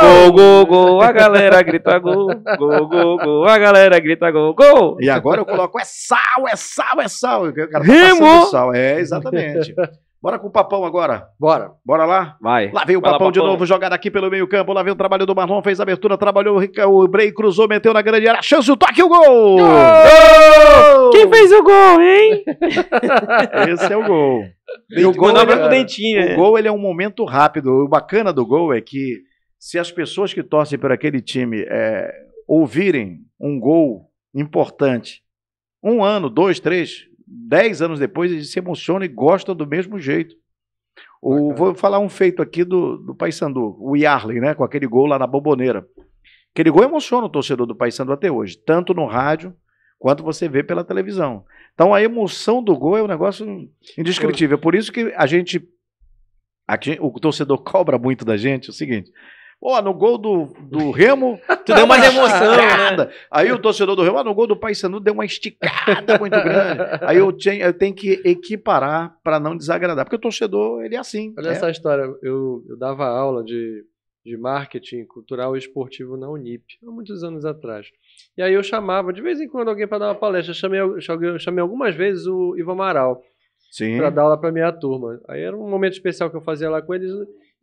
Speaker 2: Gol, gol, gol, gol, a galera grita gol, gol, gol, gol, a galera grita gol, gol! E agora eu
Speaker 4: coloco, é sal, é sal, é sal. Tá Remo! Sal. É, exatamente. Bora com o papão agora. Bora. Bora lá? Vai. Lá vem o papão, lá, papão de novo, jogado aqui pelo meio campo. Lá vem o trabalho do Marlon, fez a abertura, trabalhou o Bray, cruzou, meteu na grande área. Chance, o toque, o gol! gol! Quem fez o gol, hein? Esse é o gol. E o gol, é é- dentinho, o é. gol ele é um momento rápido. O bacana do gol é que se as pessoas que torcem por aquele time é, ouvirem um gol importante, um ano, dois, três, dez anos depois, eles se emocionam e gostam do mesmo jeito. O, vou falar um feito aqui do, do Paysandu, o Yarley, né? Com aquele gol lá na Boboneira Aquele gol emociona o torcedor do Paysandu até hoje, tanto no rádio quanto você vê pela televisão. Então a emoção do gol é um negócio indescritível. É por isso que a gente, aqui, o torcedor cobra muito da gente é o seguinte: Ó, oh, no gol do, do Remo. tu deu uma emoção. Né? Aí o torcedor do Remo, oh, no gol do Paysandu deu uma esticada muito grande. Aí eu, tinha, eu tenho que equiparar para não desagradar, porque o torcedor, ele é assim. Olha né? essa história. Eu,
Speaker 3: eu dava aula de, de marketing cultural e esportivo na Unip, há muitos anos atrás. E aí eu chamava, de vez em quando, alguém para dar uma palestra. Eu chamei, eu chamei algumas vezes o Ivo Amaral para dar aula para minha turma. Aí era um momento especial que eu fazia lá com eles.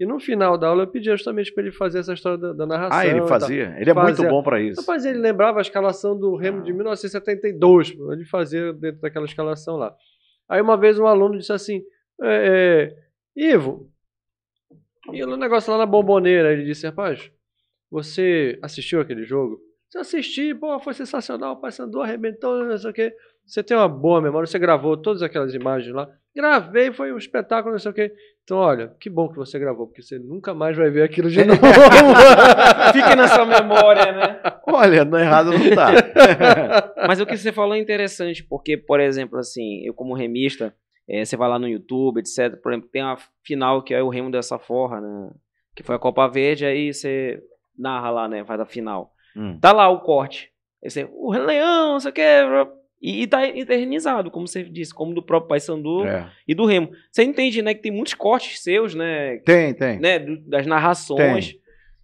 Speaker 3: E no final da aula eu pedia justamente para ele fazer essa história da, da narração. Ah, ele fazia? Ele é fazia. muito bom para isso. Rapaz, ele lembrava a escalação do Remo de 1972, ah. ele fazia dentro daquela escalação lá. Aí uma vez um aluno disse assim, é, é, Ivo, e o negócio lá na bomboneira, ele disse, rapaz, você assistiu aquele jogo? Você assisti, pô, foi sensacional, o Paysandu arrebentou, não sei o quê. Você tem uma boa memória, você gravou todas aquelas imagens lá. Gravei, foi um espetáculo, não sei o quê. Então, olha, que bom que você gravou, porque você nunca mais vai ver aquilo de novo. Fica na sua memória, né? Olha, não
Speaker 2: é errado não tá. Mas o que você falou é interessante, porque, por exemplo, assim, eu como remista, é, você vai lá no YouTube, etc. Por exemplo, tem a final que é o Remo dessa Forra, né? Que foi a Copa Verde, aí você narra lá, né? Faz a final. Hum. Tá lá o corte. Aí você, o Leão, não sei o que, e, está eternizado, como você disse, como do próprio Paysandu é. e do Remo. Você entende, né, que tem muitos cortes seus, né? Tem, tem. Né, das narrações. Tem.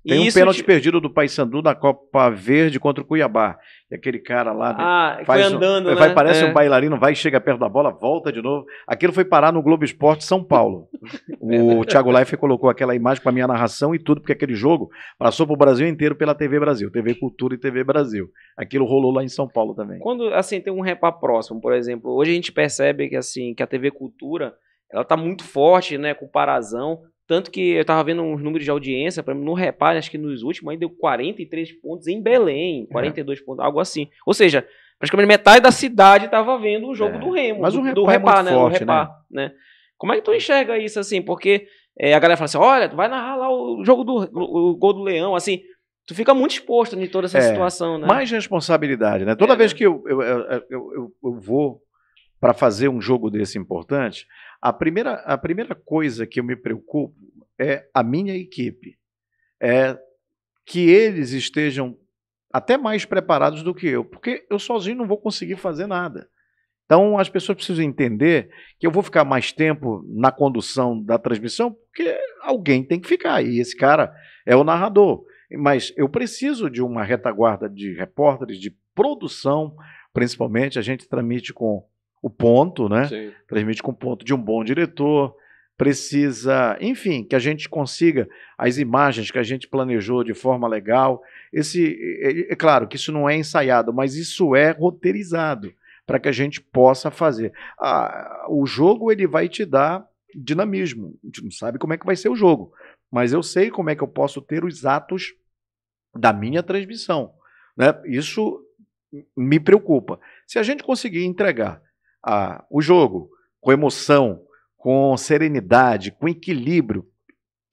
Speaker 4: Tem um pênalti perdido do Paysandu na Copa Verde contra o Cuiabá. E aquele cara lá né, ah, faz foi andando, né? um, né? vai, parece é. um bailarino, vai, chega perto da bola, volta de novo. Aquilo foi parar no Globo Esporte São Paulo. o Thiago Leifert colocou aquela imagem com a minha narração e tudo, porque aquele jogo passou para o Brasil inteiro pela TV Brasil, TV Cultura e TV Brasil. Aquilo rolou lá em São Paulo também. Quando
Speaker 2: assim tem um repá próximo, por exemplo, hoje a gente percebe que assim que a TV Cultura ela tá muito forte, né, com o Parazão, tanto que eu tava vendo uns números de audiência, para no repare, acho que nos últimos ainda deu 43 pontos em Belém, 42 é. pontos, algo assim. Ou seja, praticamente metade da cidade tava vendo o jogo é. do Remo, Mas do, o do Repá, é né, forte, Repá, né? né? Como é que tu enxerga isso assim? Porque é, a galera fala assim: "Olha, tu vai narrar lá o jogo do o, o gol do Leão", assim, Tu fica muito exposto em toda essa é. situação, né? Mais
Speaker 4: responsabilidade, né? Toda é, vez né? que eu, eu, eu, eu, eu vou para fazer um jogo desse importante, a primeira, a primeira coisa que eu me preocupo é a minha equipe. É que eles estejam até mais preparados do que eu, porque eu sozinho não vou conseguir fazer nada. Então as pessoas precisam entender que eu vou ficar mais tempo na condução da transmissão, porque alguém tem que ficar, e esse cara é o narrador. Mas eu preciso de uma retaguarda de repórteres, de produção, principalmente. A gente transmite com o ponto, né? Sim. Transmite com o ponto de um bom diretor. Precisa, enfim, que a gente consiga as imagens que a gente planejou de forma legal. Esse, é, é, é claro que isso não é ensaiado, mas isso é roteirizado para que a gente possa fazer. Ah, o jogo ele vai te dar dinamismo. A gente não sabe como é que vai ser o jogo, mas eu sei como é que eu posso ter os atos da minha transmissão. Né? Isso me preocupa. Se a gente conseguir entregar a, o jogo com emoção, com serenidade, com equilíbrio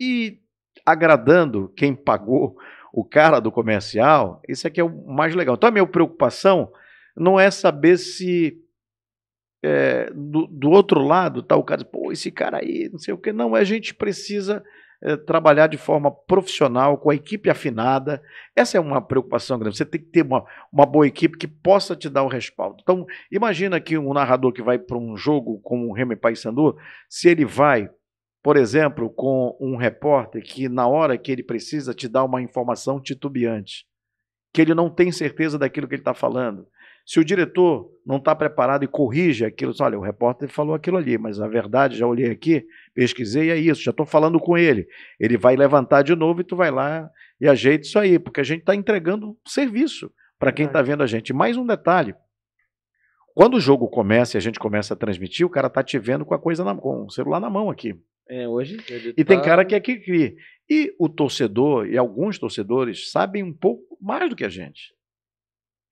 Speaker 4: e agradando quem pagou o cara do comercial, isso aqui é o mais legal. Então a minha preocupação não é saber se é, do, do, outro lado está o cara, pô, esse cara aí, não sei o que, não, é a gente precisa eh, trabalhar de forma profissional, com a equipe afinada. Essa é uma preocupação grande. Você tem que ter uma, uma boa equipe que possa te dar o respaldo. Então, imagina que um narrador que vai para um jogo como o Remy Paysandu, se ele vai por exemplo, com um repórter que, na hora que ele precisa, te dá uma informação titubeante, que ele não tem certeza daquilo que ele está falando, se o diretor não está preparado e corrige aquilo, olha, o repórter falou aquilo ali, mas a verdade, já olhei aqui, pesquisei, é isso, já estou falando com ele. Ele vai levantar de novo e tu vai lá e ajeita isso aí, porque a gente está entregando serviço para quem está vendo a gente. Mais um detalhe. Quando o jogo começa e a gente começa a transmitir, o cara está te vendo com a coisa na, com o celular na mão aqui.
Speaker 2: É, hoje. E tem tá cara
Speaker 4: que é que cria. E o torcedor, e alguns torcedores, sabem um pouco mais do que a gente.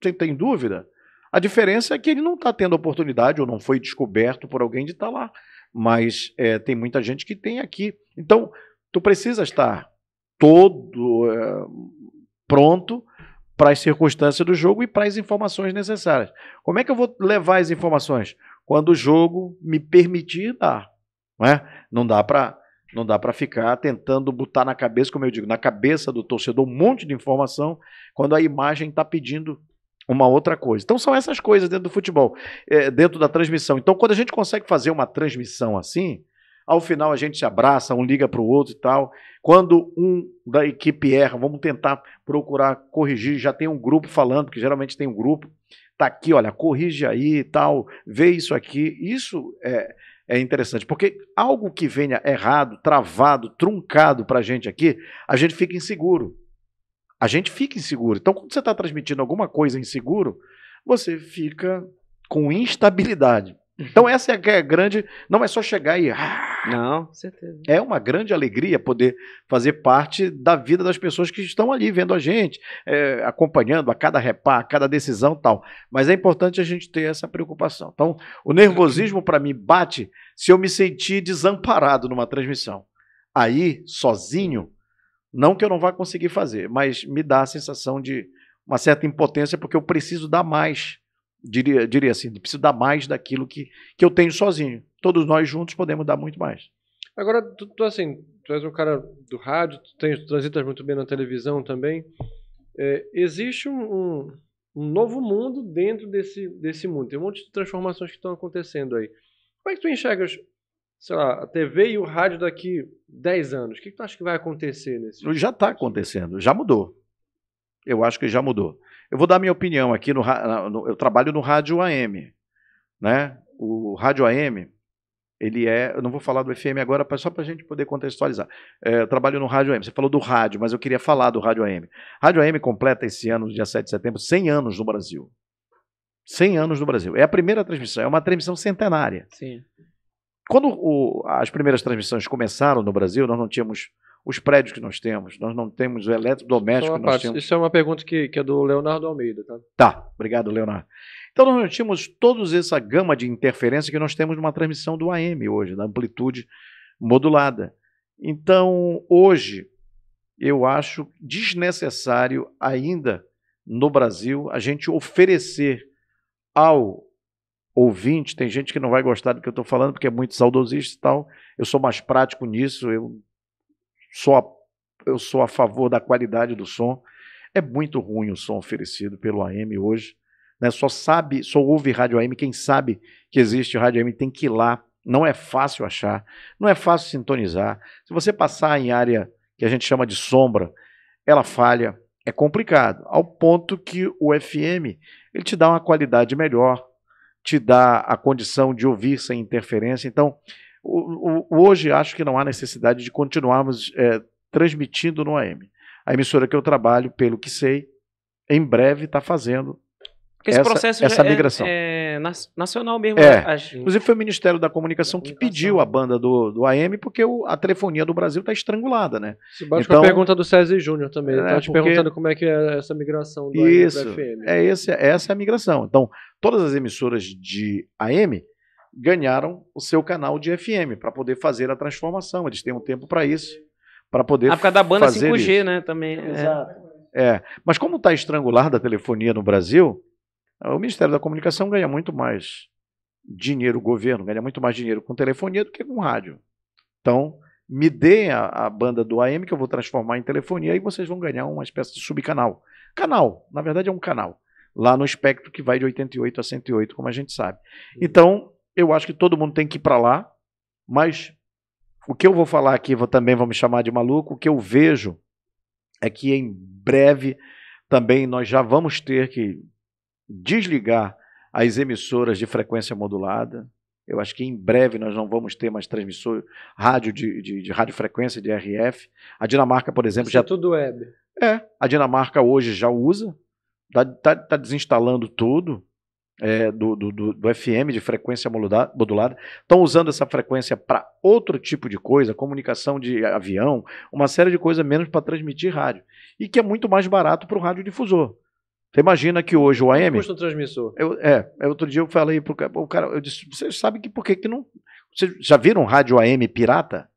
Speaker 4: Você tem dúvida? A diferença é que ele não está tendo oportunidade ou não foi descoberto por alguém de estar tá lá. Mas é, tem muita gente que tem aqui. Então, tu precisa estar todo é, pronto para as circunstâncias do jogo e para as informações necessárias. Como é que eu vou levar as informações? Quando o jogo me permitir dar. Não, é? não dá para não dá para ficar tentando botar na cabeça, como eu digo, na cabeça do torcedor um monte de informação, quando a imagem está pedindo uma outra coisa. Então são essas coisas dentro do futebol, é, dentro da transmissão. Então quando a gente consegue fazer uma transmissão assim, ao final a gente se abraça, um liga para o outro e tal. Quando um da equipe erra, vamos tentar procurar corrigir. Já tem um grupo falando, que geralmente tem um grupo. Tá aqui, olha, corrige aí e tal, vê isso aqui. Isso é, é interessante, porque algo que venha errado, travado, truncado para a gente aqui, a gente fica inseguro. A gente fica inseguro. Então, quando você está transmitindo alguma coisa inseguro, você fica com instabilidade. Então, essa é a é grande. Não é só chegar e. Ah". Não, certeza. É uma grande alegria poder fazer parte da vida das pessoas que estão ali vendo a gente, é, acompanhando a cada repar, a cada decisão tal. Mas é importante a gente ter essa preocupação. Então, o nervosismo, para mim, bate se eu me sentir desamparado numa transmissão. Aí, sozinho, não que eu não vá conseguir fazer, mas me dá a sensação de uma certa impotência, porque eu preciso dar mais, diria, diria assim, preciso dar mais daquilo que, que eu tenho sozinho. Todos nós juntos podemos dar muito mais.
Speaker 3: Agora, tu, tu assim, tu és um cara do rádio, tu, tens, tu transitas muito bem na televisão também. É, existe um, um, um, novo mundo dentro desse, desse mundo. Tem um monte de transformações que estão acontecendo aí. Como é que tu enxergas sei lá, a TV e o rádio daqui 10 anos? O que, que tu acha que vai acontecer nesse? Já
Speaker 4: está acontecendo, já mudou. Eu acho que já mudou. Eu vou dar minha opinião aqui. No, no, eu trabalho no rádio AM. Né? O rádio AM, ele é. Eu não vou falar do FM agora, só para a gente poder contextualizar. É, eu trabalho no rádio AM. Você falou do rádio, mas eu queria falar do rádio AM. Rádio AM completa esse ano, dia 7 de setembro, 100 anos no Brasil. 100 anos no Brasil. É a primeira transmissão, é uma transmissão centenária. Sim. Quando o, as primeiras transmissões começaram no Brasil, nós não tínhamos os prédios que nós temos, nós não temos o eletrodoméstico. Então, tínhamos...
Speaker 3: Isso é uma pergunta que, que é do Leonardo Almeida,
Speaker 4: tá? Tá, obrigado, Leonardo. Então, nós não tínhamos toda essa gama de interferência que nós temos numa transmissão do AM hoje, da amplitude modulada. Então, hoje, eu acho desnecessário ainda no Brasil a gente oferecer ao ouvinte, tem gente que não vai gostar do que eu estou falando, porque é muito saudosista e tal. Eu sou mais prático nisso, eu sou a, eu sou a favor da qualidade do som. É muito ruim o som oferecido pelo AM hoje. Né? Só sabe, só ouve rádio AM. Quem sabe que existe rádio AM tem que ir lá. Não é fácil achar, não é fácil sintonizar. Se você passar em área que a gente chama de sombra, ela falha. É complicado, ao ponto que o FM ele te dá uma qualidade melhor, te dá a condição de ouvir sem interferência. Então, o, o, hoje acho que não há necessidade de continuarmos é, transmitindo no AM. A emissora que eu trabalho, pelo que sei, em breve está fazendo porque essa, esse processo essa é, migração.
Speaker 2: É, é, nacional mesmo. É. Né? Inclusive foi o
Speaker 4: Ministério da Comunicação, que pediu a banda do, do AM, porque o, a telefonia do Brasil está estrangulada, né? Isso bate então, com a então- pergunta do César Júnior também. está é, te porque... perguntando
Speaker 3: como é que é essa migração do Isso, AM para FM. É
Speaker 4: esse, essa é a migração. Então, todas as emissoras de AM ganharam o seu canal de FM para poder fazer a transformação. Eles têm um tempo para isso. Para poder ah, por causa da banda 5G, isso. né?
Speaker 2: Também. É. Exato.
Speaker 4: É. Mas como está estrangulada a telefonia no Brasil, o Ministério da Comunicação ganha muito mais dinheiro, o governo ganha muito mais dinheiro com telefonia do que com rádio. Então, me dê a, a, banda do AM que eu vou transformar em telefonia e vocês vão ganhar uma espécie de subcanal. Canal, na verdade é um canal, lá no espectro que vai de 88 a 108, como a gente sabe. Uhum. Então, eu acho que todo mundo tem que ir para lá, mas o que eu vou falar aqui, vou, também vou me chamar de maluco, o que eu vejo é que em breve também nós já vamos ter que desligar as emissoras de frequência modulada. Eu acho que em breve nós não vamos ter mais transmissor rádio de, de, de radiofrequência de RF. A Dinamarca, por exemplo, Isso já. É tudo
Speaker 3: web. É.
Speaker 4: A Dinamarca hoje já usa, está tá, tá desinstalando tudo é, do, do, do, FM de frequência modulada. Estão usando essa frequência para outro tipo de coisa, comunicação de avião, uma série de coisas menos para transmitir rádio. E que é muito mais barato para o radiodifusor. Você imagina que hoje o AM. Custa o transmissor. Eu, é, é, outro dia eu falei pro cara, o cara, eu disse, vocês sabem que por que, que não. Vocês já viram um rádio AM pirata?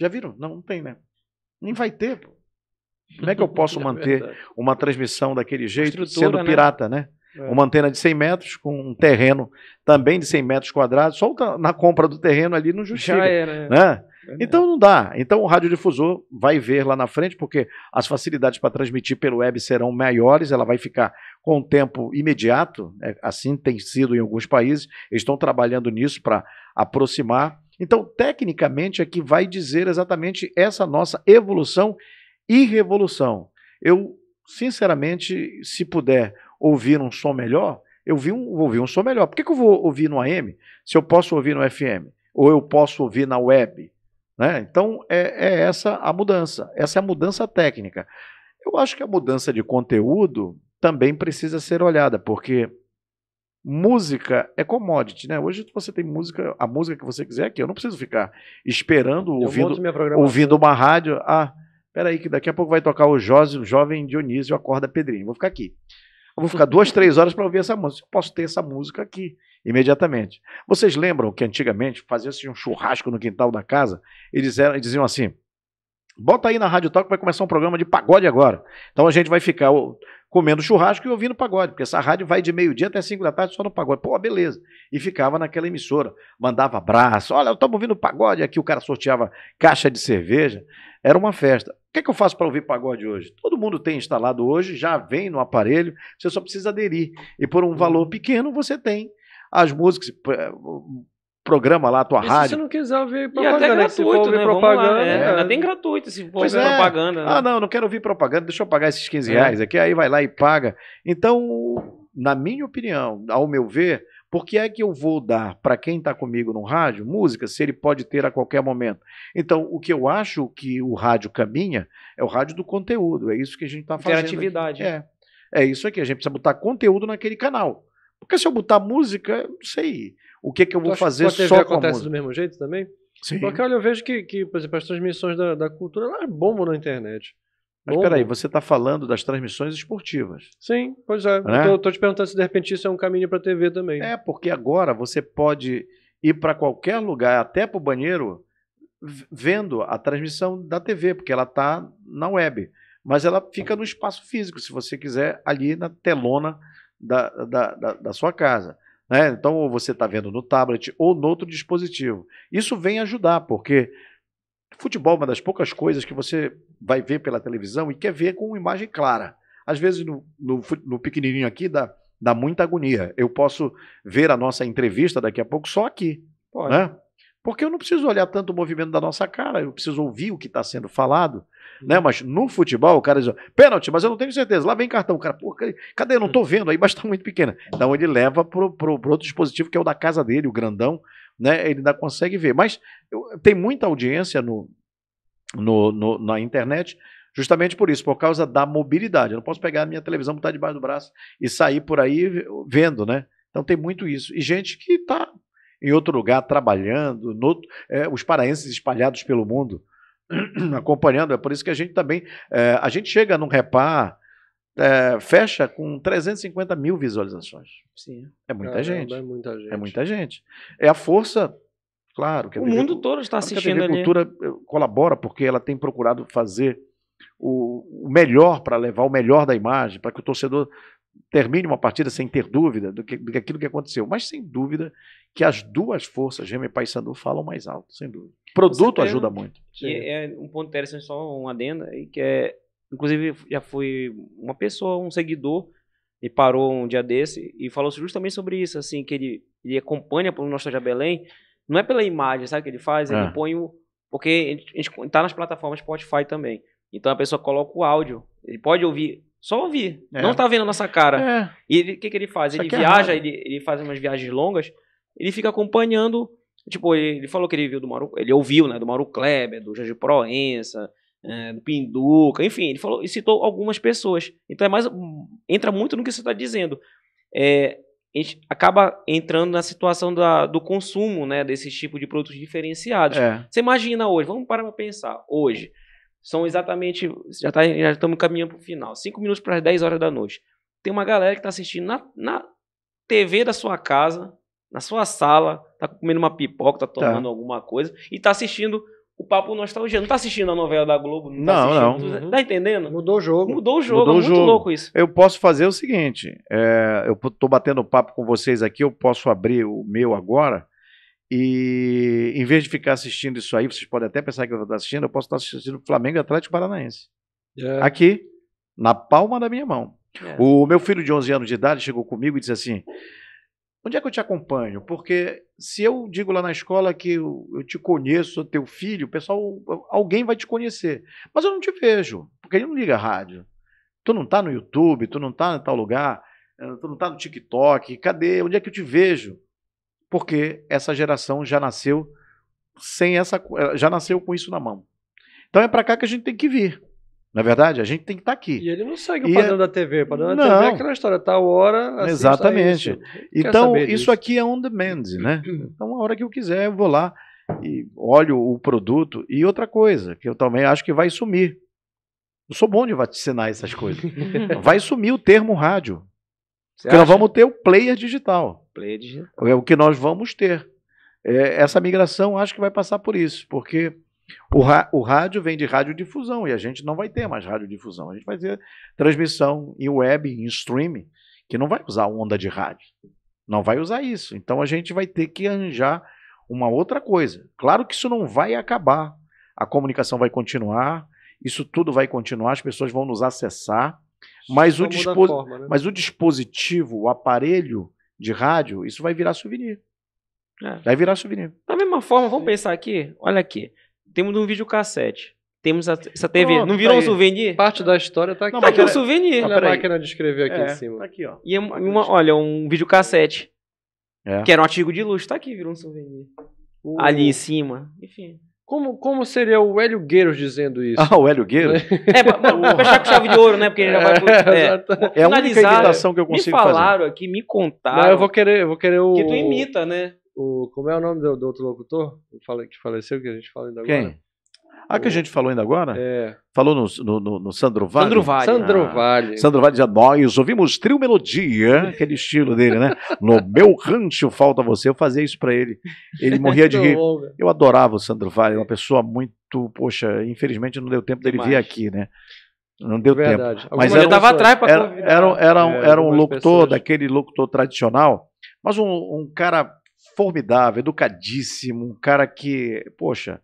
Speaker 4: Já viram? Não, não tem, né? Nem vai ter, pô. Como é que eu posso é manter verdade. uma transmissão daquele jeito sendo né? pirata, né? né? É. Uma antena de 100 metros com um terreno também de 100 metros quadrados, só na compra do terreno ali não justifica. Já era. É. Né? É então não dá. Então o radiodifusor vai ver lá na frente, porque as facilidades para transmitir pelo web serão maiores, ela vai ficar com o tempo imediato, né? assim tem sido em alguns países, eles estão trabalhando nisso para aproximar. Então, tecnicamente, é que vai dizer exatamente essa nossa evolução e revolução. Eu, sinceramente, se puder ouvir um som melhor, eu vi um, vou ouvir um som melhor. Por que, que eu vou ouvir no AM se eu posso ouvir no FM? Ou eu posso ouvir na web? Né? Então, é, é essa a mudança. Essa é a mudança técnica. Eu acho que a mudança de conteúdo também precisa ser olhada, porque música é commodity, né? Hoje você tem música, a música que você quiser aqui. Eu não preciso ficar esperando, ouvindo, ouvindo uma rádio. Ah, peraí, que daqui a pouco vai tocar o Jose, o jovem Dionísio Acorda Pedrinho. Vou ficar aqui. Eu vou ficar duas, três horas para ouvir essa música. Eu posso ter essa música aqui imediatamente. Vocês lembram que antigamente fazia-se um churrasco no quintal da casa e diziam, diziam assim: bota aí na Rádio Talk que vai começar um programa de pagode agora. Então a gente vai ficar comendo churrasco e ouvindo pagode, porque essa rádio vai de meio-dia até cinco da tarde só no pagode. Pô, beleza. E ficava naquela emissora, mandava abraço. Olha, eu estou ouvindo pagode aqui, o cara sorteava caixa de cerveja. Era uma festa. O que, é que eu faço para ouvir pagode hoje? Todo mundo tem instalado hoje, já vem no aparelho, você só precisa aderir. E por um valor pequeno você tem as músicas, eh, programa lá a tua e rádio. Se você
Speaker 2: não quiser ver propaganda, e até gratuito, né? propaganda. Lá, é, é. gratuito se for ver é. propaganda. Né? Ah,
Speaker 4: não, não quero ouvir propaganda, deixa eu pagar esses 15 reais é. aqui, aí vai lá e paga. Então, na minha opinião, ao meu ver, por que é que eu vou dar para quem está comigo no rádio música se ele pode ter a qualquer momento? Então, o que eu acho que o rádio caminha é o rádio do conteúdo, é isso que a gente está fazendo. Interatividade. É. É isso aqui, a gente precisa botar conteúdo naquele canal. Porque se eu botar música, eu não sei o que, é que eu vou tu fazer que só com a música. acontece do
Speaker 3: mesmo jeito também? Sim. Porque
Speaker 4: olha, eu vejo que, que por exemplo, as transmissões da, da cultura elas
Speaker 3: bombam na internet.
Speaker 4: Mas peraí, você está falando das transmissões esportivas.
Speaker 3: Sim, pois é. Né? Estou
Speaker 4: te perguntando se de repente isso é um caminho para a TV também. É, porque agora você pode ir para qualquer lugar, até para o banheiro, vendo a transmissão da TV, porque ela está na web. Mas ela fica no espaço físico, se você quiser, ali na telona da, da, da, da sua casa. Né? Então, ou você está vendo no tablet ou no outro dispositivo. Isso vem ajudar, porque futebol é uma das poucas coisas que você vai ver pela televisão e quer ver com uma imagem clara. Às vezes, no, no, no pequenininho aqui, dá, dá muita agonia. Eu posso ver a nossa entrevista daqui a pouco só aqui. Pode. Né? Porque eu não preciso olhar tanto o movimento da nossa cara, eu preciso ouvir o que está sendo falado né? Uhum. Mas no futebol, o cara diz, pênalti, mas eu não tenho certeza. Lá vem cartão, o cara, pô, cadê? Eu não tô vendo, aí basta tá muito pequena. Então ele leva pro, pro, pro, outro dispositivo, que é o da casa dele, o grandão, né? Ele ainda consegue ver. Mas eu, tem muita audiência no, no, no, na internet, justamente por isso, por causa da mobilidade. Eu não posso pegar a minha televisão, botar debaixo do braço e sair por aí vendo, né? Então tem muito isso. E gente que está em outro lugar trabalhando, no, é, os paraenses espalhados pelo mundo. acompanhando. É por isso que a gente também. É, a gente chega num repar, é, fecha com 350 mil visualizações. Sim. É muita, Caramba, gente. é muita gente. É muita gente. É a força. Claro, que o TV, mundo todo está assistindo. A TV Cultura ali. Eh, colabora porque ela tem procurado fazer o, o melhor para levar o melhor da imagem, para que o torcedor termine uma partida sem ter dúvida do que, do que aquilo que aconteceu. Mas sem dúvida que as duas forças, Gêmeo e Paysandu, falam mais alto, sem dúvida. O produto ajuda muito.
Speaker 2: É, é um ponto interessante, só um adendo aí, que é, inclusive, já foi uma pessoa, um seguidor, me parou um dia desse e falou justamente sobre isso, assim, que ele, ele acompanha pelo Nostalgia Belém, não é pela imagem, sabe, que ele faz, é. ele põe o... Porque a gente está nas plataformas Spotify também. Então a pessoa coloca o áudio, ele pode ouvir só ouvir. É. Não tá vendo a nossa cara. É. E o que, que ele faz? Ele é viaja, é ele, ele faz umas viagens longas ele fica acompanhando. Tipo, ele, ele falou que ele viu do Mauro, ele ouviu, né, do Mauro Kleber, do Jorge Proença, é, do Pinduca, enfim, ele falou e citou algumas pessoas. Então é mais entra muito no que você está dizendo. É, a gente acaba entrando na situação da, do consumo, né, desses tipo de produtos diferenciados. É. Você imagina hoje, vamos parar para pensar, hoje são exatamente, já, tá, já estamos caminhando para o final, 5 minutos para as 10 horas da noite. Tem uma galera que está assistindo na, na TV da sua casa, na sua sala, tá comendo uma pipoca, tá tomando tá. alguma coisa e tá assistindo o Papo Nostalgia. Não tá assistindo a novela da Globo? Não, não. Tá, não. Uhum. tá entendendo? Mudou o jogo. Mudou o jogo. Mudou é muito o jogo. louco isso.
Speaker 4: Eu posso fazer o seguinte: é, eu tô batendo papo com vocês aqui, eu posso abrir o meu agora. E em vez de ficar assistindo isso aí, vocês podem até pensar que eu estou assistindo, eu posso estar assistindo Flamengo e Atlético Paranaense. É. Aqui, na palma da minha mão. É. O meu filho de 11 anos de idade chegou comigo e disse assim: Onde é que eu te acompanho? Porque se eu digo lá na escola que eu, eu te conheço, sou teu filho, o pessoal, alguém vai te conhecer. Mas eu não te vejo, porque ele não liga rádio. Tu não tá no YouTube, tu não tá em tal lugar, eh, tu não tá no TikTok, cadê? Onde é que eu te vejo? Porque essa geração já nasceu sem essa, eh, já nasceu com isso na mão. Então é para cá que a gente tem que vir. Na é verdade, a gente tem que estar tá aqui. E ele não segue e o padrão é... da TV. O padrão não. da TV é
Speaker 3: aquela história, tal tá a hora. Assim, Exatamente. Isso. Então, isso disso.
Speaker 4: aqui é on demand, né? Então, a hora que eu quiser, eu vou lá e olho o produto. E outra coisa, que eu também acho que vai sumir. Eu sou bom de vaticinar essas coisas. vai sumir o termo rádio. porque nós vamos ter o player digital.
Speaker 1: Player digital.
Speaker 4: É o que nós vamos ter. É, essa migração acho que vai passar por isso, porque o, o, rádio vem de radiodifusão e a gente não vai ter mais radiodifusão. A gente vai ter transmissão em web, em streaming, que não vai usar onda de rádio. Não vai usar isso. Então a gente vai ter que arranjar uma outra coisa. Claro que isso não vai acabar. A comunicação vai continuar, isso tudo vai continuar, as pessoas vão nos acessar, mas, o, forma, né? mas o dispositivo, o aparelho de rádio, isso vai virar souvenir. É. Vai virar souvenir.
Speaker 2: Da mesma forma, vamos é. pensar aqui, olha aqui temos um videocassete. Temos a, essa TV. Pronto, não virou tá um
Speaker 3: souvenir? Parte da história tá aqui. Não, tá aqui um souvenir. Olha a né, máquina de escrever aqui é, em cima. Tá aqui, ó. E
Speaker 2: é uma, olha, um videocassete. É. Que era um artigo de luxo. Tá aqui, virou um souvenir. Uh. Ali em cima.
Speaker 3: Enfim. Como, como seria o Hélio Gueiros dizendo isso? Ah, o Hélio Gueiros? É, pra, fechar com chave de ouro, né? Porque ele já vai... É, é. é a única imitação que eu consigo fazer. Me falaram fazer. aqui, me contaram... Não, eu vou
Speaker 4: querer, eu vou querer o... Que tu imita,
Speaker 3: né? O, como é o nome do, do outro locutor que faleceu, que a gente falou ainda agora? Quem?
Speaker 4: Ah, que a gente falou ainda agora? É. Falou no, no, no, no Sandro Vale? Sandro Vale. Sandro né? Vale. Ah, Sandro Vale já nós ouvimos Trio Melodia, aquele estilo dele, né? No meu rancho falta você. Eu fazia isso pra ele. Ele morria de rir. Eu adorava o Sandro Vale, uma pessoa muito. Poxa, infelizmente não deu tempo dele Demais. vir aqui, né? Não deu Verdade. tempo. Mas ele estava atrás para era, era, era, um, é, era um locutor, pessoas. daquele locutor tradicional, mas um, um cara formidável, educadíssimo, um cara que, poxa,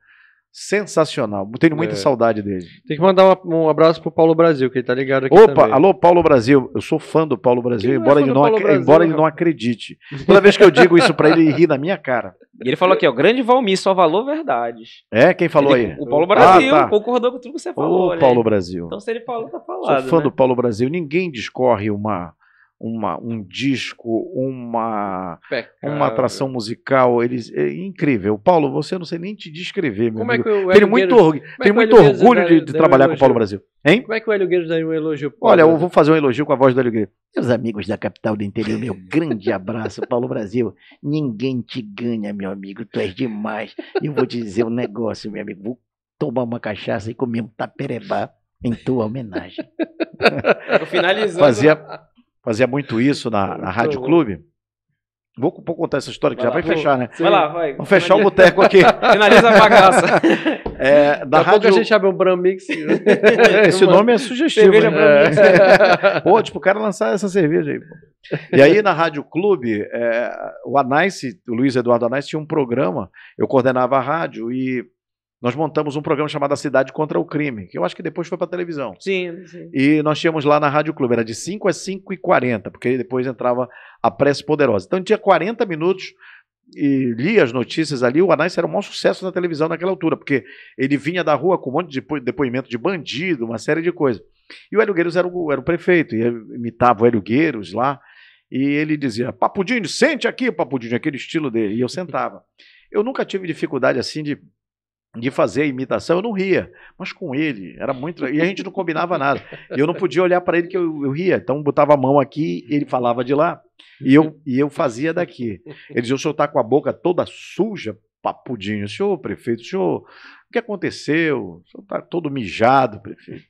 Speaker 4: sensacional. Tenho muita é. saudade dele. Tem que
Speaker 3: mandar um abraço pro Paulo Brasil, que ele tá ligado aqui. Opa, também. alô,
Speaker 4: Paulo Brasil. Eu sou fã do Paulo Brasil, é embora, é ele não, Brasil, embora ele não acredite. Toda vez que eu digo isso para ele, ele ri na minha cara.
Speaker 3: E ele falou aqui,
Speaker 2: ó, grande Valmir só valor verdades.
Speaker 4: É, quem falou ele, aí? O Paulo ah, Brasil, ah, tá.
Speaker 2: concordou com tudo que você falou. O Paulo Brasil. Então se ele falou, tá falado. Sou fã né? do
Speaker 4: Paulo Brasil. Ninguém discorre uma uma, um disco, uma, uma atração musical. Eles, é incrível. Paulo, você não sei nem te descrever, meu Como é amigo. É que o tenho muito, org... É tenho muito orgulho de, de trabalhar um com o Paulo Brasil. Hein? Como
Speaker 3: é que o Hélio Guedes dá um elogio? Paulo? Olha, eu né? vou fazer um
Speaker 4: elogio com a voz do Hélio Guedes. Meus amigos da capital do interior, meu grande abraço, Paulo Brasil. Ninguém te ganha, meu amigo. Tu és demais. Eu vou te dizer um negócio, meu amigo. Vou tomar uma cachaça e comer um taperebá em tua homenagem.
Speaker 1: Finalizando. Fazia
Speaker 4: fazia muito isso na, na Rádio Clube. Vou, vou, contar essa história que vai já lá, vai fechar, né? Vai lá, vai. Vamos fechar Finaliza. o boteco aqui. Finaliza a bagaça. É, da rádio... a gente abre
Speaker 3: um Mix. Esse nome é sugestivo. Cerveja né?
Speaker 4: É. Pô, tipo, o cara lançar essa cerveja aí. Pô. E aí na Rádio Clube, é, o Anais, o Luiz Eduardo Anais tinha um programa, eu coordenava a rádio e nós montamos um programa chamado A Cidade contra o Crime, que eu acho que depois foi para televisão. Sim, sim. E nós tínhamos lá na Rádio Clube, era de 5 às 5 e 40, porque depois entrava a prece poderosa. Então tinha 40 minutos e lia as notícias ali, o Anais era um maior sucesso na televisão naquela altura, porque ele vinha da rua com um monte de depoimento de bandido, uma série de coisas. E o Hélio Gueiros era o, era o prefeito, e imitava o Hélio Gueiros lá, e ele dizia, Papudinho, sente aqui, Papudinho, aquele estilo dele, e eu sentava. Eu nunca tive dificuldade assim de de fazer a imitação, eu não ria. Mas com ele, era muito. E a gente não combinava nada. Eu não podia olhar para ele que eu, eu ria. Então botava a mão aqui, ele falava de lá, e eu, e eu fazia daqui. Ele dizia: o senhor está com a boca toda suja, papudinho. Senhor, prefeito, senhor, o que aconteceu? O senhor está todo mijado, prefeito.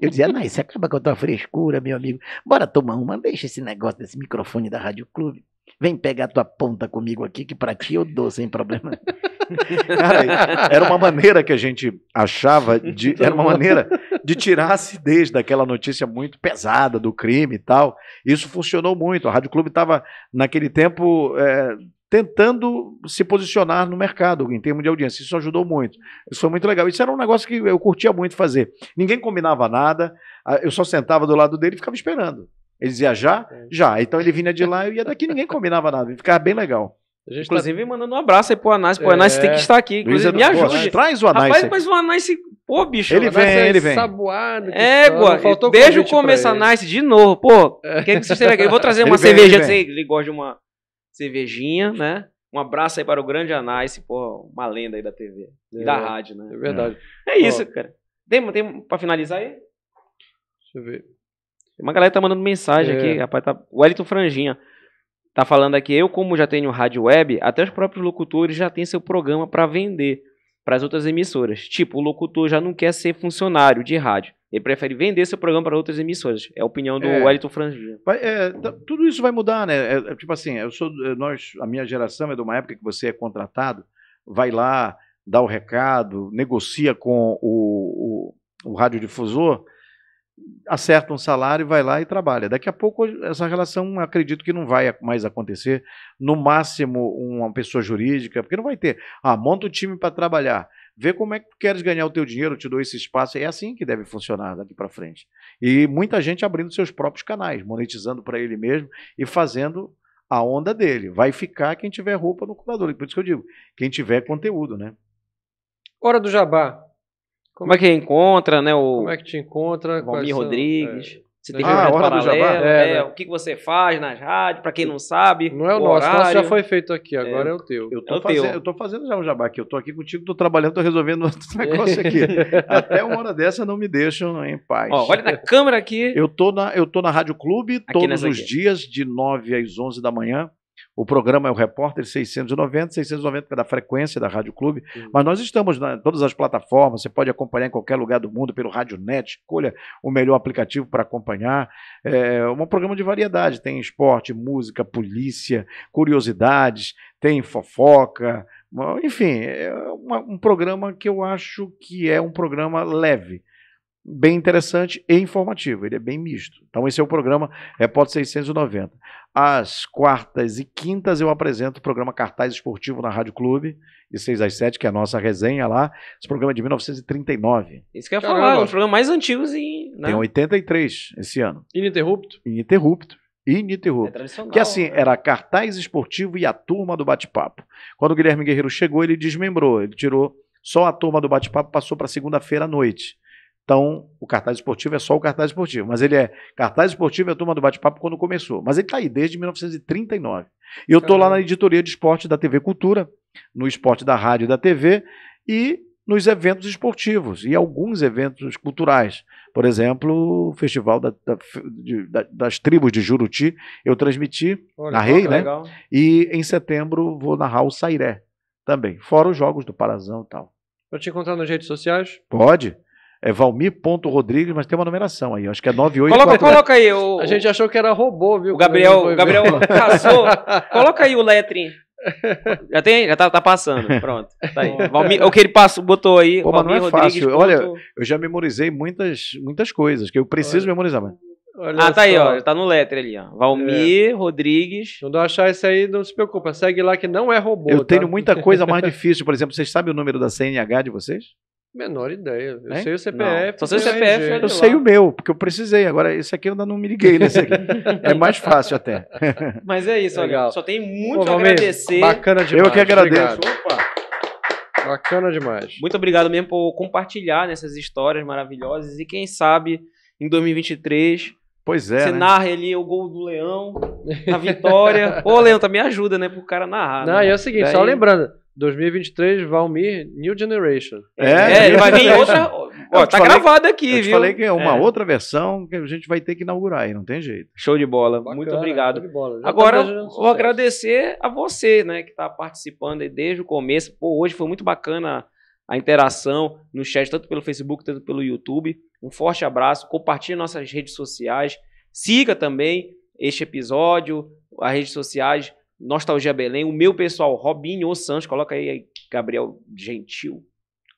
Speaker 4: Eu dizia, não, isso acaba com a tua frescura, meu amigo. Bora tomar uma, deixa esse negócio desse microfone da Rádio Clube. Vem pegar tua ponta comigo aqui, que pra ti eu dou sem problema.
Speaker 1: Cara, era uma
Speaker 4: maneira que a gente achava de. Era uma maneira de tirar a acidez daquela notícia muito pesada do crime e tal. Isso funcionou muito. A Rádio Clube estava, naquele tempo. É, tentando se posicionar no mercado em termos de audiência. Isso ajudou muito. Isso foi muito legal. Isso era um negócio que eu curtia muito fazer. Ninguém combinava nada, eu só sentava do lado dele e ficava esperando. Eles iam já? É. Já. Então ele vinha de lá, eu ia daqui, ninguém combinava nada. Ficava bem legal. A gente tá Inclusive,
Speaker 2: tá... mandando um abraço aí pro Anais. Pô, é... Anais tem que estar aqui. Inclusive, Luiz me ajude. Pô, traz o Anais. Rapaz, mas o Anais, pô, bicho. Ele vem, é ele vem. Sabuado, é, pô, faltou desde o começo, Anais, de novo. Pô, quer que vocês aqui? Eu vou trazer ele uma vem, cervejinha. Ele, ele gosta de uma cervejinha, né? Um abraço aí para o grande Anais, pô, uma lenda aí da TV. É. E da é, rádio, né? É verdade. É, isso, cara. Tem, tem pra finalizar aí? Deixa eu ver. Uma galera tá mandando mensagem é. aqui, rapaz. Tá... O Wellington Franjinha tá falando aqui. Eu, como já tenho rádio web, até os próprios locutores já têm seu programa para vender para as outras emissoras. Tipo, o locutor já não quer ser funcionário de rádio. Ele prefere vender seu programa para outras emissoras. É a opinião do é, Wellington Franjinha.
Speaker 4: É, tudo isso vai mudar, né? É, é tipo assim, eu sou, é, nós, a minha geração é de uma época que você é contratado, vai lá, dá o recado, negocia com o, o, o radiodifusor acerta um salário, vai lá e trabalha. Daqui a pouco essa relação acredito que não vai mais acontecer. No máximo uma pessoa jurídica, porque não vai ter. Ah, monta o um time para trabalhar. Vê como é que tu queres ganhar o teu dinheiro, eu te dou esse espaço. É assim que deve funcionar daqui para frente. E muita gente abrindo seus próprios canais, monetizando para ele mesmo e fazendo a onda dele. Vai ficar quem tiver roupa no curador. Por isso que eu digo, quem tiver conteúdo, né?
Speaker 3: Hora do jabá. Como é
Speaker 4: que encontra, né? O, como
Speaker 3: é que te encontra? Valmir Rodrigues. É. Você tem ah, Hora do Jabá? Né? É, é, O que você faz
Speaker 2: nas rádios, para quem não sabe. Não é o, nosso, nosso já foi feito
Speaker 4: aqui, agora é, é o teu. Eu tô, é fazendo, teu. eu tô fazendo já o um Jabá aqui, eu tô aqui contigo, tô trabalhando, tô resolvendo outro é. negócio aqui. Até uma hora dessa não me deixam em paz. Ó, olha na câmera aqui. Eu tô na, eu tô na Rádio Clube aqui todos os aqui. dias, de 9 às 11 da manhã. O programa é o Repórter 690, 690 é da frequência da Rádio Clube. Mas nós estamos na, em todas as plataformas, você pode acompanhar em qualquer lugar do mundo pelo Rádio Net, escolha o melhor aplicativo para acompanhar. É um programa de variedade, tem esporte, música, polícia, curiosidades, tem fofoca, enfim, é uma, um programa que eu acho que é um programa leve bem interessante e informativo. Ele é bem misto. Então, esse é o programa Repórter 690. Às quartas e quintas, eu apresento o programa Cartaz Esportivo na Rádio Clube, de 6 às 7, que é a nossa resenha lá. Esse programa é de 1939. Isso que eu ia Caramba. falar, é um dos programas mais antigos em. Né? Tem 83 esse ano. Ininterrupto? Ininterrupto. Ininterrupto. É que assim, né? era cartaz esportivo e a turma do bate-papo. Quando o Guilherme Guerreiro chegou, ele desmembrou, ele tirou só a turma do bate-papo, passou para segunda-feira à noite. Então, o cartaz esportivo é só o cartaz esportivo, mas ele é cartaz esportivo é a turma do bate-papo quando começou, mas ele está aí desde 1939. E eu estou lá na editoria de esporte da TV Cultura, no esporte da rádio e da TV e nos eventos esportivos e alguns eventos culturais. Por exemplo, o Festival da, da, de, da, das Tribos de Juruti, eu transmiti, Olha, narrei, né? Legal. E em setembro vou narrar o Sairé também, fora os jogos do Parazão e tal.
Speaker 3: Pode te encontrar nas redes sociais?
Speaker 4: Pode. É Valmir.rodrigues, mas tem uma numeração aí. Acho que é 98. Coloca, coloca aí.
Speaker 3: O, a gente achou que era robô, viu? O Gabriel,
Speaker 4: o Gabriel caçou.
Speaker 2: coloca aí o letrin. Já tem, já tá, tá passando. Pronto. Tá aí. Valmir, o que ele passou, botou aí. Pô, Valmir não é Rodrigues fácil. Olha, eu
Speaker 4: já memorizei muitas, muitas coisas que eu preciso Olha. memorizar. Mas... Olha ah, tá só. aí, ó.
Speaker 3: Tá no letra ali, ó. Valmir, é. Rodrigues. Quando achar isso aí, não se preocupa. Segue lá que não é robô. Eu tá? tenho muita coisa mais
Speaker 4: difícil. Por exemplo, vocês sabem o número da CNH de vocês?
Speaker 3: Menor ideia. Eu hein? Né? sei o CPF. Só sei o é CPF. Eu, eu sei o
Speaker 4: meu, porque eu precisei. Agora, esse aqui eu ainda não me liguei nesse aqui. é mais fácil até. Mas é
Speaker 2: isso, Legal. Só tem muito Pô, a agradecer. Bacana demais. Eu que agradeço. Bacana demais. Muito obrigado mesmo por compartilhar nessas histórias maravilhosas. E quem sabe, em 2023, Pois é. Você né? narra ali o gol do Leão, a vitória. Ô, Leão, também ajuda, né? Pro cara narrar. Não, né? e é o seguinte, Daí... só lembrando.
Speaker 3: 2023,
Speaker 4: Valmir, New Generation. É, é, é. ele vai vir outra. Ó, tá gravado aqui, eu te viu? falei que é uma é. outra versão que a gente vai ter que inaugurar aí, não tem jeito. Show de bola, Bacana, muito obrigado.
Speaker 2: Bola. Tá Agora, vou agradecer a você, né, que tá participando aí desde o começo. Pô, hoje foi muito bacana a interação no chat, tanto pelo Facebook, tanto pelo YouTube. Um forte abraço, compartilhe nossas redes sociais, siga também este episódio, as redes sociais Nostalgia Belém, o meu pessoal, Robinho Santos, coloca aí,
Speaker 3: Gabriel Gentil.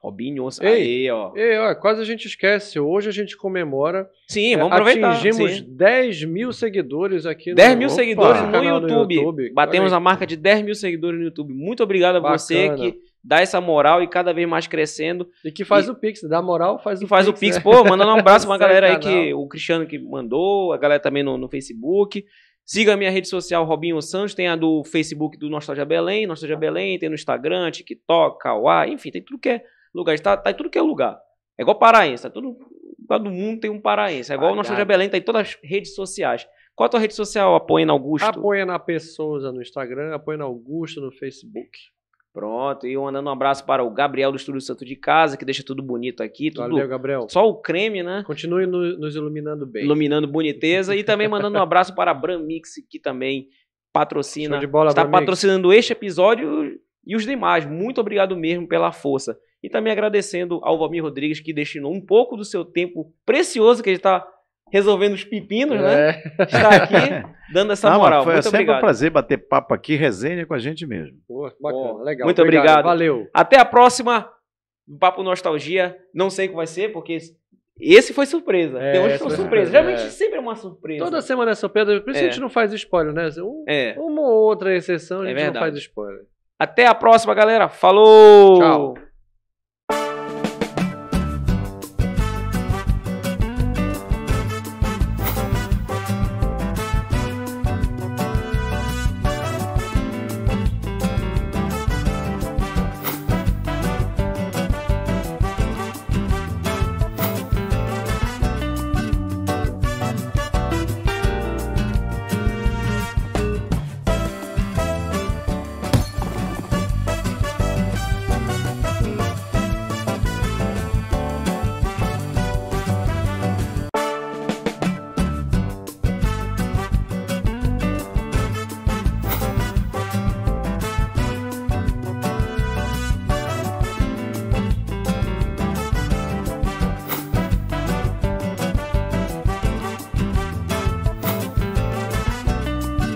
Speaker 3: Robinho, Santos. aí, ó. Ei, ó, quase a gente esquece. Hoje a gente comemora. Sim, é, vamos aproveitar. Atingimos sim. 10 mil seguidores aqui 10 no, mil seguidores no, YouTube. YouTube. Batemos a
Speaker 2: marca de 10 mil seguidores no YouTube. Muito obrigado a Bacana. você que dá essa moral e cada vez mais crescendo. E que faz e, o
Speaker 3: Pix, dá moral, faz o faz Pix. o Pix, né? pô, mandando um abraço pra galera aí, que o
Speaker 2: Cristiano que mandou, a galera também no, no Facebook. Siga a minha rede social Robinho Santos, tem a do Facebook do Nostalgia Belém, Nostalgia Belém, tem no Instagram, TikTok, Kawaii, enfim, tem tudo que é lugar, está, tá em tudo que é lugar. É igual paraense, tá todo, todo tá mundo tem um paraense. É igual o Nostalgia Belém, Está em todas as redes sociais. Qual a tua rede social, Apoia na Augusto? Apoia
Speaker 3: a Pessoas no Instagram, apoia na Augusto no Facebook. Pronto, e
Speaker 2: mandando um abraço para o Gabriel do Estúdio Santo de Casa, que deixa tudo bonito aqui. Tudo, Valeu, Gabriel. Só
Speaker 3: o creme, né? Continue no, nos iluminando bem. Iluminando
Speaker 2: boniteza. e também mandando um abraço para a Bramix, que também patrocina. de bola, está patrocinando este episódio e os demais. Muito obrigado mesmo pela força. E também agradecendo ao Valmir Rodrigues, que destinou um pouco do seu tempo precioso que ele está resolvendo os pepinos, né? É. Está aqui dando essa Não, moral. Foi Muito sempre obrigado. um prazer
Speaker 4: bater papo aqui, resenha com a gente mesmo.
Speaker 2: Pô, bacana. legal. Muito obrigado. obrigado. Valeu. Até a próxima. papo Nostalgia. Não sei como vai ser, porque esse foi surpresa. É, Tem é surpresa. É. Geralmente sempre
Speaker 3: é uma surpresa. Toda semana é surpresa, por isso é. a gente é. não faz spoiler, né? Um,
Speaker 2: é. Uma ou outra exceção a gente é não faz spoiler. Até a próxima, galera. Falou!
Speaker 1: Tchau.